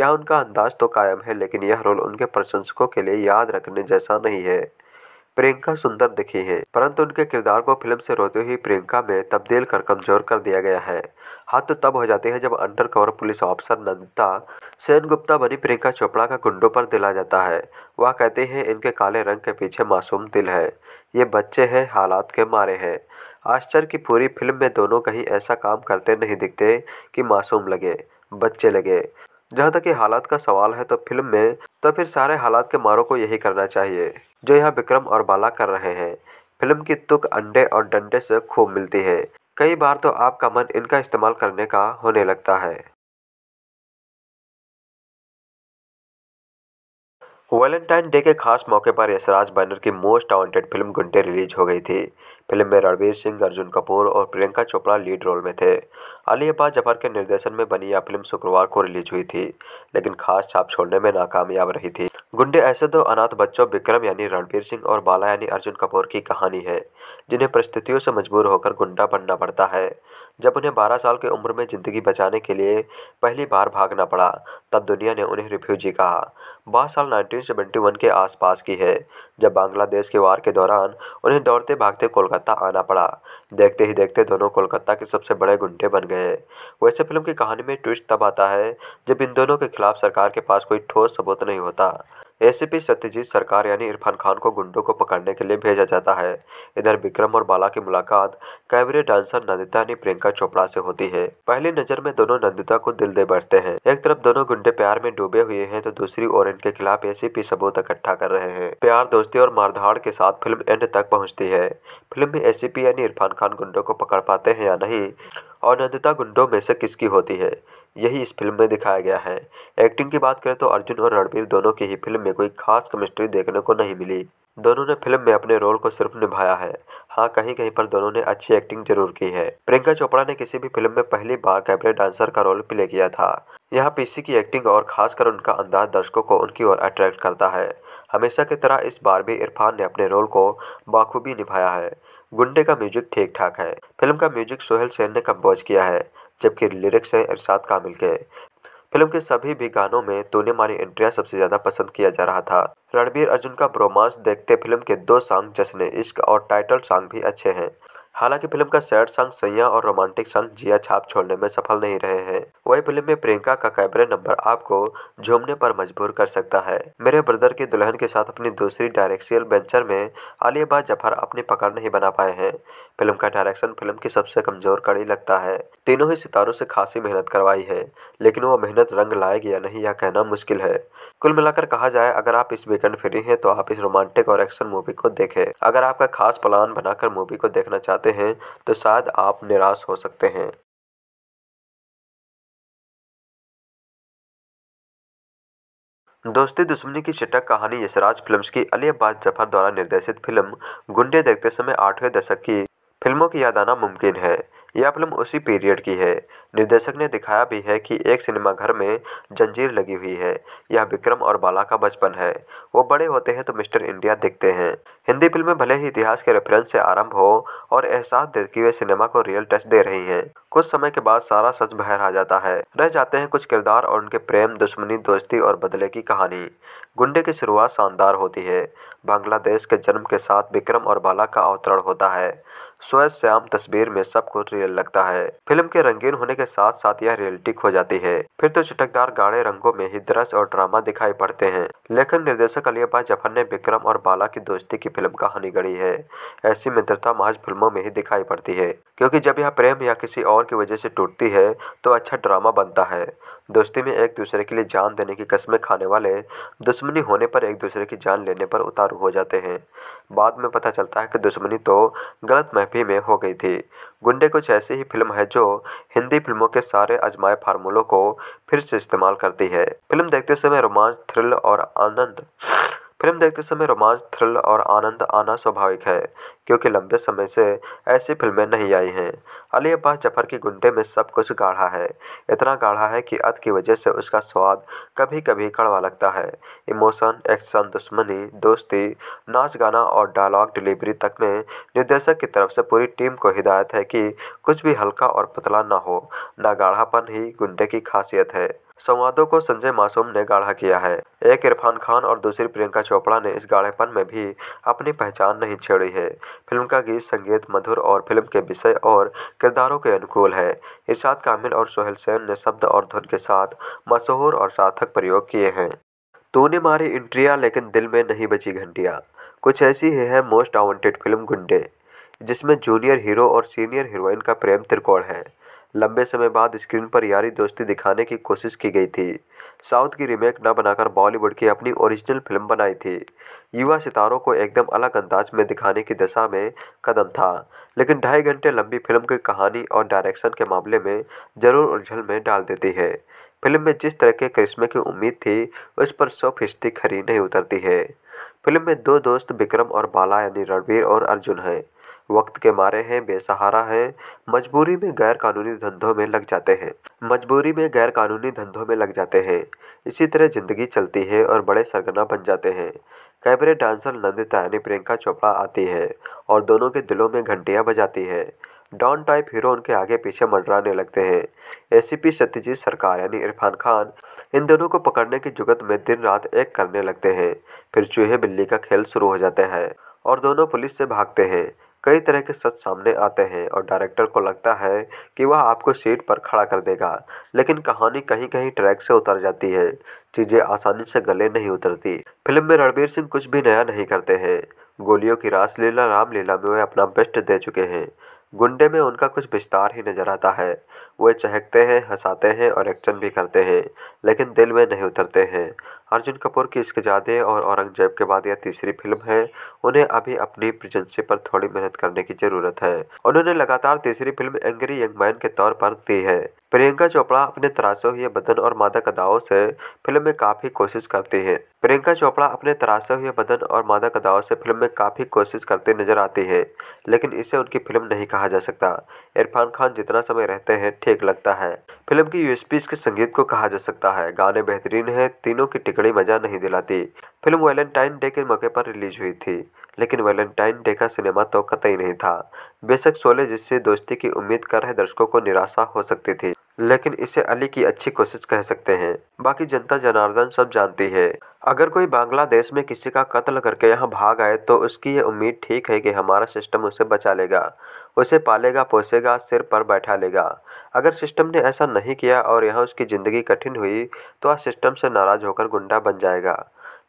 यह उनका अंदाज तो कायम है लेकिन यह रोल उनके प्रशंसकों के लिए याद रखने जैसा नहीं है प्रियंका सुंदर दिखी है परंतु उनके किरदार को फिल्म से रोते हुए प्रियंका में तब्दील कर कमजोर कर दिया गया है हाथ तो तब हो जाते हैं जब undercover police officer Nandita Sen Gupta बनी प्रियंका चोपड़ा का गुंडों पर दिला जाता है वह कहते हैं इनके काले रंग के पीछे मासूम दिल है ये बच्चे हैं हालात के मारे हैं आश्चर्य की पूरी फिल्म में दोनों कहीं ऐसा काम करते नहीं दिखते कि मासूम लगे बच्चे लगे जहाँ तक ये हालात का सवाल है तो फिल्म में तो फिर सारे हालात के मारों को यही करना चाहिए जो यहाँ विक्रम और बाला कर रहे हैं फिल्म की तुक अंडे और डंडे से खूब मिलती है कई बार तो आपका मन इनका इस्तेमाल करने का होने लगता है वैलेंटाइन डे के खास मौके पर यशराज बैनर की most wanted film Gunday release हो गई थी फिल्म में रणवीर सिंह अर्जुन कपूर और प्रियंका चोपड़ा लीड रोल में थे आलिया अब्बास जफर के निर्देशन में बनी यह फिल्म शुक्रवार को रिलीज हुई थी लेकिन खास छाप छोड़ने में नाकामयाब रही थी गुंडे ऐसे दो तो अनाथ बच्चों विक्रम यानी रणवीर सिंह और बाला यानी अर्जुन कपूर की कहानी है जिन्हें परिस्थितियों से मजबूर होकर गुंडा बनना पड़ता है जब उन्हें 12 साल की उम्र में ज़िंदगी बचाने के लिए पहली बार भागना पड़ा तब दुनिया ने उन्हें रिफ्यूजी कहा बात साल 1971 के आसपास की है जब बांग्लादेश के वार के दौरान उन्हें दौड़ते भागते कोलकाता आना पड़ा देखते ही देखते दोनों कोलकाता के सबसे बड़े गुंडे बन गए हैं वैसे फिल्म की कहानी में ट्विस्ट तब आता है जब इन दोनों के खिलाफ सरकार के पास कोई ठोस सबूत नहीं होता एसीपी सत्यजीत सरकार यानी इरफान खान को गुंडों को पकड़ने के लिए भेजा जाता है इधर विक्रम और बाला की मुलाकात कैबरे डांसर नंदिता यानी प्रियंका चोपड़ा से होती है पहली नजर में दोनों नंदिता को दिल दे बैठते हैं एक तरफ दोनों गुंडे प्यार में डूबे हुए हैं तो दूसरी ओर इनके खिलाफ ए सबूत इकट्ठा कर रहे हैं प्यार दोस्ती और मारधाड़ के साथ फिल्म एंड तक पहुँचती है फिल्म में ए यानी इरफान खान गुंडों को पकड़ पाते हैं या नहीं और नंदिता गुंडों में से किसकी होती है यही इस फिल्म में दिखाया गया है एक्टिंग की बात करें तो अर्जुन और रणबीर दोनों की ही फिल्म में कोई खास केमिस्ट्री देखने को नहीं मिली दोनों ने फिल्म में अपने रोल को सिर्फ निभाया है हाँ कहीं कहीं पर दोनों ने अच्छी एक्टिंग जरूर की है प्रियंका चोपड़ा ने किसी भी फिल्म में पहली बार कैबरे डांसर का रोल प्ले किया था यहाँ पीसी की एक्टिंग और खासकर उनका अंदाज दर्शकों को उनकी ओर अट्रैक्ट करता है हमेशा की तरह इस बार भी इरफान ने अपने रोल को बाखूबी निभाया है गुंडे का म्यूजिक ठीक ठाक है फिल्म का म्यूजिक सोहेल सेन ने कम्पोज किया है जबकि लिरिक्स है इरशाद कामिल के फिल्म के सभी भी गानों में तूने मारी एंट्रियाँ सबसे ज़्यादा पसंद किया जा रहा था रणबीर अर्जुन का ब्रोमांस देखते फिल्म के दो सॉन्ग जश्न इश्क और टाइटल सॉन्ग भी अच्छे हैं हालांकि फिल्म का सैड सॉन्ग सैया और रोमांटिक संग जिया छाप छोड़ने में सफल नहीं रहे हैं वही फिल्म में प्रियंका का कैमरे नंबर आपको झूमने पर मजबूर कर सकता है मेरे ब्रदर के दुल्हन के साथ अपनी दूसरी डायरेक्शियल वेंचर में बा जफर अपनी पकड़ नहीं बना पाए हैं फिल्म का डायरेक्शन फिल्म की सबसे कमजोर कड़ी लगता है तीनों ही सितारों से खासी मेहनत करवाई है लेकिन वो मेहनत रंग लाएगी या नहीं यह कहना मुश्किल है कुल मिलाकर कहा जाए अगर आप इस वीकेंड फ्री हैं तो आप इस रोमांटिक और एक्शन मूवी को देखें अगर आपका खास प्लान बनाकर मूवी को देखना चाहते चाहते हैं तो शायद आप निराश हो सकते हैं दोस्ती दुश्मनी की चटक कहानी यशराज फिल्म्स की अली अब्बास जफर द्वारा निर्देशित फिल्म गुंडे देखते समय आठवें दशक की फिल्मों की याद आना मुमकिन है यह फिल्म उसी पीरियड की है निर्देशक ने दिखाया भी है कि एक सिनेमाघर में जंजीर लगी हुई है यह विक्रम और बाला का बचपन है वो बड़े होते हैं तो मिस्टर इंडिया देखते हैं हिंदी फिल्में भले ही इतिहास के रेफरेंस से आरंभ हो और एहसास दे कि वे सिनेमा को रियल टच दे रही हैं कुछ समय के बाद सारा सच बाहर आ जाता है रह जाते हैं कुछ किरदार और उनके प्रेम दुश्मनी दोस्ती और बदले की कहानी गुंडे की शुरुआत शानदार होती है बांग्लादेश के जन्म के साथ विक्रम और बाला का अवतरण होता है श्याम तस्वीर में सब कुछ रियल लगता है फिल्म के रंगीन होने के साथ साथ यह रियलिटिक हो जाती है फिर तो चटकदार गाढ़े रंगों में ही दृश्य और ड्रामा दिखाई पड़ते हैं लेखन निर्देशक अली जफर ने विक्रम और बाला की दोस्ती की फिल्म कहानी गढ़ी है ऐसी मित्रता महज फिल्मों में ही दिखाई पड़ती है क्योंकि जब यह प्रेम या किसी और की वजह से टूटती है तो अच्छा ड्रामा बनता है दोस्ती में एक दूसरे के लिए जान देने की कस्में खाने वाले दुश्मनी होने पर एक दूसरे की जान लेने पर उतारू हो जाते हैं बाद में पता चलता है कि दुश्मनी तो गलत महफी में हो गई थी गुंडे कुछ ऐसी ही फिल्म है जो हिंदी फिल्मों के सारे अजमाए फार्मूलों को फिर से इस्तेमाल करती है फिल्म देखते समय रोमांच थ्रिल और आनंद फिल्म देखते समय रोमांच थ्रिल और आनंद आना स्वाभाविक है क्योंकि लंबे समय से ऐसी फिल्में नहीं आई हैं अली अब्बास जफर की गुंडे में सब कुछ गाढ़ा है इतना गाढ़ा है कि अद की वजह से उसका स्वाद कभी कभी कड़वा लगता है इमोशन एक्शन दुश्मनी दोस्ती नाच गाना और डायलॉग डिलीवरी तक में निर्देशक की तरफ से पूरी टीम को हिदायत है कि कुछ भी हल्का और पतला ना हो ना गाढ़ापन ही गुंडे की खासियत है संवादों को संजय मासूम ने गाढ़ा किया है एक इरफान खान और दूसरी प्रियंका चोपड़ा ने इस गाढ़ेपन में भी अपनी पहचान नहीं छेड़ी है फिल्म का गीत संगीत मधुर और फिल्म के विषय और किरदारों के अनुकूल है इरशाद कामिल और सोहेल सेन ने शब्द और धुन के साथ मशहूर और सार्थक प्रयोग किए हैं तूने मारी इंट्रिया लेकिन दिल में नहीं बची घंटिया कुछ ऐसी ही है मोस्ट वांटेड फिल्म गुंडे जिसमें जूनियर हीरो और सीनियर हीरोइन का प्रेम त्रिकोण है लंबे समय बाद स्क्रीन पर यारी दोस्ती दिखाने की कोशिश की गई थी साउथ की रीमेक न बनाकर बॉलीवुड की अपनी ओरिजिनल फिल्म बनाई थी युवा सितारों को एकदम अलग अंदाज में दिखाने की दिशा में कदम था लेकिन ढाई घंटे लंबी फिल्म की कहानी और डायरेक्शन के मामले में जरूर उलझल में डाल देती है फिल्म में जिस तरह के करिश्मे की उम्मीद थी उस पर सौ फीसदी खरी नहीं उतरती है फिल्म में दो दोस्त विक्रम और बाला यानी रणवीर और अर्जुन हैं वक्त के मारे हैं बेसहारा हैं मजबूरी में गैर कानूनी धंधों में लग जाते हैं मजबूरी में गैर कानूनी धंधों में लग जाते हैं इसी तरह ज़िंदगी चलती है और बड़े सरगना बन जाते हैं कैबरे डांसर नंदिता यानी प्रियंका चोपड़ा आती है और दोनों के दिलों में घंटियाँ बजाती है डॉन टाइप हीरो उनके आगे पीछे मंडराने लगते हैं एसीपी सत्यजीत सरकार यानी इरफान खान इन दोनों को पकड़ने की जुगत में दिन रात एक करने लगते हैं फिर चूहे बिल्ली का खेल शुरू हो जाता है और दोनों पुलिस से भागते हैं कई तरह के सच सामने आते हैं और डायरेक्टर को लगता है कि वह आपको सीट पर खड़ा कर देगा लेकिन कहानी कहीं कहीं ट्रैक से उतर जाती है चीज़ें आसानी से गले नहीं उतरती फिल्म में रणबीर सिंह कुछ भी नया नहीं करते हैं गोलियों की रासलीला रामलीला में वे अपना बेस्ट दे चुके हैं गुंडे में उनका कुछ विस्तार ही नजर आता है वे चहकते हैं हंसाते हैं और एक्शन भी करते हैं लेकिन दिल में नहीं उतरते हैं अर्जुन कपूर की इश्कजादे और औरंगजेब के बाद यह तीसरी फिल्म है उन्हें अभी अपनी प्रेजेंसी पर थोड़ी मेहनत करने की ज़रूरत है उन्होंने लगातार तीसरी फिल्म एंग्री यंग मैन के तौर पर दी है प्रियंका चोपड़ा अपने तराशे हुए बदन और मादक अदाओं से फिल्म में काफ़ी कोशिश करती हैं प्रियंका चोपड़ा अपने तराशे हुए बदन और मादक अदाओं से फिल्म में काफ़ी कोशिश करते नजर आती हैं लेकिन इसे उनकी फिल्म नहीं कहा जा सकता इरफान खान जितना समय रहते हैं ठीक लगता है फिल्म की यूएसपी के संगीत को कहा जा सकता है गाने बेहतरीन है तीनों की टिकड़ी मजा नहीं दिलाती फिल्म वैलेंटाइन डे के मौके पर रिलीज हुई थी लेकिन वैलेंटाइन डे का सिनेमा तो कतई नहीं था बेशक सोले जिससे दोस्ती की उम्मीद कर रहे दर्शकों को निराशा हो सकती थी लेकिन इसे अली की अच्छी कोशिश कह सकते हैं बाकी जनता जनार्दन सब जानती है अगर कोई बांग्लादेश में किसी का कत्ल करके यहाँ भाग आए तो उसकी ये उम्मीद ठीक है कि हमारा सिस्टम उसे बचा लेगा उसे पालेगा पोसेगा सिर पर बैठा लेगा अगर सिस्टम ने ऐसा नहीं किया और यहाँ उसकी ज़िंदगी कठिन हुई तो आज सिस्टम से नाराज़ होकर गुंडा बन जाएगा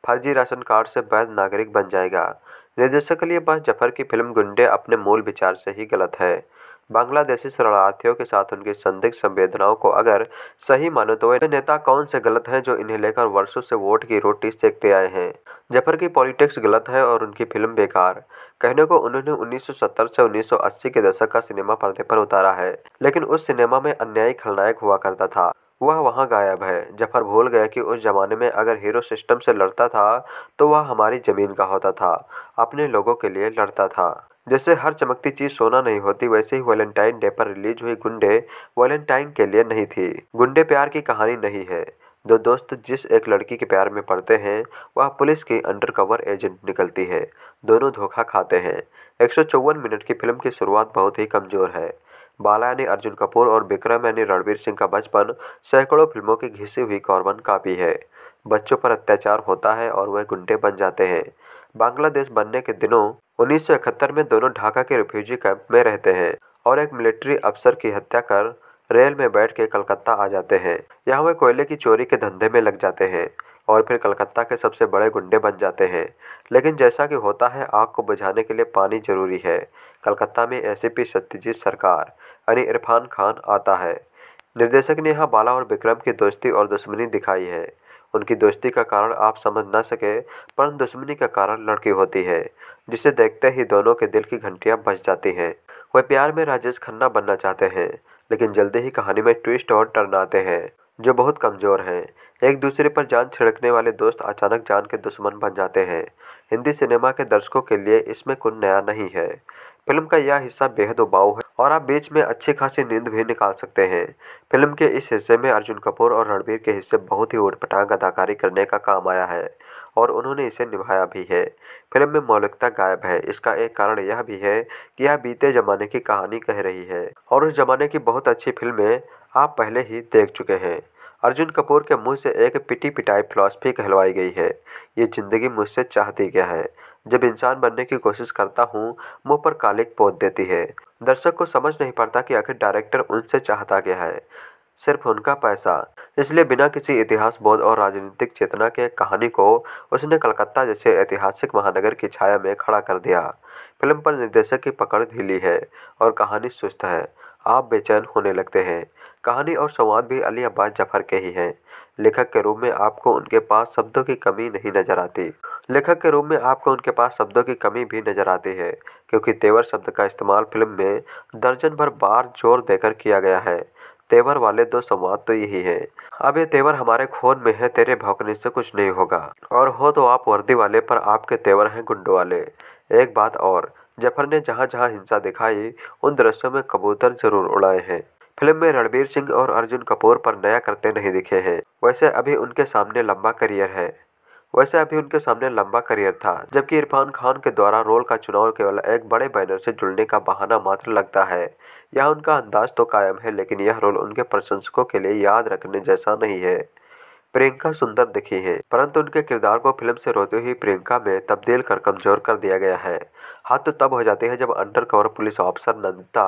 फर्जी राशन कार्ड से वैध नागरिक बन जाएगा निर्देशक लिए अब्बास जफर की फिल्म गुंडे अपने मूल विचार से ही गलत है बांग्लादेशी शरणार्थियों के साथ उनकी संदिग्ध संवेदनाओं को अगर सही मानो तो नेता कौन से गलत हैं जो इन्हें लेकर वर्षों से वोट की रोटी सेकते आए हैं जफर की पॉलिटिक्स गलत है और उनकी फिल्म बेकार कहने को उन्होंने 1970 से 1980 के दशक का सिनेमा पर्दे पर उतारा है लेकिन उस सिनेमा में अन्यायी खलनायक हुआ करता था वह वहाँ गायब है जफर भूल गया कि उस जमाने में अगर हीरो सिस्टम से लड़ता था तो वह हमारी ज़मीन का होता था अपने लोगों के लिए लड़ता था जैसे हर चमकती चीज सोना नहीं होती वैसे ही वैलेंटाइन डे पर रिलीज हुई गुंडे वैलेंटाइन के लिए नहीं थी गुंडे प्यार की कहानी नहीं है दो दोस्त जिस एक लड़की के प्यार में पड़ते हैं वह पुलिस की अंडरकवर एजेंट निकलती है दोनों धोखा खाते हैं एक मिनट की फिल्म की शुरुआत बहुत ही कमज़ोर है बाला यानी अर्जुन कपूर और विक्रम यानी रणवीर सिंह का बचपन सैकड़ों फिल्मों की घिसी हुई कॉर्बन कापी है बच्चों पर अत्याचार होता है और वह गुंडे बन जाते हैं बांग्लादेश बनने के दिनों उन्नीस सौ इकहत्तर में दोनों ढाका के रिफ्यूजी कैंप में रहते हैं और एक मिलिट्री अफसर की हत्या कर रेल में बैठ के कलकत्ता आ जाते हैं यहाँ वे कोयले की चोरी के धंधे में लग जाते हैं और फिर कलकत्ता के सबसे बड़े गुंडे बन जाते हैं लेकिन जैसा कि होता है आग को बुझाने के लिए पानी जरूरी है कलकत्ता में एसीपी सत्यजीत सरकार यानी इरफान खान आता है निर्देशक ने यहाँ बाला और विक्रम की दोस्ती और दुश्मनी दिखाई है उनकी दोस्ती का कारण आप समझ ना सके पर दुश्मनी का कारण लड़की होती है जिसे देखते ही दोनों के दिल की घंटियां बज जाती हैं वह प्यार में राजेश खन्ना बनना चाहते हैं लेकिन जल्दी ही कहानी में ट्विस्ट और टर्न आते हैं जो बहुत कमज़ोर हैं एक दूसरे पर जान छिड़कने वाले दोस्त अचानक जान के दुश्मन बन जाते हैं हिंदी सिनेमा के दर्शकों के लिए इसमें कुछ नया नहीं है फिल्म का यह हिस्सा बेहद उबाऊ है और आप बीच में अच्छी खासी नींद भी निकाल सकते हैं फिल्म के इस हिस्से में अर्जुन कपूर और रणबीर के हिस्से बहुत ही उठपटांग अदाकारी करने का काम आया है और उन्होंने इसे निभाया भी है फिल्म में मौलिकता गायब है इसका एक कारण यह भी है कि यह बीते ज़माने की कहानी कह रही है और उस ज़माने की बहुत अच्छी फिल्में आप पहले ही देख चुके हैं अर्जुन कपूर के मुंह से एक पिटी पिटाई फिलॉसफी कहलवाई गई है ये ज़िंदगी मुझसे चाहती क्या है जब इंसान बनने की कोशिश करता हूँ मुँह पर कालिक पोत देती है दर्शक को समझ नहीं पड़ता कि आखिर डायरेक्टर उनसे चाहता क्या है सिर्फ उनका पैसा इसलिए बिना किसी इतिहास बोध और राजनीतिक चेतना के कहानी को उसने कलकत्ता जैसे ऐतिहासिक महानगर की छाया में खड़ा कर दिया फिल्म पर निर्देशक की पकड़ ढीली है और कहानी सुस्त है आप बेचैन होने लगते हैं कहानी और संवाद भी अली अब्बास जफर के ही हैं लेखक के रूप में आपको उनके पास शब्दों की कमी नहीं नज़र आती लेखक के रूप में आपको उनके पास शब्दों की कमी भी नज़र आती है क्योंकि तेवर शब्द का इस्तेमाल फिल्म में दर्जन भर बार जोर देकर किया गया है तेवर वाले दो संवाद तो यही है अब ये तेवर हमारे खून में है तेरे भौकने से कुछ नहीं होगा और हो तो आप वर्दी वाले पर आपके तेवर हैं गुंडो वाले एक बात और जफर ने जहाँ जहाँ हिंसा दिखाई उन दृश्यों में कबूतर जरूर उड़ाए हैं फिल्म में रणबीर सिंह और अर्जुन कपूर पर नया करते नहीं दिखे हैं वैसे अभी उनके सामने लंबा करियर है वैसे अभी उनके सामने लंबा करियर था जबकि इरफान खान के द्वारा रोल का चुनाव केवल एक बड़े बैनर से जुड़ने का बहाना मात्र लगता है यह उनका अंदाज तो कायम है लेकिन यह रोल उनके प्रशंसकों के लिए याद रखने जैसा नहीं है प्रियंका सुंदर दिखी है परंतु उनके किरदार को फिल्म से रोते हुई प्रियंका में तब्दील कर कमजोर कर दिया गया है हद तो तब हो जाती है जब undercover police officer Nandita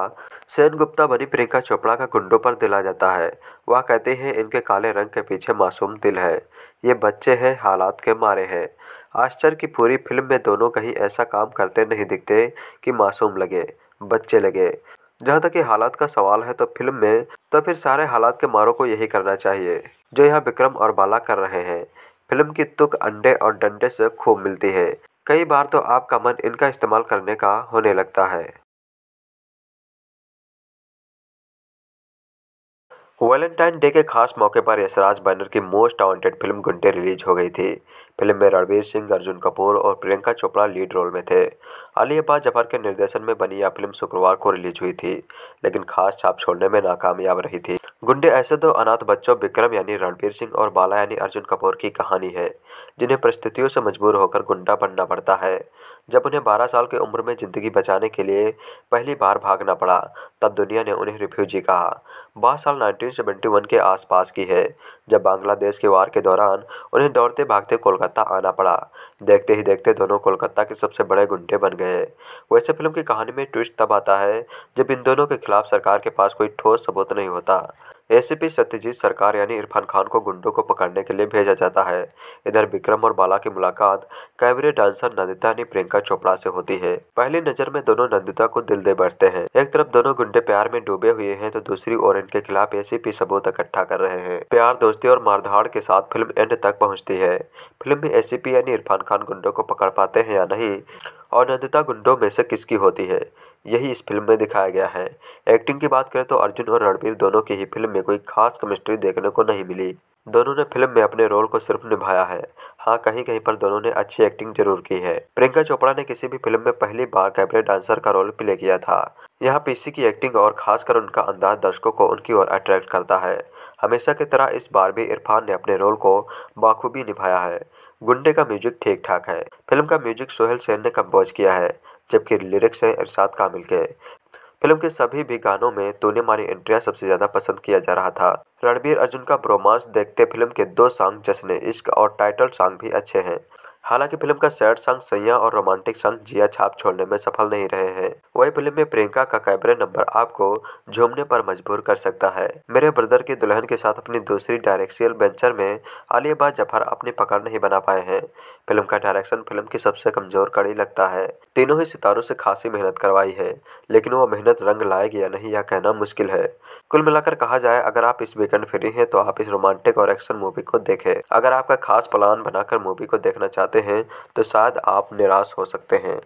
Sen Gupta बनी प्रियंका चोपड़ा का गुंडों पर दिला जाता है वह कहते हैं इनके काले रंग के पीछे मासूम दिल है ये बच्चे हैं हालात के मारे हैं आश्चर्य की पूरी फिल्म में दोनों कहीं ऐसा काम करते नहीं दिखते कि मासूम लगे बच्चे लगे जहाँ तक ये हालात का सवाल है तो फिल्म में तो फिर सारे हालात के मारों को यही करना चाहिए जो यहाँ विक्रम और बाला कर रहे हैं फिल्म की तुक अंडे और डंडे से खूब मिलती है कई बार तो आपका मन इनका इस्तेमाल करने का होने लगता है वैलेंटाइन डे के खास मौके पर यशराज बैनर की most wanted film Gunday release हो गई थी फिल्म में रणवीर सिंह अर्जुन कपूर और प्रियंका चोपड़ा लीड रोल में थे अली बात जफर के निर्देशन में बनी यह फिल्म शुक्रवार को रिलीज हुई थी लेकिन खास छाप छोड़ने में नाकामयाब रही थी गुंडे ऐसे दो तो अनाथ बच्चों विक्रम यानी रणवीर सिंह और बाला यानी अर्जुन कपूर की कहानी है जिन्हें परिस्थितियों से मजबूर होकर गुंडा बनना पड़ता है जब उन्हें बारह साल की उम्र में ज़िंदगी बचाने के लिए पहली बार भागना पड़ा तब दुनिया ने उन्हें रिफ्यूजी कहा बारह साल नाइनटीन के आसपास की है जब बांग्लादेश के वार के दौरान उन्हें दौड़ते भागते कोलकाता कोलकाता आना पड़ा देखते ही देखते दोनों कोलकाता के सबसे बड़े गुंडे बन गए वैसे फिल्म की कहानी में ट्विस्ट तब आता है जब इन दोनों के खिलाफ सरकार के पास कोई ठोस सबूत नहीं होता एसीपी सत्यजीत सरकार यानी इरफान खान को गुंडों को पकड़ने के लिए भेजा जाता है इधर विक्रम और बाला की मुलाकात कैबरे डांसर नंदिता यानी प्रियंका चोपड़ा से होती है पहली नजर में दोनों नंदिता को दिल दे बैठते हैं एक तरफ दोनों गुंडे प्यार में डूबे हुए हैं तो दूसरी ओर इनके खिलाफ एसीपी सबूत इकट्ठा कर रहे हैं प्यार दोस्ती और मारधाड़ के साथ फिल्म एंड तक पहुँचती है फिल्म में एसीपी यानी इरफान खान गुंडों को पकड़ पाते हैं या नहीं और नंदिता गुंडों में से किसकी होती है यही इस फिल्म में दिखाया गया है एक्टिंग की बात करें तो अर्जुन और रणबीर दोनों की ही फिल्म में कोई खास केमिस्ट्री देखने को नहीं मिली दोनों ने फिल्म में अपने रोल को सिर्फ निभाया है हाँ कहीं कहीं पर दोनों ने अच्छी एक्टिंग जरूर की है प्रियंका चोपड़ा ने किसी भी फिल्म में पहली बार कैबरे डांसर का रोल प्ले किया था यहाँ पीसी की एक्टिंग और खासकर उनका अंदाज दर्शकों को उनकी ओर अट्रैक्ट करता है हमेशा की तरह इस बार भी इरफान ने अपने रोल को बाखूबी निभाया है गुंडे का म्यूजिक ठीक ठाक है फिल्म का म्यूजिक सोहेल सेन ने कम्पोज किया है जबकि लिरिक्स हैं इरशाद कामिल के फिल्म के सभी भी गानों में तूने मारी एंट्रिया सबसे ज़्यादा पसंद किया जा रहा था रणबीर अर्जुन का ब्रोमांस देखते फिल्म के दो सॉन्ग जश्न इश्क और टाइटल सॉन्ग भी अच्छे हैं हालांकि फिल्म का सैड संग सैया और रोमांटिक संग जिया छाप छोड़ने में सफल नहीं रहे हैं वही फिल्म में प्रियंका का कैमरे नंबर आपको झूमने पर मजबूर कर सकता है मेरे ब्रदर की दुल्हन के साथ अपनी दूसरी डायरेक्शियल वेंचर में बा जफर अपनी पकड़ नहीं बना पाए हैं फिल्म का डायरेक्शन फिल्म की सबसे कमजोर कड़ी लगता है तीनों ही सितारों से खासी मेहनत करवाई है लेकिन वो मेहनत रंग लाएगी या नहीं यह कहना मुश्किल है कुल मिलाकर कहा जाए अगर आप इस वीकेंड फ्री हैं तो आप इस रोमांटिक और एक्शन मूवी को देखें अगर आपका खास प्लान बनाकर मूवी को देखना चाहते चाहते हैं तो शायद आप निराश हो सकते हैं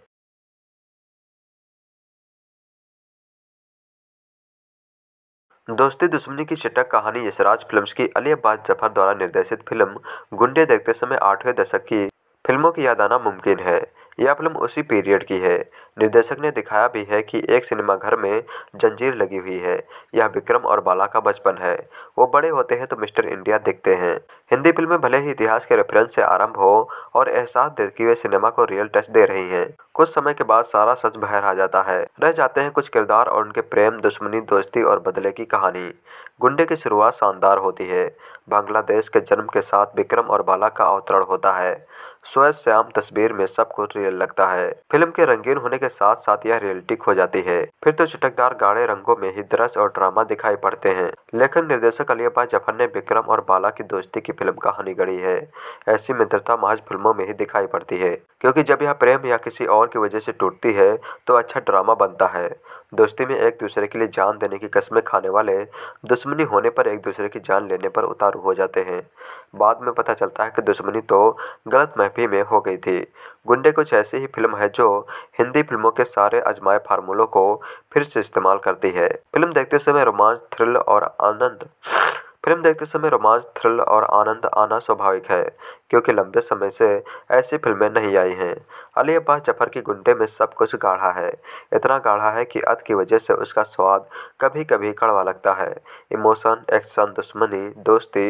दोस्ती दुश्मनी की चटक कहानी यशराज फिल्म्स की अली अब्बास जफर द्वारा निर्देशित फिल्म गुंडे देखते समय आठवें दशक की फिल्मों की याद आना मुमकिन है यह फिल्म उसी पीरियड की है निर्देशक ने दिखाया भी है कि एक सिनेमाघर में जंजीर लगी हुई है यह विक्रम और बाला का बचपन है वो बड़े होते हैं तो मिस्टर इंडिया देखते हैं हिंदी में भले ही इतिहास के रेफरेंस से आरंभ हो और एहसास कि हुए सिनेमा को रियल टच दे रही हैं कुछ समय के बाद सारा सच बाहर आ जाता है रह जाते हैं कुछ किरदार और उनके प्रेम दुश्मनी दोस्ती और बदले की कहानी गुंडे की शुरुआत शानदार होती है बांग्लादेश के जन्म के साथ विक्रम और बाला का अवतरण होता है स्वयं तस्वीर में सब कुछ रियल लगता है फिल्म के रंगीन होने के साथ साथ यह रियलिटिक हो जाती है फिर तो चटकदार गाढ़े रंगों में ही दृश्य और ड्रामा दिखाई पड़ते हैं लेखन निर्देशक अलियाबा जफर ने विक्रम और बाला की दोस्ती की फिल्म कहानी गढ़ी है ऐसी मित्रता महज फिल्मों में ही दिखाई पड़ती है क्योंकि जब यह प्रेम या किसी और की वजह से टूटती है तो अच्छा ड्रामा बनता है दोस्ती में एक दूसरे के लिए जान देने की कस्में खाने वाले दुश्मनी होने पर एक दूसरे की जान लेने पर उतारू हो जाते हैं बाद में पता चलता है कि दुश्मनी तो गलत महफी में हो गई थी गुंडे कुछ ऐसी ही फिल्म है जो हिंदी फिल्मों के सारे अजमाए फार्मूलों को फिर से इस्तेमाल करती है फिल्म देखते समय रोमांच थ्रिल और आनंद फिल्म देखते समय रोमांच थ्रिल और आनंद आना स्वाभाविक है क्योंकि लंबे समय से ऐसी फिल्में नहीं आई हैं अली अब्बास जफर की गुंडे में सब कुछ गाढ़ा है इतना गाढ़ा है कि अद की वजह से उसका स्वाद कभी कभी कड़वा लगता है इमोशन एक्शन दुश्मनी दोस्ती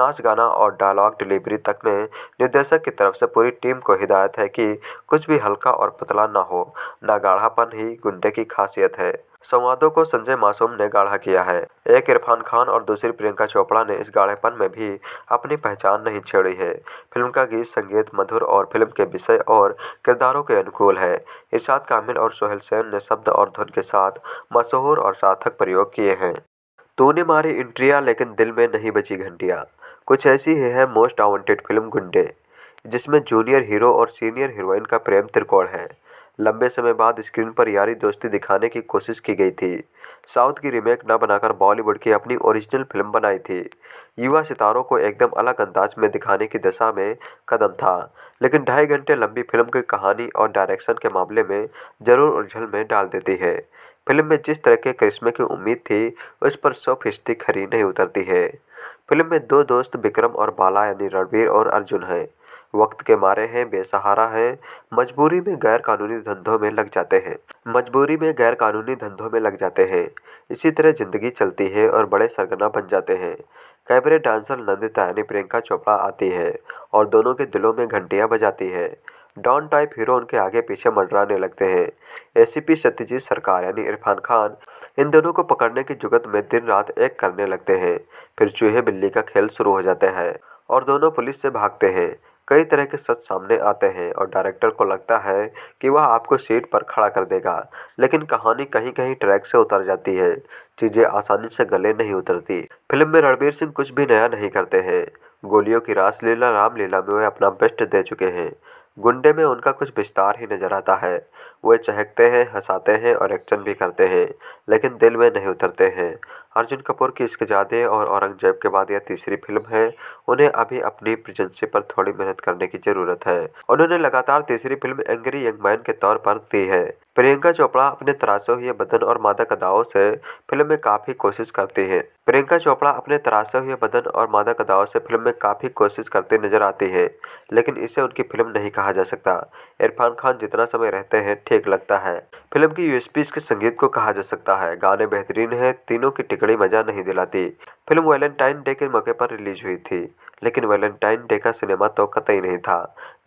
नाच गाना और डायलॉग डिलीवरी तक में निर्देशक की तरफ से पूरी टीम को हिदायत है कि कुछ भी हल्का और पतला ना हो ना गाढ़ापन ही गुंडे की खासियत है संवादों को संजय मासूम ने गाढ़ा किया है एक इरफान खान और दूसरी प्रियंका चोपड़ा ने इस गाढ़ेपन में भी अपनी पहचान नहीं छेड़ी है फिल्म का गीत संगीत मधुर और फिल्म के विषय और किरदारों के अनुकूल है इरशाद कामिल और सोहेल सेन ने शब्द और धुन के साथ मशहूर और सार्थक प्रयोग किए हैं तूने मारी इंट्रिया लेकिन दिल में नहीं बची घंटिया कुछ ऐसी ही है मोस्ट वांटेड फिल्म गुंडे जिसमें जूनियर हीरो और सीनियर हीरोइन का प्रेम त्रिकोण है लंबे समय बाद स्क्रीन पर यारी दोस्ती दिखाने की कोशिश की गई थी साउथ की रीमेक न बनाकर बॉलीवुड की अपनी ओरिजिनल फिल्म बनाई थी युवा सितारों को एकदम अलग अंदाज में दिखाने की दिशा में कदम था लेकिन ढाई घंटे लंबी फिल्म की कहानी और डायरेक्शन के मामले में ज़रूर उलझल में डाल देती है फिल्म में जिस तरह के करिश्मे की उम्मीद थी उस पर सौ फीसदी खरी नहीं उतरती है फिल्म में दो दोस्त विक्रम और बाला यानी रणवीर और अर्जुन हैं वक्त के मारे हैं बेसहारा हैं मजबूरी में गैर कानूनी धंधों में लग जाते हैं मजबूरी में गैरकानूनी धंधों में लग जाते हैं इसी तरह ज़िंदगी चलती है और बड़े सरगना बन जाते हैं कैबरे डांसर नंदिता यानी प्रियंका चोपड़ा आती है और दोनों के दिलों में घंटियाँ बजाती है डॉन टाइप हीरो उनके आगे पीछे मंडराने लगते हैं एसीपी सत्यजीत सरकार यानी इरफान खान इन दोनों को पकड़ने की जुगत में दिन रात एक करने लगते हैं फिर चूहे बिल्ली का खेल शुरू हो जाता है और दोनों पुलिस से भागते हैं कई तरह के सच सामने आते हैं और डायरेक्टर को लगता है कि वह आपको सीट पर खड़ा कर देगा लेकिन कहानी कहीं कहीं ट्रैक से उतर जाती है चीज़ें आसानी से गले नहीं उतरती फिल्म में रणबीर सिंह कुछ भी नया नहीं करते हैं गोलियों की रासलीला रामलीला में वे अपना बेस्ट दे चुके हैं गुंडे में उनका कुछ विस्तार ही नजर आता है वे चहकते हैं हंसाते हैं और एक्शन भी करते हैं लेकिन दिल में नहीं उतरते हैं अर्जुन कपूर की इश्कजादे और औरंगज़ेब के बाद यह तीसरी फिल्म है उन्हें अभी अपनी प्रेजेंसी पर थोड़ी मेहनत करने की ज़रूरत है उन्होंने लगातार तीसरी फिल्म एंग्री यंग मैन के तौर पर दी है प्रियंका चोपड़ा अपने तरासे हुए बदन और मादक अदाओं से फिल्म में काफ़ी कोशिश करती हैं प्रियंका चोपड़ा अपने तरासे हुए बदन और मादक अदाओं से फिल्म में काफ़ी कोशिश करते नजर आती हैं लेकिन इसे उनकी फिल्म नहीं कहा जा सकता इरफान खान जितना समय रहते हैं ठीक लगता है फिल्म की यूएसपी के संगीत को कहा जा सकता है गाने बेहतरीन है तीनों की टिकड़ी मजा नहीं दिलाती फिल्म वैलेंटाइन डे के मौके पर रिलीज हुई थी लेकिन वैलेंटाइन डे का सिनेमा तो कतई नहीं था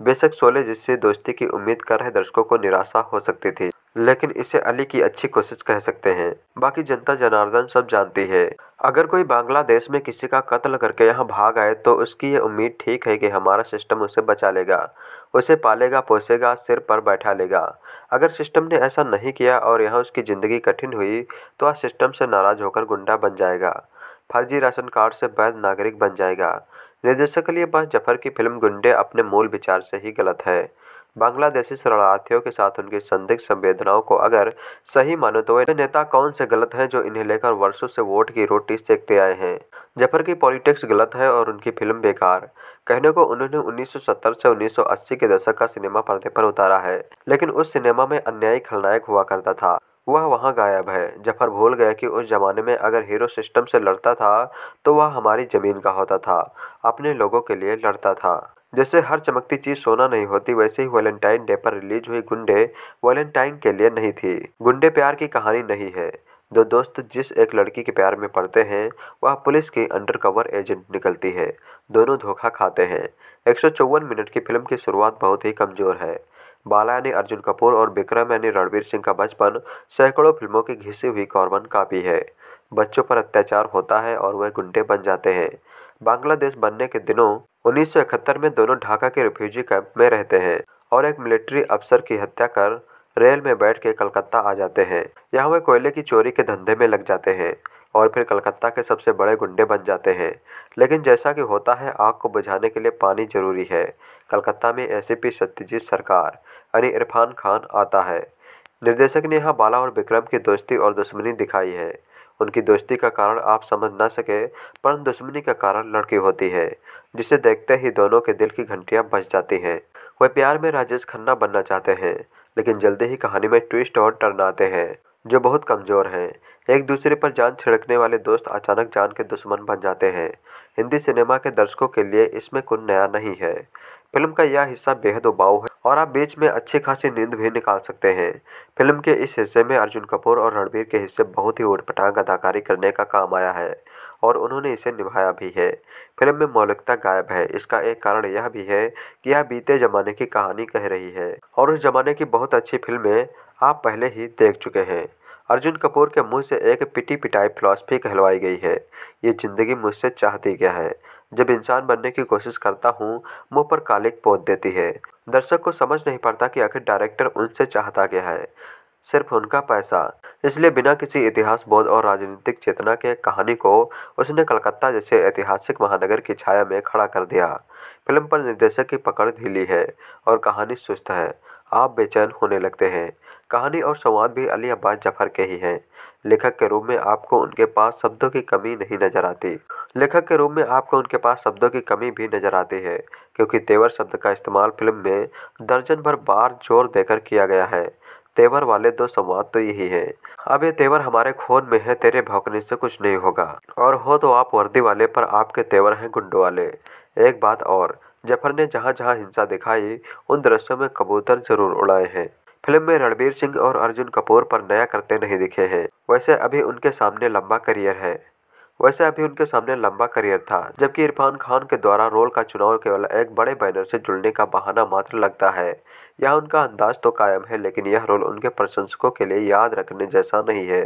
बेशक शोले जिससे दोस्ती की उम्मीद कर रहे दर्शकों को निराशा हो सकती थी लेकिन इसे अली की अच्छी कोशिश कह सकते हैं बाकी जनता जनार्दन सब जानती है अगर कोई बांग्लादेश में किसी का कत्ल करके यहाँ भाग आए तो उसकी ये उम्मीद ठीक है कि हमारा सिस्टम उसे बचा लेगा उसे पालेगा पोसेगा सिर पर बैठा लेगा अगर सिस्टम ने ऐसा नहीं किया और यहाँ उसकी ज़िंदगी कठिन हुई तो आज सिस्टम से नाराज़ होकर गुंडा बन जाएगा फर्जी राशन कार्ड से वैध नागरिक बन जाएगा निर्देशक लिए बस जफर की फिल्म गुंडे अपने मूल विचार से ही गलत है बांग्लादेशी शरणार्थियों के साथ उनकी संदिग्ध संवेदनाओं को अगर सही मानो तो वे नेता कौन से गलत हैं जो इन्हें लेकर वर्षों से वोट की रोटी सेकते आए हैं जफर की पॉलिटिक्स गलत है और उनकी फिल्म बेकार कहने को उन्होंने 1970 से 1980 के दशक का सिनेमा पर्दे पर उतारा है लेकिन उस सिनेमा में अन्यायी खलनायक हुआ करता था वह वहाँ गायब है जफर भूल गया कि उस ज़माने में अगर हीरो सिस्टम से लड़ता था तो वह हमारी ज़मीन का होता था अपने लोगों के लिए लड़ता था जैसे हर चमकती चीज सोना नहीं होती वैसे ही वैलेंटाइन डे पर रिलीज हुई गुंडे वैलेंटाइन के लिए नहीं थी गुंडे प्यार की कहानी नहीं है दो दोस्त जिस एक लड़की के प्यार में पड़ते हैं वह पुलिस की अंडरकवर एजेंट निकलती है दोनों धोखा खाते हैं एक मिनट की फिल्म की शुरुआत बहुत ही कमज़ोर है बाला यानी अर्जुन कपूर और विक्रम यानी रणवीर सिंह का बचपन सैकड़ों फिल्मों की घिसी हुई कॉर्बन कापी है बच्चों पर अत्याचार होता है और वह गुंडे बन जाते हैं बांग्लादेश बनने के दिनों उन्नीस सौ इकहत्तर में दोनों ढाका के रिफ्यूजी कैंप में रहते हैं और एक मिलिट्री अफसर की हत्या कर रेल में बैठ के कलकत्ता आ जाते हैं यहाँ वे कोयले की चोरी के धंधे में लग जाते हैं और फिर कलकत्ता के सबसे बड़े गुंडे बन जाते हैं लेकिन जैसा कि होता है आग को बुझाने के लिए पानी जरूरी है कलकत्ता में एस सत्यजीत सरकार यानी इरफान खान आता है निर्देशक ने यहाँ बाला और विक्रम की दोस्ती और दुश्मनी दिखाई है उनकी दोस्ती का कारण आप समझ ना सके पर दुश्मनी का कारण लड़की होती है जिसे देखते ही दोनों के दिल की घंटियां बज जाती हैं वह प्यार में राजेश खन्ना बनना चाहते हैं लेकिन जल्दी ही कहानी में ट्विस्ट और टर्न आते हैं जो बहुत कमज़ोर हैं एक दूसरे पर जान छिड़कने वाले दोस्त अचानक जान के दुश्मन बन जाते हैं हिंदी सिनेमा के दर्शकों के लिए इसमें कुछ नया नहीं है फिल्म का यह हिस्सा बेहद उबाऊ है और आप बीच में अच्छी खासी नींद भी निकाल सकते हैं फिल्म के इस हिस्से में अर्जुन कपूर और रणबीर के हिस्से बहुत ही उठपटांग अदाकारी करने का काम आया है और उन्होंने इसे निभाया भी है फिल्म में मौलिकता गायब है इसका एक कारण यह भी है कि यह बीते जमाने की कहानी कह रही है और उस जमाने की बहुत अच्छी फिल्में आप पहले ही देख चुके हैं अर्जुन कपूर के मुंह से एक पिटी पिटाई फिलॉसफी कहलवाई गई है ये ज़िंदगी मुझसे चाहती क्या है जब इंसान बनने की कोशिश करता हूँ मुँह पर कालिक पोत देती है दर्शक को समझ नहीं पड़ता कि आखिर डायरेक्टर उनसे चाहता क्या है सिर्फ उनका पैसा इसलिए बिना किसी इतिहास बोध और राजनीतिक चेतना के कहानी को उसने कलकत्ता जैसे ऐतिहासिक महानगर की छाया में खड़ा कर दिया फिल्म पर निर्देशक की पकड़ ढीली है और कहानी सुस्त है आप बेचैन होने लगते हैं कहानी और संवाद भी अली अब्बास जफर के ही हैं लेखक के रूप में आपको उनके पास शब्दों की कमी नहीं नज़र आती लेखक के रूप में आपको उनके पास शब्दों की कमी भी नज़र आती है क्योंकि तेवर शब्द का इस्तेमाल फिल्म में दर्जन भर बार जोर देकर किया गया है तेवर वाले दो संवाद तो यही है अब ये तेवर हमारे खून में है तेरे भौकने से कुछ नहीं होगा और हो तो आप वर्दी वाले पर आपके तेवर हैं गुंडो वाले एक बात और जफर ने जहाँ जहाँ हिंसा दिखाई उन दृश्यों में कबूतर जरूर उड़ाए हैं फिल्म में रणबीर सिंह और अर्जुन कपूर पर नया करते नहीं दिखे हैं वैसे अभी उनके सामने लंबा करियर है वैसे अभी उनके सामने लंबा करियर था जबकि इरफान खान के द्वारा रोल का चुनाव केवल एक बड़े बैनर से जुड़ने का बहाना मात्र लगता है यह उनका अंदाज तो कायम है लेकिन यह रोल उनके प्रशंसकों के लिए याद रखने जैसा नहीं है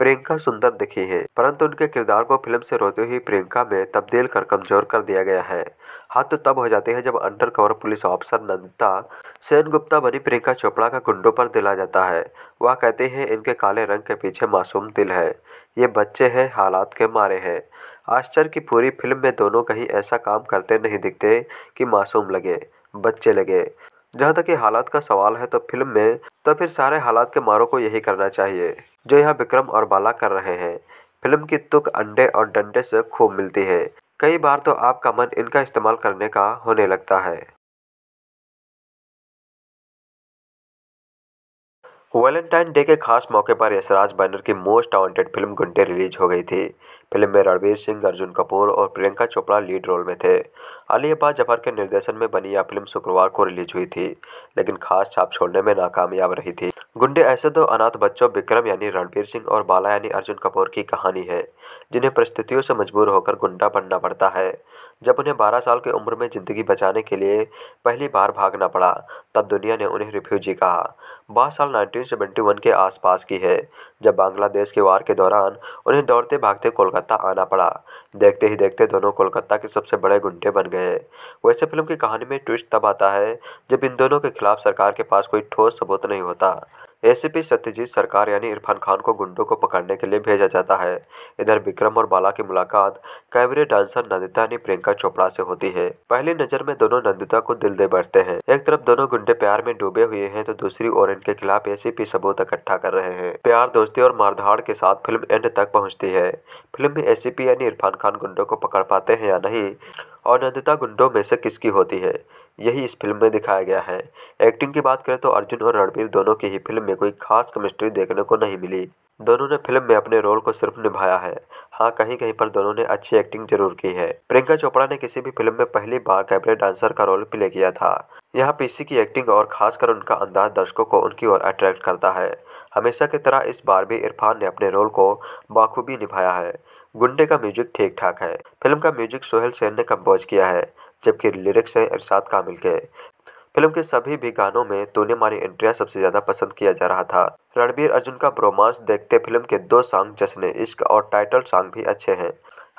प्रियंका सुंदर दिखी है परंतु उनके किरदार को फिल्म से रोते हुए प्रियंका में तब्दील कर कमजोर कर दिया गया है हाथ तो तब हो जाते हैं जब undercover police officer Nandita Sen Gupta बनी प्रियंका चोपड़ा का गुंडों पर दिला जाता है वह कहते हैं इनके काले रंग के पीछे मासूम दिल है ये बच्चे हैं हालात के मारे हैं आश्चर्य की पूरी फिल्म में दोनों कहीं ऐसा काम करते नहीं दिखते कि मासूम लगे बच्चे लगे जहाँ तक ये हालात का सवाल है तो फिल्म में तो फिर सारे हालात के मारों को यही करना चाहिए जो यहाँ विक्रम और बाला कर रहे हैं फिल्म की तुक अंडे और डंडे से खूब मिलती है कई बार तो आपका मन इनका इस्तेमाल करने का होने लगता है वैलेंटाइन डे के खास मौके पर यशराज बैनर की most wanted film Gunday release हो गई थी फिल्म में रणवीर सिंह अर्जुन कपूर और प्रियंका चोपड़ा लीड रोल में थे आलिया बाज जफर के निर्देशन में बनी यह फिल्म शुक्रवार को रिलीज हुई थी लेकिन खास छाप छोड़ने में नाकामयाब रही थी गुंडे ऐसे दो तो अनाथ बच्चों विक्रम यानी रणवीर सिंह और बाला यानी अर्जुन कपूर की कहानी है जिन्हें परिस्थितियों से मजबूर होकर गुंडा बनना पड़ता है जब उन्हें बारह साल की उम्र में ज़िंदगी बचाने के लिए पहली बार भागना पड़ा तब दुनिया ने उन्हें रिफ्यूजी कहा बारह साल नाइनटीन के आसपास की है जब बांग्लादेश के वार के दौरान उन्हें दौड़ते भागते कोलकाता कोलकाता आना पड़ा देखते ही देखते दोनों कोलकाता के सबसे बड़े गुंडे बन गए वैसे फिल्म की कहानी में ट्विस्ट तब आता है जब इन दोनों के खिलाफ सरकार के पास कोई ठोस सबूत नहीं होता एसीपी सत्यजीत सरकार यानी इरफान खान को गुंडों को पकड़ने के लिए भेजा जाता है इधर विक्रम और बाला की मुलाकात कैबरे डांसर नंदिता यानी प्रियंका चोपड़ा से होती है पहली नजर में दोनों नंदिता को दिल दे बैठते हैं एक तरफ दोनों गुंडे प्यार में डूबे हुए हैं तो दूसरी ओर इनके खिलाफ एसीपी सबूत इकट्ठा कर रहे हैं प्यार दोस्ती और मारधाड़ के साथ फिल्म एंड तक पहुँचती है फिल्म में एसीपी यानी इरफान खान गुंडों को पकड़ पाते हैं या नहीं और नंदिता गुंडों में से किसकी होती है यही इस फिल्म में दिखाया गया है एक्टिंग की बात करें तो अर्जुन और रणबीर दोनों की ही फिल्म में कोई खास केमिस्ट्री देखने को नहीं मिली दोनों ने फिल्म में अपने रोल को सिर्फ निभाया है हाँ कहीं कहीं पर दोनों ने अच्छी एक्टिंग जरूर की है प्रियंका चोपड़ा ने किसी भी फिल्म में पहली बार कैबरे डांसर का रोल प्ले किया था यहाँ पीसी की एक्टिंग और खासकर उनका अंदाज दर्शकों को उनकी ओर अट्रैक्ट करता है हमेशा की तरह इस बार भी इरफान ने अपने रोल को बाखूबी निभाया है गुंडे का म्यूजिक ठीक ठाक है फिल्म का म्यूजिक सोहेल सेन ने कम्पोज किया है जबकि लिरिक्स हैं इरशाद कामिल के फिल्म के सभी भी गानों में तूने मारी एंट्रिया सबसे ज़्यादा पसंद किया जा रहा था रणबीर अर्जुन का ब्रोमांस देखते फिल्म के दो सॉन्ग जश्न इश्क और टाइटल सॉन्ग भी अच्छे हैं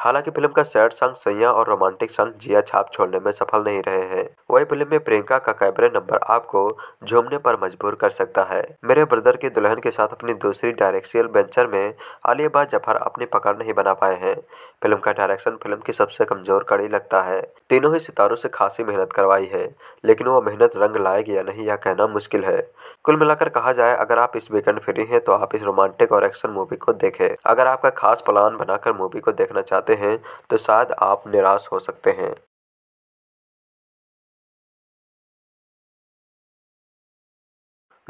हालांकि फिल्म का सैड सॉन्ग सैया और रोमांटिक सॉन्ग जिया छाप छोड़ने में सफल नहीं रहे हैं वही फिल्म में प्रियंका का कैमरे नंबर आपको झूमने पर मजबूर कर सकता है मेरे ब्रदर की दुल्हन के साथ अपनी दूसरी डायरेक्शियल वेंचर में आलियाबाद जफर अपनी पकड़ नहीं बना पाए हैं फिल्म का डायरेक्शन फिल्म की सबसे कमजोर कड़ी लगता है तीनों ही सितारों से खासी मेहनत करवाई है लेकिन वो मेहनत रंग लाएगी या नहीं यह कहना मुश्किल है कुल मिलाकर कहा जाए अगर आप इस वीकेंड फ्री हैं तो आप इस रोमांटिक और एक्शन मूवी को देखें अगर आपका खास प्लान बनाकर मूवी को देखना चाहते करते हैं तो शायद आप निराश हो सकते हैं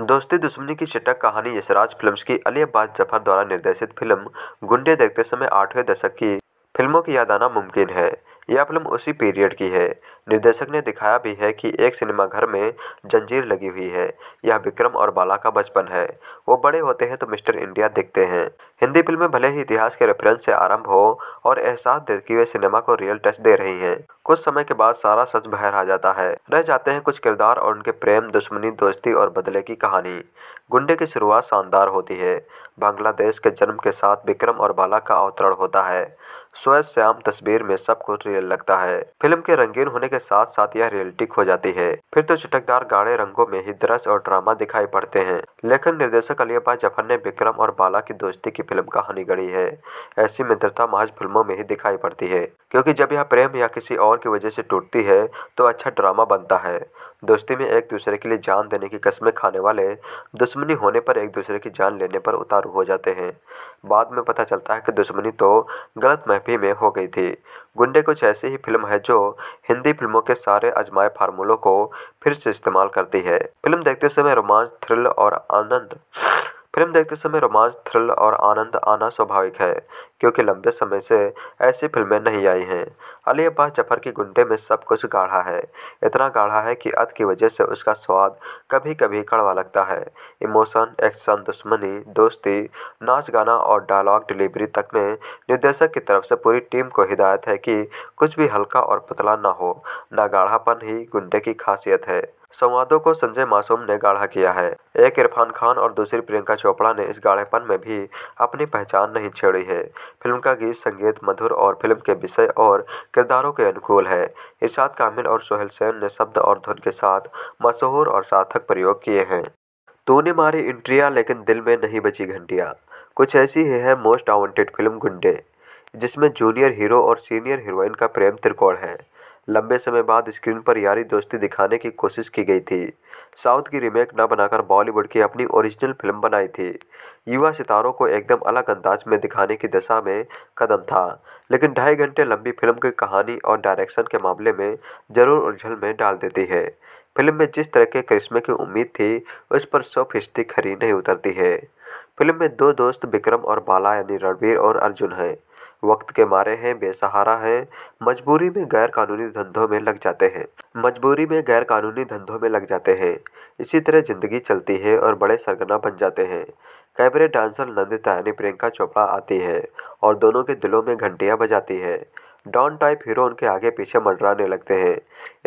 दोस्ती दुश्मनी की चटक कहानी यशराज फिल्म्स की अली अब्बास जफर द्वारा निर्देशित फिल्म गुंडे देखते समय आठवें दशक की फिल्मों की याद आना मुमकिन है यह फिल्म उसी पीरियड की है निर्देशक ने दिखाया भी है कि एक सिनेमाघर में जंजीर लगी हुई है यह विक्रम और बाला का बचपन है वो बड़े होते हैं तो मिस्टर इंडिया देखते हैं हिंदी फिल्में भले ही इतिहास के रेफरेंस से आरंभ हो और एहसास दे हुए वे सिनेमा को रियल टच दे रही हैं कुछ समय के बाद सारा सच बाहर आ जाता है रह जाते हैं कुछ किरदार और उनके प्रेम दुश्मनी दोस्ती और बदले की कहानी गुंडे की शुरुआत शानदार होती है बांग्लादेश के जन्म के साथ विक्रम और बाला का अवतरण होता है स्वयं तस्वीर में सब कुछ रियल लगता है फिल्म के रंगीन होने के साथ साथ यह रियलिटिक हो जाती है फिर तो चटकदार गाढ़े रंगों में ही दृश्य और ड्रामा दिखाई पड़ते हैं लेखन निर्देशक अली जफर ने विक्रम और बाला की दोस्ती की फिल्म कहानी गढ़ी है ऐसी मित्रता महज फिल्मों में ही दिखाई पड़ती है क्योंकि जब यह प्रेम या किसी और की वजह से टूटती है तो अच्छा ड्रामा बनता है दोस्ती में एक दूसरे के लिए जान देने की कस्में खाने वाले दुश्मनी होने पर एक दूसरे की जान लेने पर उतारू हो जाते हैं बाद में पता चलता है कि दुश्मनी तो गलत महफी में हो गई थी गुंडे कुछ ऐसी ही फिल्म है जो हिंदी फिल्मों के सारे अजमाए फार्मूलों को फिर से इस्तेमाल करती है फिल्म देखते समय रोमांच थ्रिल और आनंद फिल्म देखते समय रोमांच थ्रिल और आनंद आना स्वाभाविक है क्योंकि लंबे समय से ऐसी फिल्में नहीं आई हैं अली अब्बास जफर की गुंडे में सब कुछ गाढ़ा है इतना गाढ़ा है कि अद की वजह से उसका स्वाद कभी कभी कड़वा लगता है इमोशन एक्शन दुश्मनी दोस्ती नाच गाना और डायलॉग डिलीवरी तक में निर्देशक की तरफ से पूरी टीम को हिदायत है कि कुछ भी हल्का और पतला ना हो ना गाढ़ापन ही गुंडे की खासियत है संवादों को संजय मासूम ने गाढ़ा किया है एक इरफान खान और दूसरी प्रियंका चोपड़ा ने इस गाढ़ेपन में भी अपनी पहचान नहीं छेड़ी है फिल्म का गीत संगीत मधुर और फिल्म के विषय और किरदारों के अनुकूल है इरशाद कामिल और सोहेल सेन ने शब्द और धुन के साथ मशहूर और सार्थक प्रयोग किए हैं तूने मारी इंट्रिया लेकिन दिल में नहीं बची घंटिया कुछ ऐसी ही है मोस्ट वांटेड फिल्म गुंडे जिसमें जूनियर हीरो और सीनियर हीरोइन का प्रेम त्रिकोण है लंबे समय बाद स्क्रीन पर यारी दोस्ती दिखाने की कोशिश की गई थी साउथ की रीमेक न बनाकर बॉलीवुड की अपनी ओरिजिनल फिल्म बनाई थी युवा सितारों को एकदम अलग अंदाज में दिखाने की दिशा में कदम था लेकिन ढाई घंटे लंबी फिल्म की कहानी और डायरेक्शन के मामले में ज़रूर उलझल में डाल देती है फिल्म में जिस तरह के करिश्मे की उम्मीद थी उस पर सौ फीसदी खरी नहीं उतरती है फिल्म में दो दोस्त विक्रम और बाला यानी रणवीर और अर्जुन हैं वक्त के मारे हैं बेसहारा हैं मजबूरी में गैर कानूनी धंधों में लग जाते हैं मजबूरी में गैर कानूनी धंधों में लग जाते हैं इसी तरह ज़िंदगी चलती है और बड़े सरगना बन जाते हैं कैबरे डांसर नंदिता यानी प्रियंका चोपड़ा आती है और दोनों के दिलों में घंटियाँ बजाती है डॉन टाइप हीरो उनके आगे पीछे मंडराने लगते हैं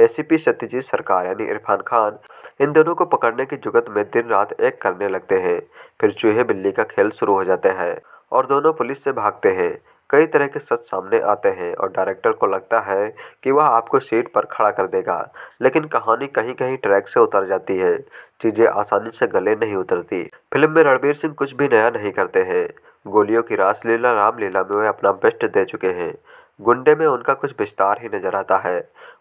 एसीपी सत्यजीत सरकार यानी इरफान खान इन दोनों को पकड़ने की जुगत में दिन रात एक करने लगते हैं फिर चूहे बिल्ली का खेल शुरू हो जाता है और दोनों पुलिस से भागते हैं कई तरह के सच सामने आते हैं और डायरेक्टर को लगता है कि वह आपको सीट पर खड़ा कर देगा लेकिन कहानी कहीं कहीं ट्रैक से उतर जाती है चीज़ें आसानी से गले नहीं उतरती फिल्म में रणबीर सिंह कुछ भी नया नहीं करते हैं गोलियों की रासलीला रामलीला में वे अपना बेस्ट दे चुके हैं गुंडे में उनका कुछ विस्तार ही नज़र आता है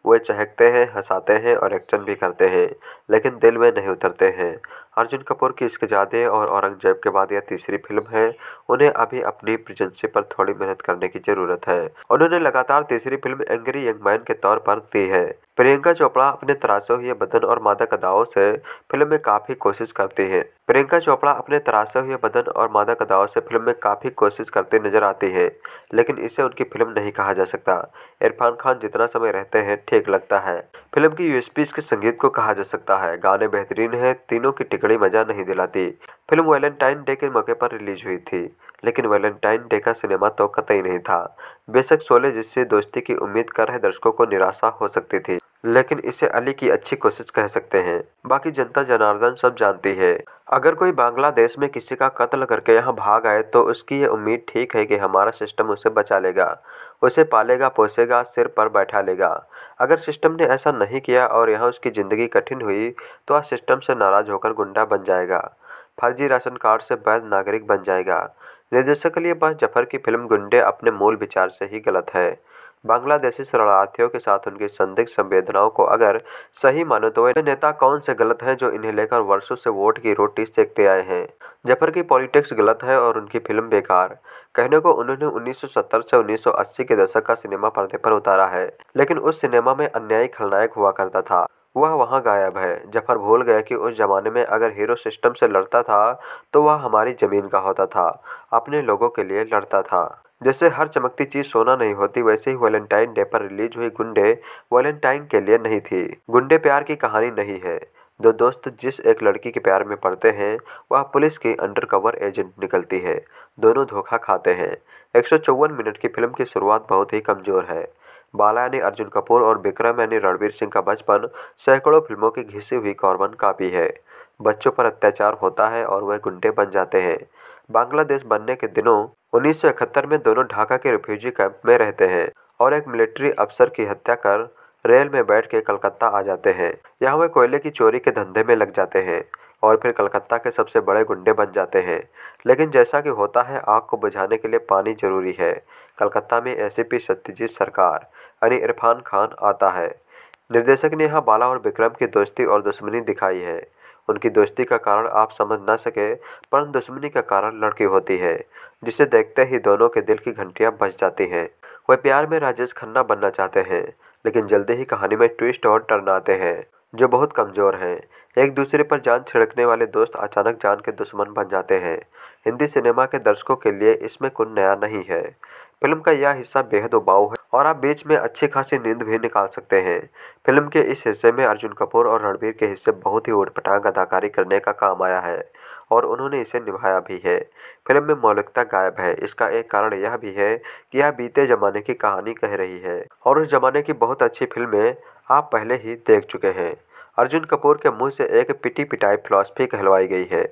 वे चहकते हैं हंसाते हैं और एक्शन भी करते हैं लेकिन दिल में नहीं उतरते हैं अर्जुन कपूर की इश्कजादे और औरंगज़ेब के बाद यह तीसरी फिल्म है उन्हें अभी अपनी प्रेजेंसी पर थोड़ी मेहनत करने की ज़रूरत है उन्होंने लगातार तीसरी फिल्म एंग्री यंग मैन के तौर पर दी है प्रियंका चोपड़ा अपने तराशे हुए बदन और मादा अदाओं से फिल्म में काफ़ी कोशिश करती हैं प्रियंका चोपड़ा अपने तराशे हुए बदन और मादा अदाओं से फिल्म में काफ़ी कोशिश करते नजर आती हैं लेकिन इसे उनकी फिल्म नहीं कहा जा सकता इरफान खान जितना समय रहते हैं ठीक लगता है फिल्म की यूएसपी के संगीत को कहा जा सकता है गाने बेहतरीन है तीनों की टिकड़ी मजा नहीं दिलाती फिल्म वैलेंटाइन डे के मौके पर रिलीज हुई थी लेकिन वैलेंटाइन डे का सिनेमा तो कतई नहीं था बेशक शोले जिससे दोस्ती की उम्मीद कर रहे दर्शकों को निराशा हो सकती थी लेकिन इसे अली की अच्छी कोशिश कह सकते हैं बाकी जनता जनार्दन सब जानती है अगर कोई बांग्लादेश में किसी का कत्ल करके यहाँ भाग आए तो उसकी ये उम्मीद ठीक है कि हमारा सिस्टम उसे बचा लेगा उसे पालेगा पोसेगा सिर पर बैठा लेगा अगर सिस्टम ने ऐसा नहीं किया और यहाँ उसकी ज़िंदगी कठिन हुई तो आज सिस्टम से नाराज़ होकर गुंडा बन जाएगा फर्जी राशन कार्ड से वैध नागरिक बन जाएगा निर्देशक लिए बस जफर की फिल्म गुंडे अपने मूल विचार से ही गलत है बांग्लादेशी शरणार्थियों के साथ उनकी संदिग्ध संवेदनाओं को अगर सही मानो तो वे नेता कौन से गलत हैं जो इन्हें लेकर वर्षों से वोट की रोटी सेकते आए हैं जफर की पॉलिटिक्स गलत है और उनकी फिल्म बेकार कहने को उन्होंने 1970 से 1980 के दशक का सिनेमा पर्दे पर उतारा है लेकिन उस सिनेमा में अन्यायी खलनायक हुआ करता था वह वहाँ गायब है जफ़र भूल गया कि उस ज़माने में अगर हीरो सिस्टम से लड़ता था तो वह हमारी ज़मीन का होता था अपने लोगों के लिए लड़ता था जैसे हर चमकती चीज़ सोना नहीं होती वैसे ही वैलेंटाइन डे पर रिलीज हुई गुंडे वैलेंटाइन के लिए नहीं थी गुंडे प्यार की कहानी नहीं है दो दोस्त जिस एक लड़की के प्यार में पड़ते हैं वह पुलिस की अंडरकवर एजेंट निकलती है दोनों धोखा खाते हैं एक मिनट की फिल्म की शुरुआत बहुत ही कमज़ोर है बाला यानी अर्जुन कपूर और विक्रम यानी रणवीर सिंह का बचपन सैकड़ों फिल्मों की घिसी हुई कॉर्बन कापी है बच्चों पर अत्याचार होता है और वह गुंडे बन जाते हैं बांग्लादेश बनने के दिनों उन्नीस में दोनों ढाका के रिफ्यूजी कैंप में रहते हैं और एक मिलिट्री अफसर की हत्या कर रेल में बैठ के कलकत्ता आ जाते हैं यहाँ वे कोयले की चोरी के धंधे में लग जाते हैं और फिर कलकत्ता के सबसे बड़े गुंडे बन जाते हैं लेकिन जैसा कि होता है आग को बुझाने के लिए पानी जरूरी है कलकत्ता में एसीपी सत्यजीत सरकार अरे इरफान खान आता है निर्देशक ने यहाँ बाला और विक्रम की दोस्ती और दुश्मनी दिखाई है उनकी दोस्ती का कारण आप समझ ना सके पर दुश्मनी का कारण लड़की होती है जिसे देखते ही दोनों के दिल की घंटियाँ बच जाती हैं वह प्यार में राजेश खन्ना बनना चाहते हैं लेकिन जल्दी ही कहानी में ट्विस्ट और टर्न आते हैं जो बहुत कमज़ोर हैं एक दूसरे पर जान छिड़कने वाले दोस्त अचानक जान के दुश्मन बन जाते हैं हिंदी सिनेमा के दर्शकों के लिए इसमें कुछ नया नहीं है फिल्म का यह हिस्सा बेहद उबाऊ है और आप बीच में अच्छी खासी नींद भी निकाल सकते हैं फिल्म के इस हिस्से में अर्जुन कपूर और रणबीर के हिस्से बहुत ही उठपटांग अदाकारी करने का काम आया है और उन्होंने इसे निभाया भी है फिल्म में मौलिकता गायब है इसका एक कारण यह भी है कि यह बीते जमाने की कहानी कह रही है और उस जमाने की बहुत अच्छी फिल्में आप पहले ही देख चुके हैं अर्जुन कपूर के मुंह से एक पिटी पिटाई फिलॉसफी कहलवाई गई है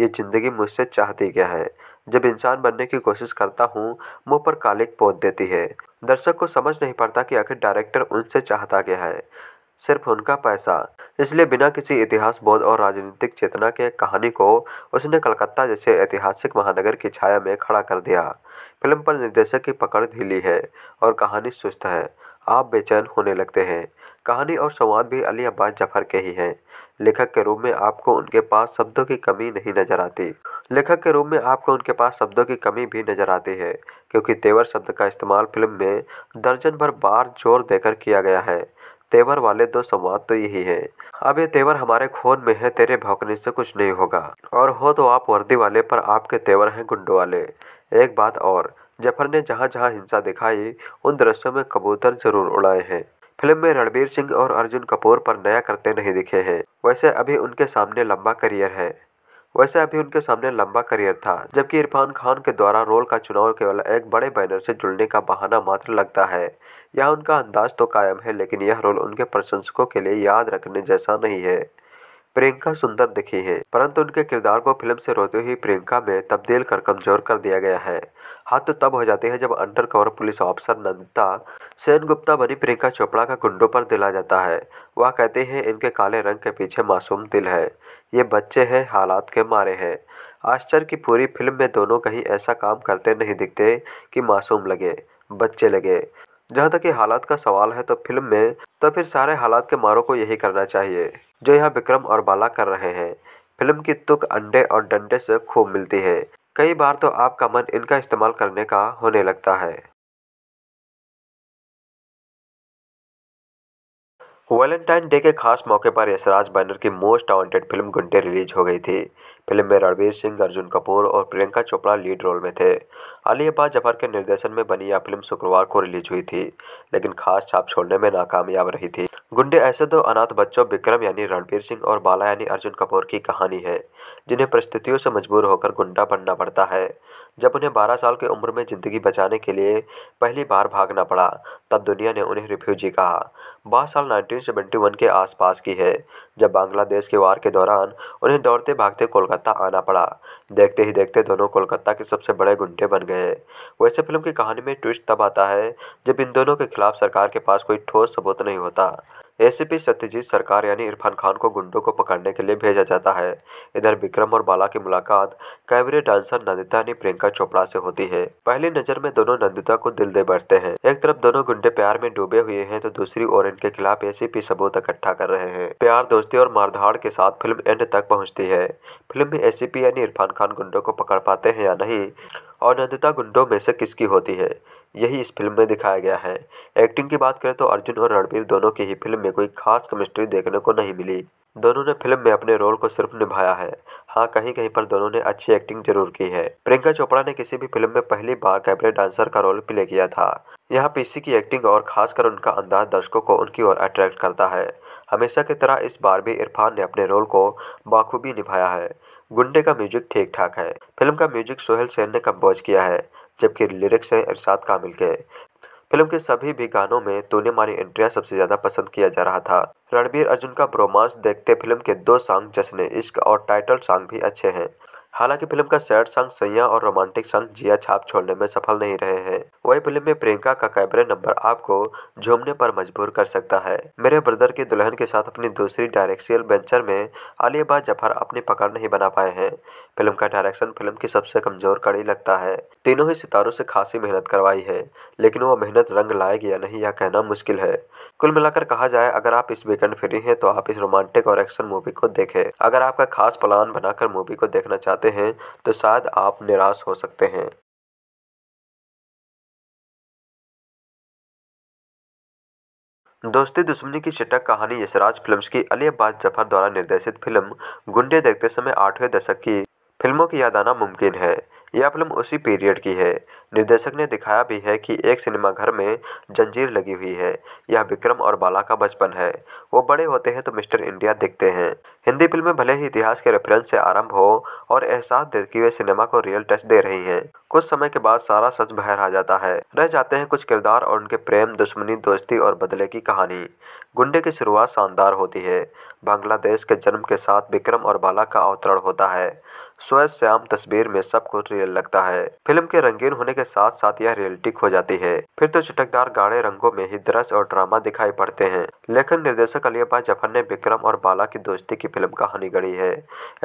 ये ज़िंदगी मुझसे चाहती क्या है जब इंसान बनने की कोशिश करता हूँ मुँह पर कालिक पोत देती है दर्शक को समझ नहीं पड़ता कि आखिर डायरेक्टर उनसे चाहता क्या है सिर्फ उनका पैसा इसलिए बिना किसी इतिहास बोध और राजनीतिक चेतना के कहानी को उसने कलकत्ता जैसे ऐतिहासिक महानगर की छाया में खड़ा कर दिया फिल्म पर निर्देशक की पकड़ ढीली है और कहानी सुस्त है आप बेचैन होने लगते हैं कहानी और संवाद भी अली अब्बास जफ़र के ही हैं लेखक के रूप में आपको उनके पास शब्दों की कमी नहीं नज़र आती लेखक के रूप में आपको उनके पास शब्दों की कमी भी नज़र आती है क्योंकि तेवर शब्द का इस्तेमाल फिल्म में दर्जन भर बार जोर देकर किया गया है तेवर वाले दो संवाद तो यही है अब ये तेवर हमारे खून में है तेरे भौकने से कुछ नहीं होगा और हो तो आप वर्दी वाले पर आपके तेवर हैं गुंडों वाले एक बात और जफर ने जहाँ जहाँ हिंसा दिखाई उन दृश्यों में कबूतर जरूर उड़ाए हैं फिल्म में रणबीर सिंह और अर्जुन कपूर पर नया करते नहीं दिखे हैं वैसे अभी उनके सामने लंबा करियर है वैसे अभी उनके सामने लंबा करियर था जबकि इरफान खान के द्वारा रोल का चुनाव केवल एक बड़े बैनर से जुड़ने का बहाना मात्र लगता है यह उनका अंदाज तो कायम है लेकिन यह रोल उनके प्रशंसकों के लिए याद रखने जैसा नहीं है प्रियंका सुंदर दिखी है परंतु उनके किरदार को फिल्म से रोते हुए प्रियंका में तब्दील कर कमजोर कर दिया गया है हाथ तो तब हो जाते हैं जब undercover police officer Nandita Sen Gupta बनी प्रियंका चोपड़ा का गुंडों पर दिला जाता है वह कहते हैं इनके काले रंग के पीछे मासूम दिल है ये बच्चे हैं हालात के मारे हैं आश्चर्य की पूरी फिल्म में दोनों कहीं ऐसा काम करते नहीं दिखते कि मासूम लगे बच्चे लगे जहाँ तक ये हालात का सवाल है तो फिल्म में तो फिर सारे हालात के मारों को यही करना चाहिए जो यहाँ विक्रम और बाला कर रहे हैं फिल्म की तुक अंडे और डंडे से खूब मिलती है कई बार तो आपका मन इनका इस्तेमाल करने का होने लगता है वैलेंटाइन डे के खास मौके पर यशराज बैनर की most wanted film Gunday release हो गई थी फिल्म में रणवीर सिंह अर्जुन कपूर और प्रियंका चोपड़ा लीड रोल में थे आलिया आलियाबाद जफर के निर्देशन में बनी यह फिल्म शुक्रवार को रिलीज हुई थी लेकिन खास छाप छोड़ने में नाकामयाब रही थी गुंडे ऐसे दो अनाथ बच्चों विक्रम यानी रणवीर सिंह और बाला यानी अर्जुन कपूर की कहानी है जिन्हें परिस्थितियों से मजबूर होकर गुंडा बनना पड़ता है जब उन्हें बारह साल की उम्र में ज़िंदगी बचाने के लिए पहली बार भागना पड़ा तब दुनिया ने उन्हें रिफ्यूजी कहा बारह साल नाइनटीन के आसपास की है जब बांग्लादेश के वार के दौरान उन्हें दौड़ते भागते कोलकाता आना पड़ा देखते ही देखते दोनों कोलकाता के सबसे बड़े गुंडे बन गए गए वैसे फिल्म की कहानी में ट्विस्ट तब आता है जब इन दोनों के खिलाफ सरकार के पास कोई ठोस सबूत नहीं होता एसीपी सत्यजीत सरकार यानी इरफान खान को गुंडों को पकड़ने के लिए भेजा जाता है इधर विक्रम और बाला की मुलाकात कैबरे डांसर नंदिता यानी प्रियंका चोपड़ा से होती है पहली नजर में दोनों नंदिता को दिल दे बैठते हैं एक तरफ दोनों गुंडे प्यार में डूबे हुए हैं तो दूसरी ओर इनके खिलाफ ए सबूत इकट्ठा कर रहे हैं प्यार दोस्ती और मारधाड़ के साथ फिल्म एंड तक पहुँचती है फिल्म में ए यानी इरफान खान गुंडों को पकड़ पाते हैं या नहीं और नंदिता गुंडों में से किसकी होती है यही इस फिल्म में दिखाया गया है एक्टिंग की बात करें तो अर्जुन और रणबीर दोनों की ही फिल्म में कोई खास केमिस्ट्री देखने को नहीं मिली दोनों ने फिल्म में अपने रोल को सिर्फ निभाया है हाँ कहीं कहीं पर दोनों ने अच्छी एक्टिंग जरूर की है प्रियंका चोपड़ा ने किसी भी फिल्म में पहली बार कैबरे डांसर का रोल प्ले किया था यहाँ पीसी की एक्टिंग और खासकर उनका अंदाज दर्शकों को उनकी ओर अट्रैक्ट करता है हमेशा की तरह इस बार भी इरफान ने अपने रोल को बाखूबी निभाया है गुंडे का म्यूजिक ठीक ठाक है फिल्म का म्यूजिक सोहेल सेन ने कम्पोज किया है जबकि लिरिक्स है इरशाद कामिल के फिल्म के सभी भी गानों में तूने मारी एंट्रियाँ सबसे ज़्यादा पसंद किया जा रहा था रणबीर अर्जुन का ब्रोमांस देखते फिल्म के दो सॉन्ग जश्न इश्क और टाइटल सॉन्ग भी अच्छे हैं हालांकि फिल्म का सैड सॉन्ग सैया और रोमांटिक सॉन्ग जिया छाप छोड़ने में सफल नहीं रहे हैं वही फिल्म में प्रियंका का कैमरे नंबर आपको झूमने पर मजबूर कर सकता है मेरे ब्रदर की दुल्हन के साथ अपनी दूसरी डायरेक्शियल वेंचर में बा जफर अपनी पकड़ नहीं बना पाए हैं फिल्म का डायरेक्शन फिल्म की सबसे कमजोर कड़ी लगता है तीनों ही सितारों से खासी मेहनत करवाई है लेकिन वो मेहनत रंग लाएगी या नहीं यह कहना मुश्किल है कुल मिलाकर कहा जाए अगर आप इस वीकेंड फ्री हैं तो आप इस रोमांटिक और एक्शन मूवी को देखें अगर आपका खास प्लान बनाकर मूवी को देखना चाहते चाहते हैं तो शायद आप निराश हो सकते हैं दोस्ती दुश्मनी की चटक कहानी यशराज फिल्म्स की अली अब्बास जफर द्वारा निर्देशित फिल्म गुंडे देखते समय आठवें दशक की फिल्मों की याद आना मुमकिन है यह फिल्म उसी पीरियड की है निर्देशक ने दिखाया भी है कि एक सिनेमाघर में जंजीर लगी हुई है यह विक्रम और बाला का बचपन है वो बड़े होते हैं तो मिस्टर इंडिया दिखते हैं हिंदी में भले ही इतिहास के रेफरेंस से आरंभ हो और एहसास दे कि वे सिनेमा को रियल टच दे रही हैं कुछ समय के बाद सारा सच बाहर आ जाता है रह जाते हैं कुछ किरदार और उनके प्रेम दुश्मनी दोस्ती और बदले की कहानी गुंडे की शुरुआत शानदार होती है बांग्लादेश के जन्म के साथ विक्रम और बाला का अवतरण होता है श्याम तस्वीर में सब कुछ रियल लगता है फिल्म के रंगीन होने के साथ साथ यह रियलिटी हो जाती है फिर तो चटकदार गाढ़े रंगों में ही दृश्य और ड्रामा दिखाई पड़ते हैं लेखन निर्देशक अली अब्बास जफर ने विक्रम और बाला की दोस्ती की फिल्म कहानी गढ़ी है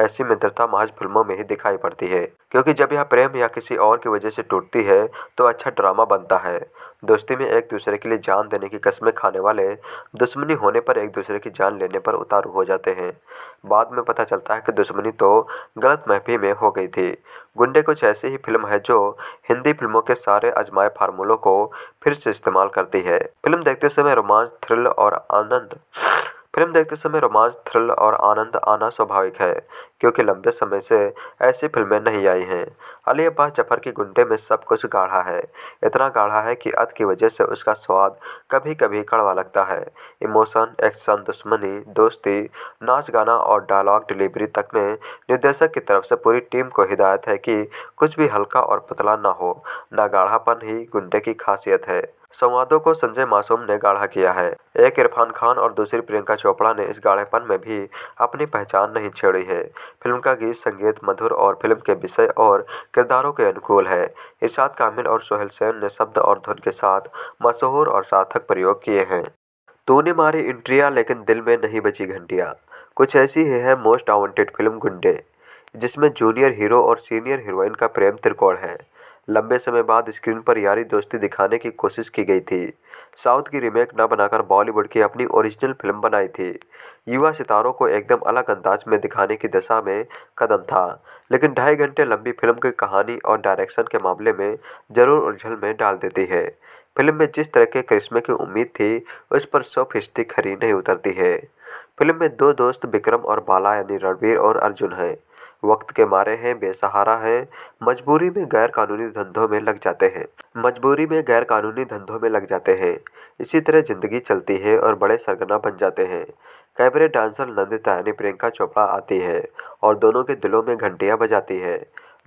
ऐसी मित्रता महज फिल्मों में ही दिखाई पड़ती है क्योंकि जब यह प्रेम या किसी और की वजह से टूटती है तो अच्छा ड्रामा बनता है दोस्ती में एक दूसरे के लिए जान देने की कस्में खाने वाले दुश्मनी होने पर एक दूसरे की जान लेने पर उतारू हो जाते हैं बाद में पता चलता है कि दुश्मनी तो गलत महफी में हो गई थी गुंडे कुछ ऐसी ही फिल्म है जो हिंदी फिल्मों के सारे अजमाए फार्मूलों को फिर से इस्तेमाल करती है फिल्म देखते समय रोमांच थ्रिल और आनंद फिल्म देखते समय रोमांच थ्रिल और आनंद आना स्वाभाविक है क्योंकि लंबे समय से ऐसी फिल्में नहीं आई हैं अली अब्बास जफर की गुंडे में सब कुछ गाढ़ा है इतना गाढ़ा है कि अद की वजह से उसका स्वाद कभी कभी कड़वा लगता है इमोशन एक्शन दुश्मनी दोस्ती नाच गाना और डायलॉग डिलीवरी तक में निर्देशक की तरफ से पूरी टीम को हिदायत है कि कुछ भी हल्का और पतला ना हो ना गाढ़ापन ही गुंडे की खासियत है संवादों को संजय मासूम ने गाढ़ा किया है एक इरफान खान और दूसरी प्रियंका चोपड़ा ने इस गाढ़ेपन में भी अपनी पहचान नहीं छेड़ी है फिल्म का गीत संगीत मधुर और फिल्म के विषय और किरदारों के अनुकूल है इरशाद कामिल और सोहेल सेन ने शब्द और धुन के साथ मशहूर और सार्थक प्रयोग किए हैं तूने मारी इंट्रिया लेकिन दिल में नहीं बची घंटिया कुछ ऐसी ही है मोस्ट वांटेड फिल्म गुंडे जिसमें जूनियर हीरो और सीनियर हीरोइन का प्रेम त्रिकोण है लंबे समय बाद स्क्रीन पर यारी दोस्ती दिखाने की कोशिश की गई थी साउथ की रीमेक न बनाकर बॉलीवुड की अपनी ओरिजिनल फिल्म बनाई थी युवा सितारों को एकदम अलग अंदाज में दिखाने की दिशा में कदम था लेकिन ढाई घंटे लंबी फिल्म की कहानी और डायरेक्शन के मामले में ज़रूर उलझल में डाल देती है फिल्म में जिस तरह के करिश्मे की उम्मीद थी उस पर सौ फीसदी खरी नहीं उतरती है फिल्म में दो दोस्त विक्रम और बाला यानी रणवीर और अर्जुन हैं वक्त के मारे हैं बेसहारा हैं मजबूरी में गैर कानूनी धंधों में लग जाते हैं मजबूरी में गैर कानूनी धंधों में लग जाते हैं इसी तरह ज़िंदगी चलती है और बड़े सरगना बन जाते हैं कैबरे डांसर नंदिता यानी प्रियंका चोपड़ा आती है और दोनों के दिलों में घंटियाँ बजाती है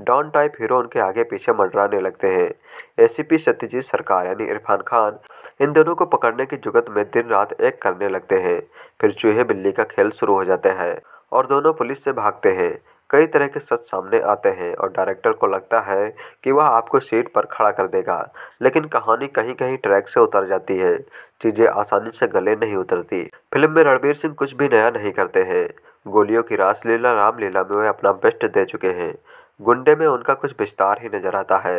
डॉन टाइप हीरो उनके आगे पीछे मंडराने लगते हैं एसीपी सत्यजीत सरकार यानी इरफान खान इन दोनों को पकड़ने की जुगत में दिन रात एक करने लगते हैं फिर चूहे बिल्ली का खेल शुरू हो जाता है और दोनों पुलिस से भागते हैं कई तरह के सच सामने आते हैं और डायरेक्टर को लगता है कि वह आपको सीट पर खड़ा कर देगा लेकिन कहानी कहीं कहीं ट्रैक से उतर जाती है चीज़ें आसानी से गले नहीं उतरती फिल्म में रणबीर सिंह कुछ भी नया नहीं करते हैं गोलियों की रासलीला रामलीला में वह अपना बेस्ट दे चुके हैं गुंडे में उनका कुछ विस्तार ही नज़र आता है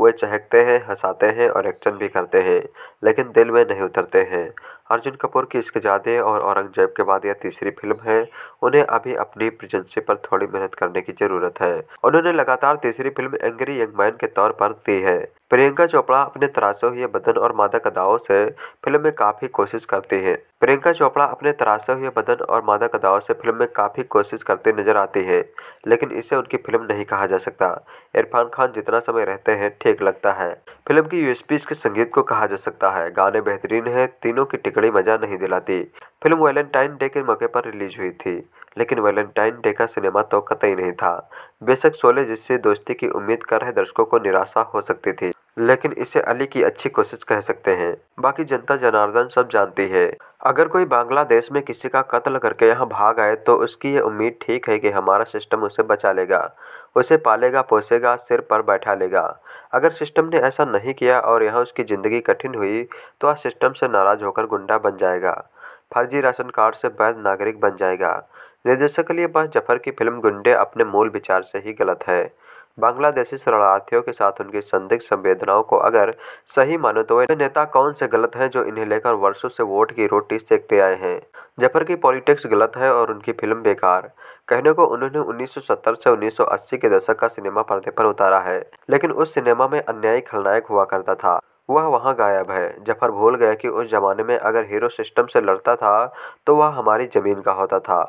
वे चहकते हैं हंसाते हैं और एक्शन भी करते हैं लेकिन दिल में नहीं उतरते हैं अर्जुन कपूर की इश्कजादे और औरंगजेब के बाद यह तीसरी फिल्म है उन्हें अभी अपनी प्रेजेंसी पर थोड़ी मेहनत करने की जरूरत है उन्होंने लगातार तीसरी फिल्म एंग्री यंग मैन के तौर पर दी है प्रियंका चोपड़ा अपने तरासे हुए बदन और मादक अदाओं से फिल्म में काफ़ी कोशिश करती हैं प्रियंका चोपड़ा अपने तरासे हुए बदन और मादक अदाओं से फिल्म में काफ़ी कोशिश करते नजर आती हैं लेकिन इसे उनकी फिल्म नहीं कहा जा सकता इरफान खान जितना समय रहते हैं ठीक लगता है फिल्म की यूएसपी के संगीत को कहा जा सकता है गाने बेहतरीन हैं तीनों की टिकड़ी मजा नहीं दिलाती फिल्म वैलेंटाइन डे के मौके पर रिलीज हुई थी लेकिन वैलेंटाइन डे का सिनेमा तो कतई नहीं था बेशक शोले जिससे दोस्ती की उम्मीद कर रहे दर्शकों को निराशा हो सकती थी लेकिन इसे अली की अच्छी कोशिश कह सकते हैं बाकी जनता जनार्दन सब जानती है अगर कोई बांग्लादेश में किसी का कत्ल करके यहाँ भाग आए तो उसकी ये उम्मीद ठीक है कि हमारा सिस्टम उसे बचा लेगा उसे पालेगा पोसेगा सिर पर बैठा लेगा अगर सिस्टम ने ऐसा नहीं किया और यहाँ उसकी ज़िंदगी कठिन हुई तो आज सिस्टम से नाराज़ होकर गुंडा बन जाएगा फर्जी राशन कार्ड से वैध नागरिक बन जाएगा निर्देशक के लिए बस जफर की फिल्म गुंडे अपने मूल विचार से ही गलत है बांग्लादेशी शरणार्थियों के साथ उनकी संदिग्ध संवेदनाओं को अगर सही मानो तो वे नेता कौन से गलत हैं जो इन्हें लेकर वर्षों से वोट की रोटी सेकते आए हैं जफर की पॉलिटिक्स गलत है और उनकी फिल्म बेकार कहने को उन्होंने 1970 से 1980 के दशक का सिनेमा पर्दे पर उतारा है लेकिन उस सिनेमा में अन्यायी खलनायक हुआ करता था वह वहाँ गायब है जफर भूल गया कि उस जमाने में अगर हीरो सिस्टम से लड़ता था तो वह हमारी ज़मीन का होता था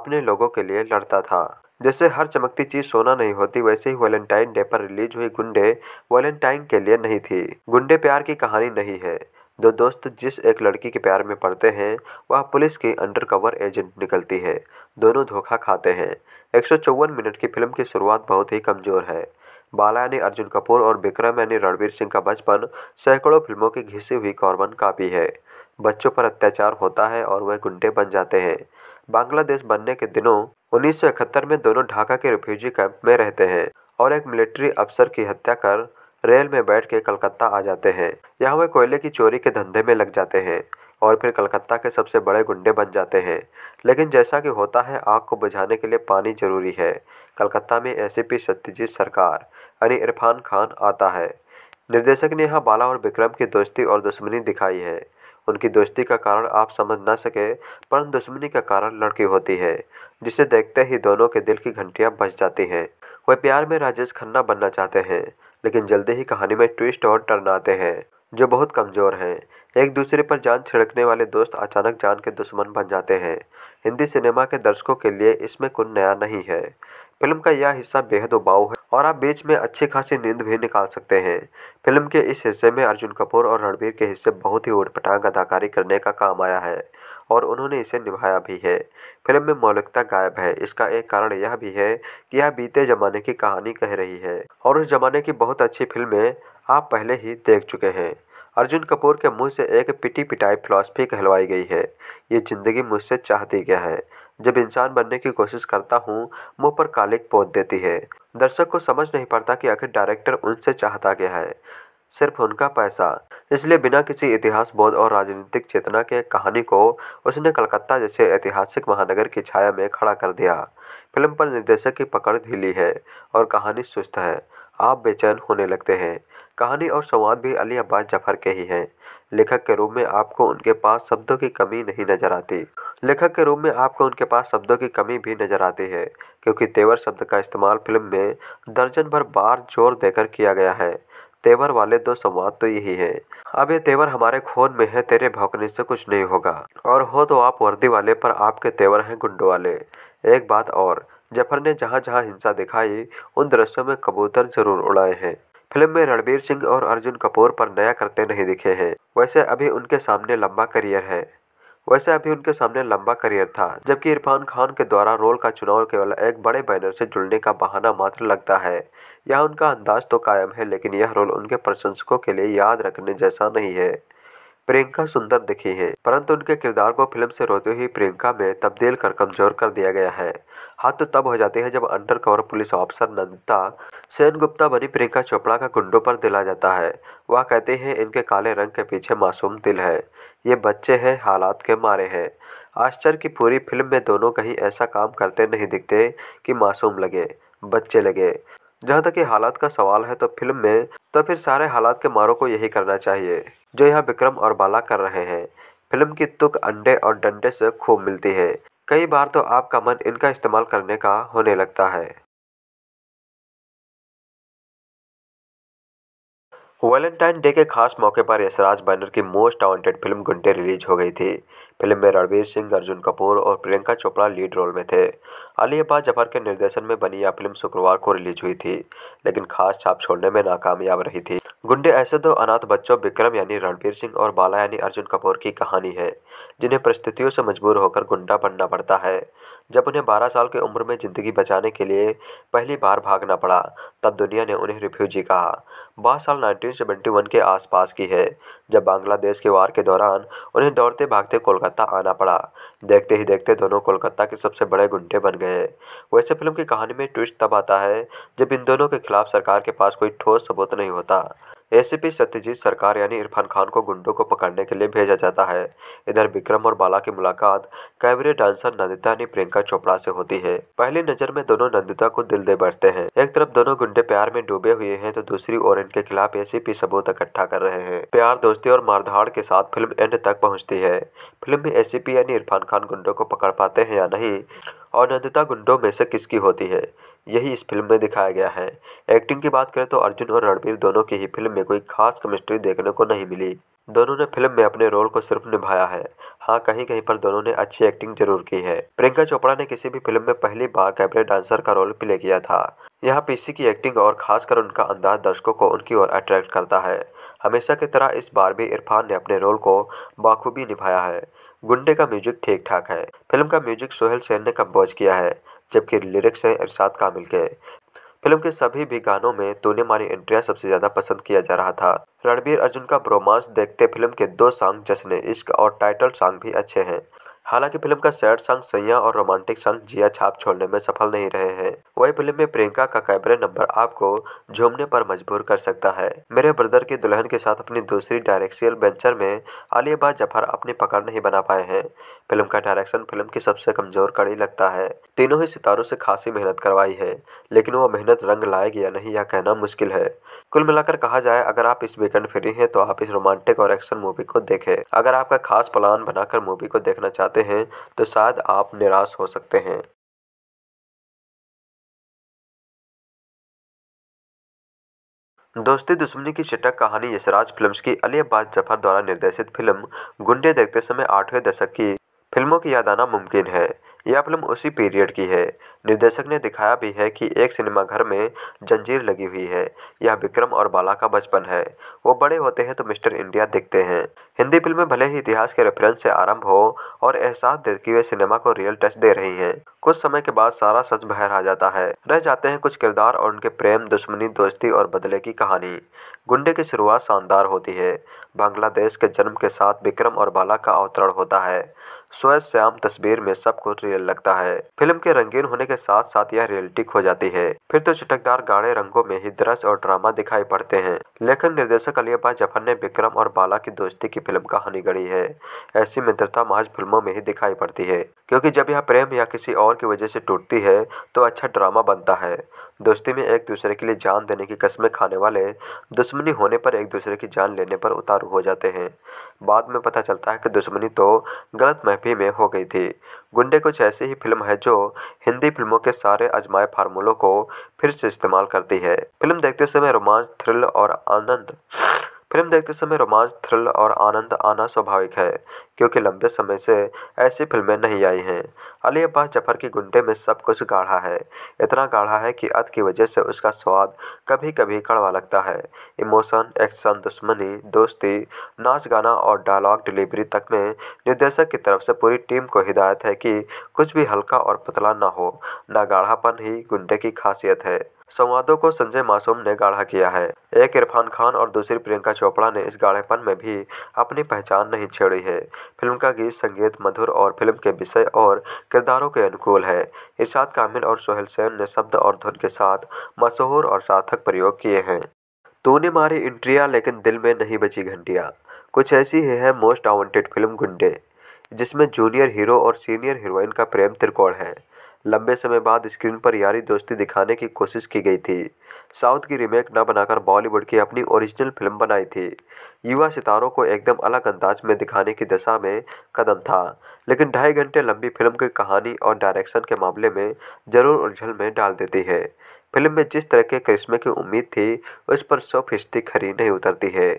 अपने लोगों के लिए लड़ता था जैसे हर चमकती चीज सोना नहीं होती वैसे ही वैलेंटाइन डे पर रिलीज हुई गुंडे वैलेंटाइन के लिए नहीं थी गुंडे प्यार की कहानी नहीं है दो दोस्त जिस एक लड़की के प्यार में पड़ते हैं वह पुलिस की अंडरकवर एजेंट निकलती है दोनों धोखा खाते हैं एक मिनट की फिल्म की शुरुआत बहुत ही कमज़ोर है बाला यानी अर्जुन कपूर और विक्रम यानी रणवीर सिंह का बचपन सैकड़ों फिल्मों की घिसी हुई कॉर्बन कापी है बच्चों पर अत्याचार होता है और वह गुंडे बन जाते हैं बांग्लादेश बनने के दिनों उन्नीस में दोनों ढाका के रिफ्यूजी कैंप में रहते हैं और एक मिलिट्री अफसर की हत्या कर रेल में बैठ के कलकत्ता आ जाते हैं यहाँ वे कोयले की चोरी के धंधे में लग जाते हैं और फिर कलकत्ता के सबसे बड़े गुंडे बन जाते हैं लेकिन जैसा कि होता है आग को बुझाने के लिए पानी जरूरी है कलकत्ता में एस सत्यजीत सरकार यानी इरफान खान आता है निर्देशक ने यहाँ बाला और विक्रम की दोस्ती और दुश्मनी दिखाई है उनकी दोस्ती का कारण आप समझ ना सके पर दुश्मनी का कारण लड़की होती है जिसे देखते ही दोनों के दिल की घंटियां बज जाती हैं वह प्यार में राजेश खन्ना बनना चाहते हैं लेकिन जल्दी ही कहानी में ट्विस्ट और टर्न आते हैं जो बहुत कमज़ोर हैं एक दूसरे पर जान छिड़कने वाले दोस्त अचानक जान के दुश्मन बन जाते हैं हिंदी सिनेमा के दर्शकों के लिए इसमें कुछ नया नहीं है फिल्म का यह हिस्सा बेहद उबाऊ है और आप बीच में अच्छी खासी नींद भी निकाल सकते हैं फिल्म के इस हिस्से में अर्जुन कपूर और रणबीर के हिस्से बहुत ही ऊटपटांग अदाकारी करने का काम आया है और उन्होंने इसे निभाया भी है फिल्म में मौलिकता गायब है इसका एक कारण यह भी है कि यह बीते जमाने की कहानी कह रही है और उस जमाने की बहुत अच्छी फिल्में आप पहले ही देख चुके हैं अर्जुन कपूर के मुंह से एक पिटी पिटाई फिलॉसफी कहलवाई गई है ये ज़िंदगी मुझसे चाहती क्या है जब इंसान बनने की कोशिश करता हूँ मुंह पर कालिक पोत देती है दर्शक को समझ नहीं पड़ता कि आखिर डायरेक्टर उनसे चाहता क्या है सिर्फ उनका पैसा इसलिए बिना किसी इतिहास बोध और राजनीतिक चेतना के कहानी को उसने कलकत्ता जैसे ऐतिहासिक महानगर की छाया में खड़ा कर दिया फिल्म पर निर्देशक की पकड़ ढीली है और कहानी सुस्त है आप बेचैन होने लगते हैं कहानी और संवाद भी अली अब्बास जफर के ही हैं लेखक के रूप में आपको उनके पास शब्दों की कमी नहीं नज़र आती लेखक के रूप में आपको उनके पास शब्दों की कमी भी नज़र आती है क्योंकि तेवर शब्द का इस्तेमाल फिल्म में दर्जन भर बार जोर देकर किया गया है तेवर वाले दो संवाद तो यही है अब ये तेवर हमारे खून में है तेरे भौकने से कुछ नहीं होगा और हो तो आप वर्दी वाले पर आपके तेवर हैं गुंडों वाले एक बात और जफर ने जहाँ जहाँ हिंसा दिखाई उन दृश्यों में कबूतर जरूर उड़ाए हैं फिल्म में रणबीर सिंह और अर्जुन कपूर पर नया करते नहीं दिखे हैं वैसे अभी उनके सामने लंबा करियर है वैसे अभी उनके सामने लंबा करियर था जबकि इरफान खान के द्वारा रोल का चुनाव केवल एक बड़े बैनर से जुड़ने का बहाना मात्र लगता है यह उनका अंदाज तो कायम है लेकिन यह रोल उनके प्रशंसकों के लिए याद रखने जैसा नहीं है प्रियंका सुंदर दिखी है परंतु उनके किरदार को फिल्म से रोते हुई प्रियंका में तब्दील कर कमजोर कर दिया गया है हाथ तो तब हो जाती है जब undercover police officer Nandita Sen Gupta बनी प्रियंका चोपड़ा का गुंडों पर दिला जाता है वह कहते हैं इनके काले रंग के पीछे मासूम दिल है ये बच्चे हैं हालात के मारे हैं आश्चर्य की पूरी फिल्म में दोनों कहीं ऐसा काम करते नहीं दिखते कि मासूम लगे बच्चे लगे जहाँ तक ये हालात का सवाल है तो फिल्म में तो फिर सारे हालात के मारों को यही करना चाहिए जो यहाँ विक्रम और बाला कर रहे हैं फिल्म की तुक अंडे और डंडे से खूब मिलती है कई बार तो आपका मन इनका इस्तेमाल करने का होने लगता है वैलेंटाइन डे के खास मौके पर यशराज बैनर की most wanted film Gunday release हो गई थी फिल्म में रणवीर सिंह अर्जुन कपूर और प्रियंका चोपड़ा लीड रोल में थे अली अब्बास जफर के निर्देशन में बनी यह फिल्म शुक्रवार को रिलीज हुई थी लेकिन खास छाप छोड़ने में नाकामयाब रही थी गुंडे ऐसे दो तो अनाथ बच्चों विक्रम यानी रणवीर सिंह और बाला यानी अर्जुन कपूर की कहानी है जिन्हें परिस्थितियों से मजबूर होकर गुंडा बनना पड़ता है जब उन्हें बारह साल की उम्र में ज़िंदगी बचाने के लिए पहली बार भागना पड़ा तब दुनिया ने उन्हें रिफ्यूजी कहा बारह साल 1971 के आसपास की है जब बांग्लादेश के वार के दौरान उन्हें दौड़ते भागते कोलकाता आना पड़ा देखते ही देखते दोनों कोलकाता के सबसे बड़े गुंडे बन गए वैसे फिल्म की कहानी में ट्विस्ट तब आता है जब इन दोनों के खिलाफ सरकार के पास कोई ठोस सबूत नहीं होता एसीपी सत्यजीत सरकार यानी इरफान खान को गुंडों को पकड़ने के लिए भेजा जाता है इधर विक्रम और बाला की मुलाकात कैबरे डांसर नंदिता यानी प्रियंका चोपड़ा से होती है पहली नजर में दोनों नंदिता को दिल दे बैठते हैं एक तरफ दोनों गुंडे प्यार में डूबे हुए हैं तो दूसरी ओर इनके खिलाफ एसीपी सबूत इकट्ठा कर रहे हैं प्यार दोस्ती और मारधाड़ के साथ फिल्म एंड तक पहुँचती है फिल्म में एसीपी यानी इरफान खान गुंडों को पकड़ पाते हैं या नहीं और नंदिता गुंडों में से किसकी होती है यही इस फिल्म में दिखाया गया है एक्टिंग की बात करें तो अर्जुन और रणबीर दोनों की ही फिल्म में कोई खास केमिस्ट्री देखने को नहीं मिली दोनों ने फिल्म में अपने रोल को सिर्फ निभाया है हाँ कहीं कहीं पर दोनों ने अच्छी एक्टिंग जरूर की है प्रियंका चोपड़ा ने किसी भी फिल्म में पहली बार कैबरे डांसर का रोल प्ले किया था यहाँ पीसी की एक्टिंग और खासकर उनका अंदाज दर्शकों को उनकी ओर अट्रैक्ट करता है हमेशा की तरह इस बार भी इरफान ने अपने रोल को बाखूबी निभाया है गुंडे का म्यूजिक ठीक ठाक है फिल्म का म्यूजिक सोहेल सेन ने कम्पोज किया है जबकि लिरिक्स हैं इरशाद कामिल के फिल्म के सभी भी गानों में तूने मारी एंट्रिया सबसे ज़्यादा पसंद किया जा रहा था रणबीर अर्जुन का ब्रोमांस देखते फिल्म के दो सॉन्ग जश्न इश्क और टाइटल सॉन्ग भी अच्छे हैं हालांकि फिल्म का सैड सॉन्ग सैया और रोमांटिक संग जिया छाप छोड़ने में सफल नहीं रहे हैं वही फिल्म में प्रियंका का कैमरे नंबर आपको झूमने पर मजबूर कर सकता है मेरे ब्रदर की दुल्हन के साथ अपनी दूसरी डायरेक्शियल वेंचर में बा जफर अपनी पकड़ नहीं बना पाए हैं फिल्म का डायरेक्शन फिल्म की सबसे कमजोर कड़ी लगता है तीनों ही सितारों से खासी मेहनत करवाई है लेकिन वो मेहनत रंग लाएगी या नहीं यह कहना मुश्किल है कुल मिलाकर कहा जाए अगर आप इस वीकेंड फ्री हैं तो आप इस रोमांटिक और एक्शन मूवी को देखें अगर आपका खास प्लान बनाकर मूवी को देखना चाहते जाते हैं तो शायद आप निराश हो सकते हैं दोस्ती दुश्मनी की चटक कहानी यशराज फिल्म्स की अली अब्बास जफर द्वारा निर्देशित फिल्म गुंडे देखते समय आठवें दशक की फिल्मों की याद आना मुमकिन है यह फिल्म उसी पीरियड की है निर्देशक ने दिखाया भी है कि एक सिनेमाघर में जंजीर लगी हुई है यह विक्रम और बाला का बचपन है वो बड़े होते हैं तो मिस्टर इंडिया दिखते हैं हिंदी फिल्में भले ही इतिहास के रेफरेंस से आरंभ हो और एहसास दे हुए वे सिनेमा को रियल टच दे रही हैं कुछ समय के बाद सारा सच बाहर आ जाता है रह जाते हैं कुछ किरदार और उनके प्रेम दुश्मनी दोस्ती और बदले की कहानी गुंडे की शुरुआत शानदार होती है बांग्लादेश के जन्म के साथ विक्रम और बाला का अवतरण होता है स्वयंश्याम तस्वीर में सब कुछ रियल लगता है फिल्म के रंगीन होने के साथ साथ यह रियलिटी हो जाती है फिर तो चटकदार गाढ़े रंगों में ही दृश्य और ड्रामा दिखाई पड़ते हैं लेखन निर्देशक अलियाबा जफर ने विक्रम और बाला की दोस्ती की फिल्म कहानी गढ़ी है ऐसी मित्रता महज फिल्मों में ही दिखाई पड़ती है क्योंकि जब यह प्रेम या किसी और की वजह से टूटती है तो अच्छा ड्रामा बनता है दोस्ती में एक दूसरे के लिए जान देने की कस्में खाने वाले दुश्मनी होने पर एक दूसरे की जान लेने पर उतारू हो जाते हैं बाद में पता चलता है कि दुश्मनी तो गलत महफी में हो गई थी गुंडे कुछ ऐसी ही फिल्म है जो हिंदी फिल्मों के सारे अजमाए फार्मूलों को फिर से इस्तेमाल करती है फिल्म देखते समय रोमांच थ्रिल और आनंद फिल्म देखते समय रोमांच थ्रिल और आनंद आना स्वाभाविक है क्योंकि लंबे समय से ऐसी फिल्में नहीं आई हैं अली अब्बास जफर के गुंडे में सब कुछ गाढ़ा है इतना गाढ़ा है कि अद की वजह से उसका स्वाद कभी कभी कड़वा लगता है इमोशन एक्शन दुश्मनी दोस्ती नाच गाना और डायलॉग डिलीवरी तक में निर्देशक की तरफ से पूरी टीम को हिदायत है कि कुछ भी हल्का और पतला ना हो ना गाढ़ापन ही गुंडे की खासियत है संवादों को संजय मासूम ने गाढ़ा किया है एक इरफान खान और दूसरी प्रियंका चोपड़ा ने इस गाढ़ेपन में भी अपनी पहचान नहीं छेड़ी है फिल्म का गीत संगीत मधुर और फिल्म के विषय और किरदारों के अनुकूल है इरशाद कामिल और सोहेल सेन ने शब्द और धुन के साथ मशहूर और सार्थक प्रयोग किए हैं तूने मारी इंट्रिया लेकिन दिल में नहीं बची घंटिया कुछ ऐसी ही है मोस्ट वांटेड फिल्म गुंडे जिसमें जूनियर हीरो और सीनियर हीरोइन का प्रेम त्रिकोण है लंबे समय बाद स्क्रीन पर यारी दोस्ती दिखाने की कोशिश की गई थी साउथ की रीमेक न बनाकर बॉलीवुड की अपनी ओरिजिनल फिल्म बनाई थी युवा सितारों को एकदम अलग अंदाज में दिखाने की दिशा में कदम था लेकिन ढाई घंटे लंबी फिल्म की कहानी और डायरेक्शन के मामले में ज़रूर उलझल में डाल देती है फिल्म में जिस तरह के करिश्मे की उम्मीद थी उस पर सौ फीसदी खरी नहीं उतरती है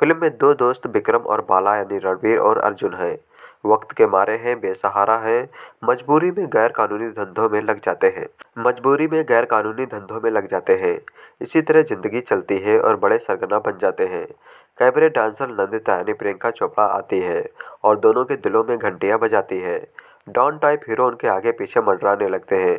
फिल्म में दो दोस्त विक्रम और बाला यानी रणवीर और अर्जुन हैं वक्त के मारे हैं बेसहारा हैं मजबूरी में गैर कानूनी धंधों में लग जाते हैं मजबूरी में गैर कानूनी धंधों में लग जाते हैं इसी तरह ज़िंदगी चलती है और बड़े सरगना बन जाते हैं कैबरे डांसर नंदिता यानी प्रियंका चोपड़ा आती है और दोनों के दिलों में घंटियाँ बजाती है डॉन टाइप हीरो उनके आगे पीछे मंडराने लगते हैं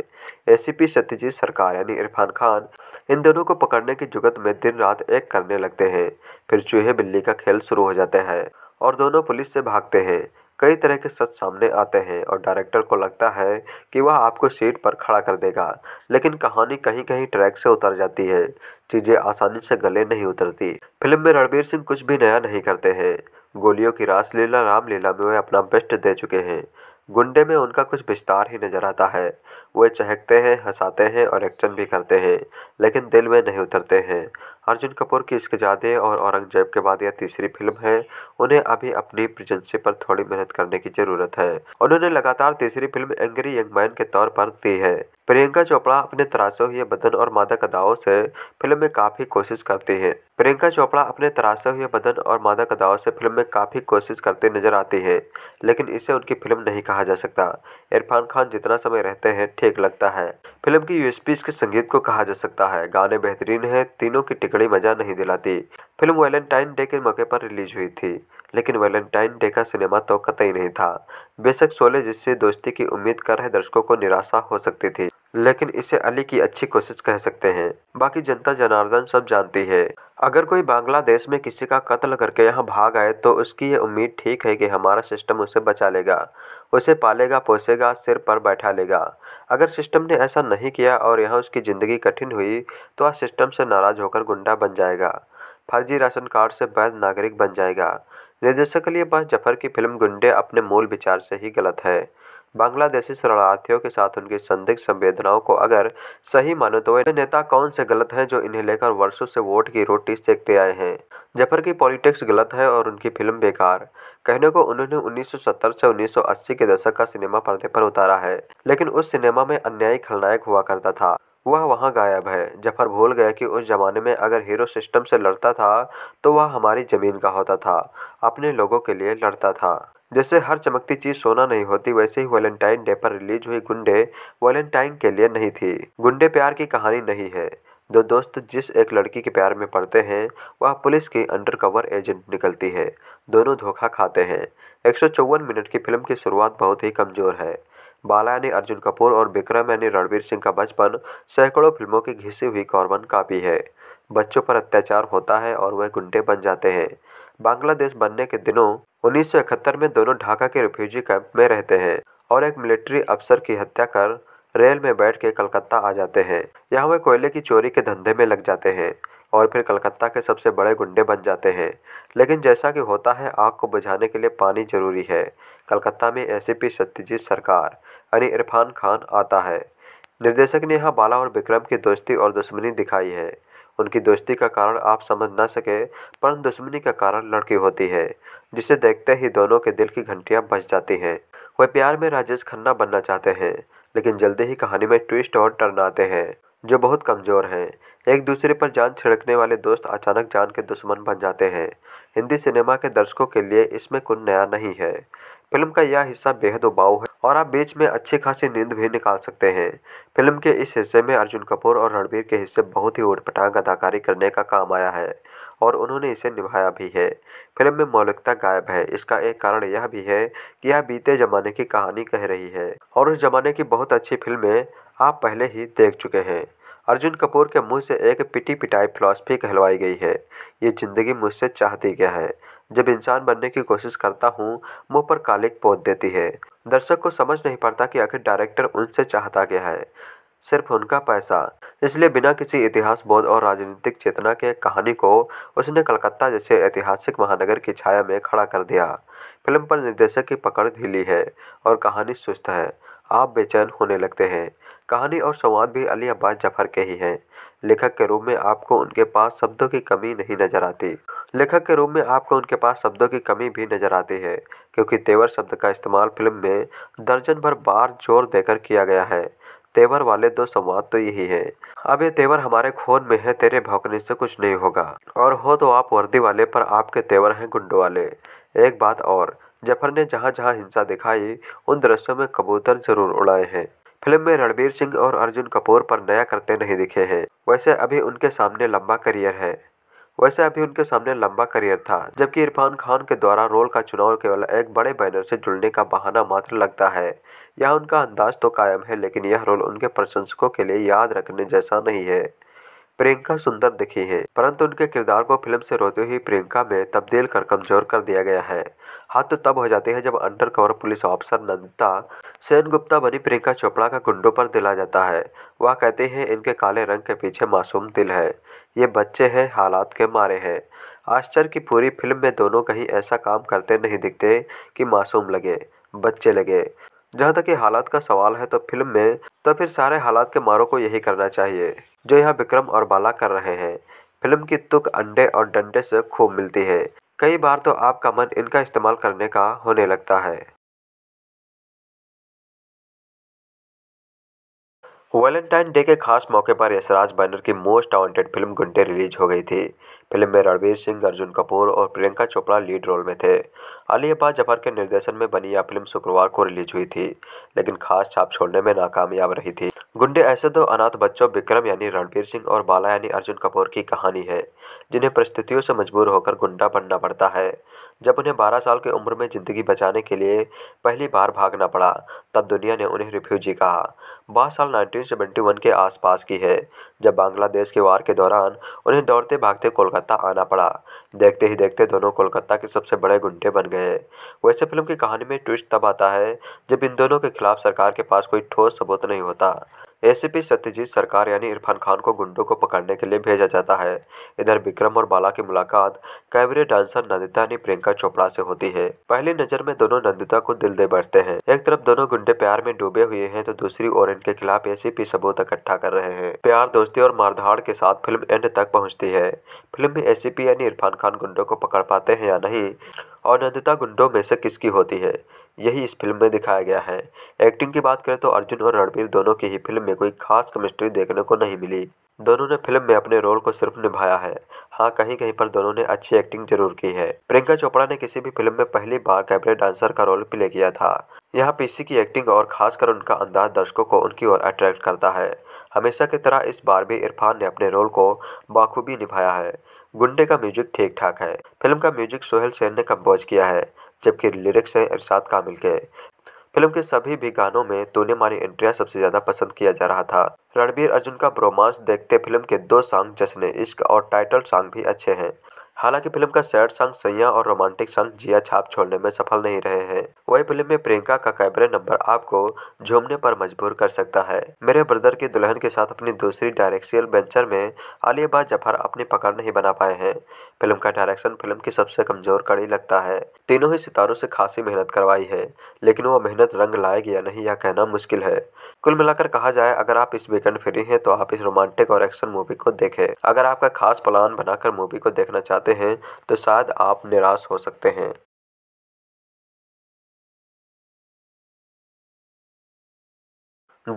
एसीपी सत्यजीत सरकार यानी इरफान खान इन दोनों को पकड़ने की जुगत में दिन रात एक करने लगते हैं फिर चूहे बिल्ली का खेल शुरू हो जाता है और दोनों पुलिस से भागते हैं कई तरह के सच सामने आते हैं और डायरेक्टर को लगता है कि वह आपको सीट पर खड़ा कर देगा लेकिन कहानी कहीं कहीं ट्रैक से उतर जाती है चीज़ें आसानी से गले नहीं उतरती फिल्म में रणबीर सिंह कुछ भी नया नहीं करते हैं गोलियों की रासलीला रामलीला में वे अपना बेस्ट दे चुके हैं गुंडे में उनका कुछ विस्तार ही नज़र आता है वे चहकते हैं हंसाते हैं और एक्शन भी करते हैं लेकिन दिल में नहीं उतरते हैं अर्जुन कपूर की इश्कजादे और औरंगज़ेब के बाद यह तीसरी फिल्म है उन्हें अभी अपनी प्रेजेंसी पर थोड़ी मेहनत करने की ज़रूरत है उन्होंने लगातार तीसरी फिल्म एंग्री यंग मैन के तौर पर दी है प्रियंका चोपड़ा अपने तरासे हुए बदन और मादक अदाओं से फिल्म में काफ़ी कोशिश करती हैं प्रियंका चोपड़ा अपने तरासे हुए बदन और मादक अदाओं से फिल्म में काफ़ी कोशिश करते नजर आती हैं लेकिन इसे उनकी फिल्म नहीं कहा जा सकता इरफान खान जितना समय रहते हैं ठीक लगता है फिल्म की यूएसपी के संगीत को कहा जा सकता है गाने बेहतरीन है तीनों की टिकड़ी मजा नहीं दिलाती फिल्म वैलेंटाइन डे के मौके पर रिलीज हुई थी लेकिन वैलेंटाइन डे का सिनेमा तो कतई नहीं था बेशक शोले जिससे दोस्ती की उम्मीद कर रहे दर्शकों को निराशा हो सकती थी लेकिन इसे अली की अच्छी कोशिश कह सकते हैं बाकी जनता जनार्दन सब जानती है अगर कोई बांग्लादेश में किसी का कत्ल करके यहाँ भाग आए तो उसकी ये उम्मीद ठीक है कि हमारा सिस्टम उसे बचा लेगा उसे पालेगा पोसेगा सिर पर बैठा लेगा अगर सिस्टम ने ऐसा नहीं किया और यहाँ उसकी ज़िंदगी कठिन हुई तो आज सिस्टम से नाराज होकर गुंडा बन जाएगा फर्जी राशन कार्ड से वैध नागरिक बन जाएगा निर्देशक के लिए बस जफर की फिल्म गुंडे अपने मूल विचार से ही गलत है बांग्लादेशी शरणार्थियों के साथ उनकी संदिग्ध संवेदनाओं को अगर सही मानो तो वे नेता कौन से गलत हैं जो इन्हें लेकर वर्षों से वोट की रोटी सेकते आए हैं जफर की पॉलिटिक्स गलत है और उनकी फिल्म बेकार कहने को उन्होंने 1970 से 1980 के दशक का सिनेमा पर्दे पर उतारा है लेकिन उस सिनेमा में अन्यायी खलनायक हुआ करता था वह वहाँ गायब है जफर भूल गया कि उस ज़माने में अगर हीरो सिस्टम से लड़ता था तो वह हमारी ज़मीन का होता था अपने लोगों के लिए लड़ता था जैसे हर चमकती चीज सोना नहीं होती वैसे ही वैलेंटाइन डे पर रिलीज हुई गुंडे वैलेंटाइन के लिए नहीं थी गुंडे प्यार की कहानी नहीं है दो दोस्त जिस एक लड़की के प्यार में पड़ते हैं वह पुलिस की अंडरकवर एजेंट निकलती है दोनों धोखा खाते हैं एक मिनट की फिल्म की शुरुआत बहुत ही कमज़ोर है बाला यानी अर्जुन कपूर और विक्रम यानी रणवीर सिंह का बचपन सैकड़ों फिल्मों की घिसी हुई कॉर्बन कापी है बच्चों पर अत्याचार होता है और वह गुंडे बन जाते हैं बांग्लादेश बनने के दिनों उन्नीस सौ इकहत्तर में दोनों ढाका के रिफ्यूजी कैंप में रहते हैं और एक मिलिट्री अफसर की हत्या कर रेल में बैठ के कलकत्ता आ जाते हैं यहाँ वे कोयले की चोरी के धंधे में लग जाते हैं और फिर कलकत्ता के सबसे बड़े गुंडे बन जाते हैं लेकिन जैसा कि होता है आग को बुझाने के लिए पानी जरूरी है कलकत्ता में एसीपी सत्यजीत सरकार यानी इरफान खान आता है निर्देशक ने यहाँ बाला और विक्रम की दोस्ती और दुश्मनी दिखाई है उनकी दोस्ती का कारण आप समझ ना सके पर दुश्मनी का कारण लड़की होती है जिसे देखते ही दोनों के दिल की घंटियां बज जाती हैं वह प्यार में राजेश खन्ना बनना चाहते हैं लेकिन जल्दी ही कहानी में ट्विस्ट और टर्न आते हैं जो बहुत कमज़ोर हैं एक दूसरे पर जान छिड़कने वाले दोस्त अचानक जान के दुश्मन बन जाते हैं हिंदी सिनेमा के दर्शकों के लिए इसमें कुछ नया नहीं है फिल्म का यह हिस्सा बेहद उबाऊ है और आप बीच में अच्छी खासी नींद भी निकाल सकते हैं फिल्म के इस हिस्से में अर्जुन कपूर और रणबीर के हिस्से बहुत ही उठपटांग अदाकारी करने का काम आया है और उन्होंने इसे निभाया भी है फिल्म में मौलिकता गायब है इसका एक कारण यह भी है कि यह बीते ज़माने की कहानी कह रही है और उस ज़माने की बहुत अच्छी फिल्में आप पहले ही देख चुके हैं अर्जुन कपूर के मुंह से एक पिटी पिटाई फिलॉसफी कहलवाई गई है ये ज़िंदगी मुझसे चाहती क्या है जब इंसान बनने की कोशिश करता हूँ मुंह पर कालिक पोत देती है दर्शक को समझ नहीं पड़ता कि आखिर डायरेक्टर उनसे चाहता क्या है सिर्फ उनका पैसा इसलिए बिना किसी इतिहास बोध और राजनीतिक चेतना के कहानी को उसने कलकत्ता जैसे ऐतिहासिक महानगर की छाया में खड़ा कर दिया फिल्म पर निर्देशक की पकड़ ढीली है और कहानी सुस्त है आप बेचैन होने लगते हैं कहानी और संवाद भी अली अब्बास जफर के ही हैं लेखक के रूप में आपको उनके पास शब्दों की कमी नहीं नजर आती लेखक के रूप में आपको उनके पास शब्दों की कमी भी नजर आती है क्योंकि तेवर शब्द का इस्तेमाल फिल्म में दर्जन भर बार जोर देकर किया गया है तेवर वाले दो संवाद तो यही है अब ये तेवर हमारे खून में है तेरे भौकने से कुछ नहीं होगा और हो तो आप वर्दी वाले पर आपके तेवर हैं गुंडों वाले एक बात और जफर ने जहाँ जहाँ हिंसा दिखाई उन दृश्यों में कबूतर जरूर उड़ाए हैं फिल्म में रणबीर सिंह और अर्जुन कपूर पर नया करते नहीं दिखे हैं वैसे अभी उनके सामने लंबा करियर है वैसे अभी उनके सामने लंबा करियर था जबकि इरफान खान के द्वारा रोल का चुनाव केवल एक बड़े बैनर से जुड़ने का बहाना मात्र लगता है यह उनका अंदाज तो कायम है लेकिन यह रोल उनके प्रशंसकों के लिए याद रखने जैसा नहीं है प्रियंका सुंदर दिखी है परंतु उनके किरदार को फिल्म से रोते हुए प्रियंका में तब्दील कर कमजोर कर दिया गया है हाथ तो तब हो जाती है जब undercover police officer Nandita Sen Gupta बनी प्रियंका चोपड़ा का गुंडों पर दिला जाता है वह कहते हैं इनके काले रंग के पीछे मासूम दिल है ये बच्चे हैं हालात के मारे हैं आश्चर्य की पूरी फिल्म में दोनों कहीं ऐसा काम करते नहीं दिखते कि मासूम लगे बच्चे लगे जहाँ तक कि हालात का सवाल है तो फिल्म में तो फिर सारे हालात के मारों को यही करना चाहिए जो यहाँ विक्रम और बाला कर रहे हैं फिल्म की तुक अंडे और डंडे से खूब मिलती है कई बार तो आपका मन इनका इस्तेमाल करने का होने लगता है वैलेंटाइन डे के खास मौके पर यशराज बैनर की most wanted film Gunday release हो गई थी फिल्म में रणवीर सिंह अर्जुन कपूर और प्रियंका चोपड़ा लीड रोल में थे अली अब्बास जफर के निर्देशन में बनी यह फिल्म शुक्रवार को रिलीज हुई थी लेकिन खास छाप छोड़ने में नाकामयाब रही थी गुंडे ऐसे दो तो अनाथ बच्चों विक्रम यानी रणवीर सिंह और बाला यानी अर्जुन कपूर की कहानी है जिन्हें परिस्थितियों से मजबूर होकर गुंडा बनना पड़ता है जब उन्हें बारह साल की उम्र में ज़िंदगी बचाने के लिए पहली बार भागना पड़ा तब दुनिया ने उन्हें रिफ्यूजी कहा बात साल 1971 के आसपास की है जब बांग्लादेश की वार के दौरान उन्हें दौड़ते भागते कोलकाता आना पड़ा देखते ही देखते दोनों कोलकाता के सबसे बड़े गुंडे बन गए वैसे फिल्म की कहानी में ट्विस्ट तब आता है जब इन दोनों के खिलाफ सरकार के पास कोई ठोस सबूत नहीं होता एसीपी सत्यजीत सरकार यानी इरफान खान को गुंडों को पकड़ने के लिए भेजा जाता है इधर विक्रम और बाला की मुलाकात कैबरे डांसर नंदिता यानी प्रियंका चोपड़ा से होती है पहली नजर में दोनों नंदिता को दिल दे बैठते हैं एक तरफ दोनों गुंडे प्यार में डूबे हुए हैं तो दूसरी ओर इनके खिलाफ एसीपी सबूत इकट्ठा कर रहे हैं प्यार दोस्ती और मारधाड़ के साथ फिल्म एंड तक पहुँचती है फिल्म में एसीपी यानी इरफान खान गुंडों को पकड़ पाते हैं या नहीं और नंदिता गुंडों में से किसकी होती है यही इस फिल्म में दिखाया गया है एक्टिंग की बात करें तो अर्जुन और रणबीर दोनों की ही फिल्म में कोई खास केमिस्ट्री देखने को नहीं मिली दोनों ने फिल्म में अपने रोल को सिर्फ निभाया है हाँ कहीं कहीं पर दोनों ने अच्छी एक्टिंग जरूर की है प्रियंका चोपड़ा ने किसी भी फिल्म में पहली बार कैबरे डांसर का रोल प्ले किया था यहाँ पीसी की एक्टिंग और खासकर उनका अंदाज दर्शकों को उनकी ओर अट्रैक्ट करता है हमेशा की तरह इस बार भी इरफान ने अपने रोल को बाखूबी निभाया है गुंडे का म्यूजिक ठीक ठाक है फिल्म का म्यूजिक सोहेल सेन ने कम्पोज किया है जबकि लिरिक्स हैं इरशाद कामिल के फिल्म के सभी भी गानों में तूने मारी एंट्रिया सबसे ज़्यादा पसंद किया जा रहा था रणबीर अर्जुन का ब्रोमांस देखते फिल्म के दो सॉन्ग जश्न इश्क और टाइटल सॉन्ग भी अच्छे हैं हालांकि फिल्म का सैड सॉन्ग सैया और रोमांटिक संग जिया छाप छोड़ने में सफल नहीं रहे हैं वही फिल्म में प्रियंका का कैमरे नंबर आपको झूमने पर मजबूर कर सकता है मेरे ब्रदर की दुल्हन के साथ अपनी दूसरी डायरेक्शियल वेंचर में बा जफर अपनी पकड़ नहीं बना पाए हैं फिल्म का डायरेक्शन फिल्म की सबसे कमजोर कड़ी लगता है तीनों ही सितारों से खासी मेहनत करवाई है लेकिन वो मेहनत रंग लाएगी या नहीं यह कहना मुश्किल है कुल मिलाकर कहा जाए अगर आप इस वीकेंड फ्री हैं तो आप इस रोमांटिक और एक्शन मूवी को देखें अगर आपका खास प्लान बनाकर मूवी को देखना चाहते करते हैं तो शायद आप निराश हो सकते हैं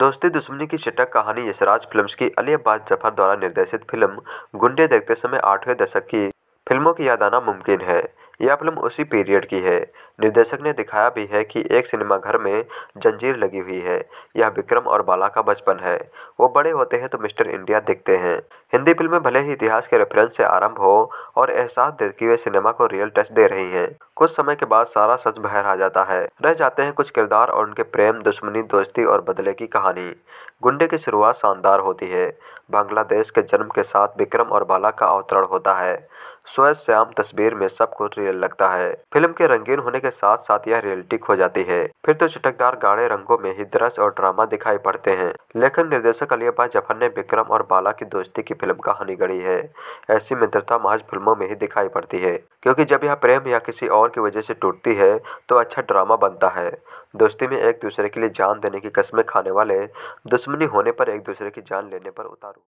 दोस्ती दुश्मनी की चटक कहानी यशराज फिल्म्स की अली अब्बास जफर द्वारा निर्देशित फिल्म गुंडे देखते समय आठवें दशक की फिल्मों की याद आना मुमकिन है यह फिल्म उसी पीरियड की है निर्देशक ने दिखाया भी है कि एक सिनेमाघर में जंजीर लगी हुई है यह विक्रम और बाला का बचपन है वो बड़े होते हैं तो मिस्टर इंडिया दिखते हैं हिंदी फिल्में भले ही इतिहास के रेफरेंस से आरंभ हो और एहसास दे हुए वे सिनेमा को रियल टच दे रही हैं कुछ समय के बाद सारा सच बाहर आ जाता है रह जाते हैं कुछ किरदार और उनके प्रेम दुश्मनी दोस्ती और बदले की कहानी गुंडे की शुरुआत शानदार होती है बांग्लादेश के जन्म के साथ विक्रम और बाला का अवतरण होता है श्याम तस्वीर में सब कुछ रियल लगता है फिल्म के रंगीन होने के साथ साथ यह रियलिटिक हो जाती है फिर तो चटकदार गाढ़े रंगों में ही दृश्य और ड्रामा दिखाई पड़ते हैं लेखन निर्देशक अलियाबा जफर ने विक्रम और बाला की दोस्ती की फिल्म कहानी गढ़ी है ऐसी मित्रता महज फिल्मों में ही दिखाई पड़ती है क्योंकि जब यह प्रेम या किसी और की वजह से टूटती है तो अच्छा ड्रामा बनता है दोस्ती में एक दूसरे के लिए जान देने की कस्में खाने वाले दुश्मनी होने पर एक दूसरे की जान लेने पर उतारू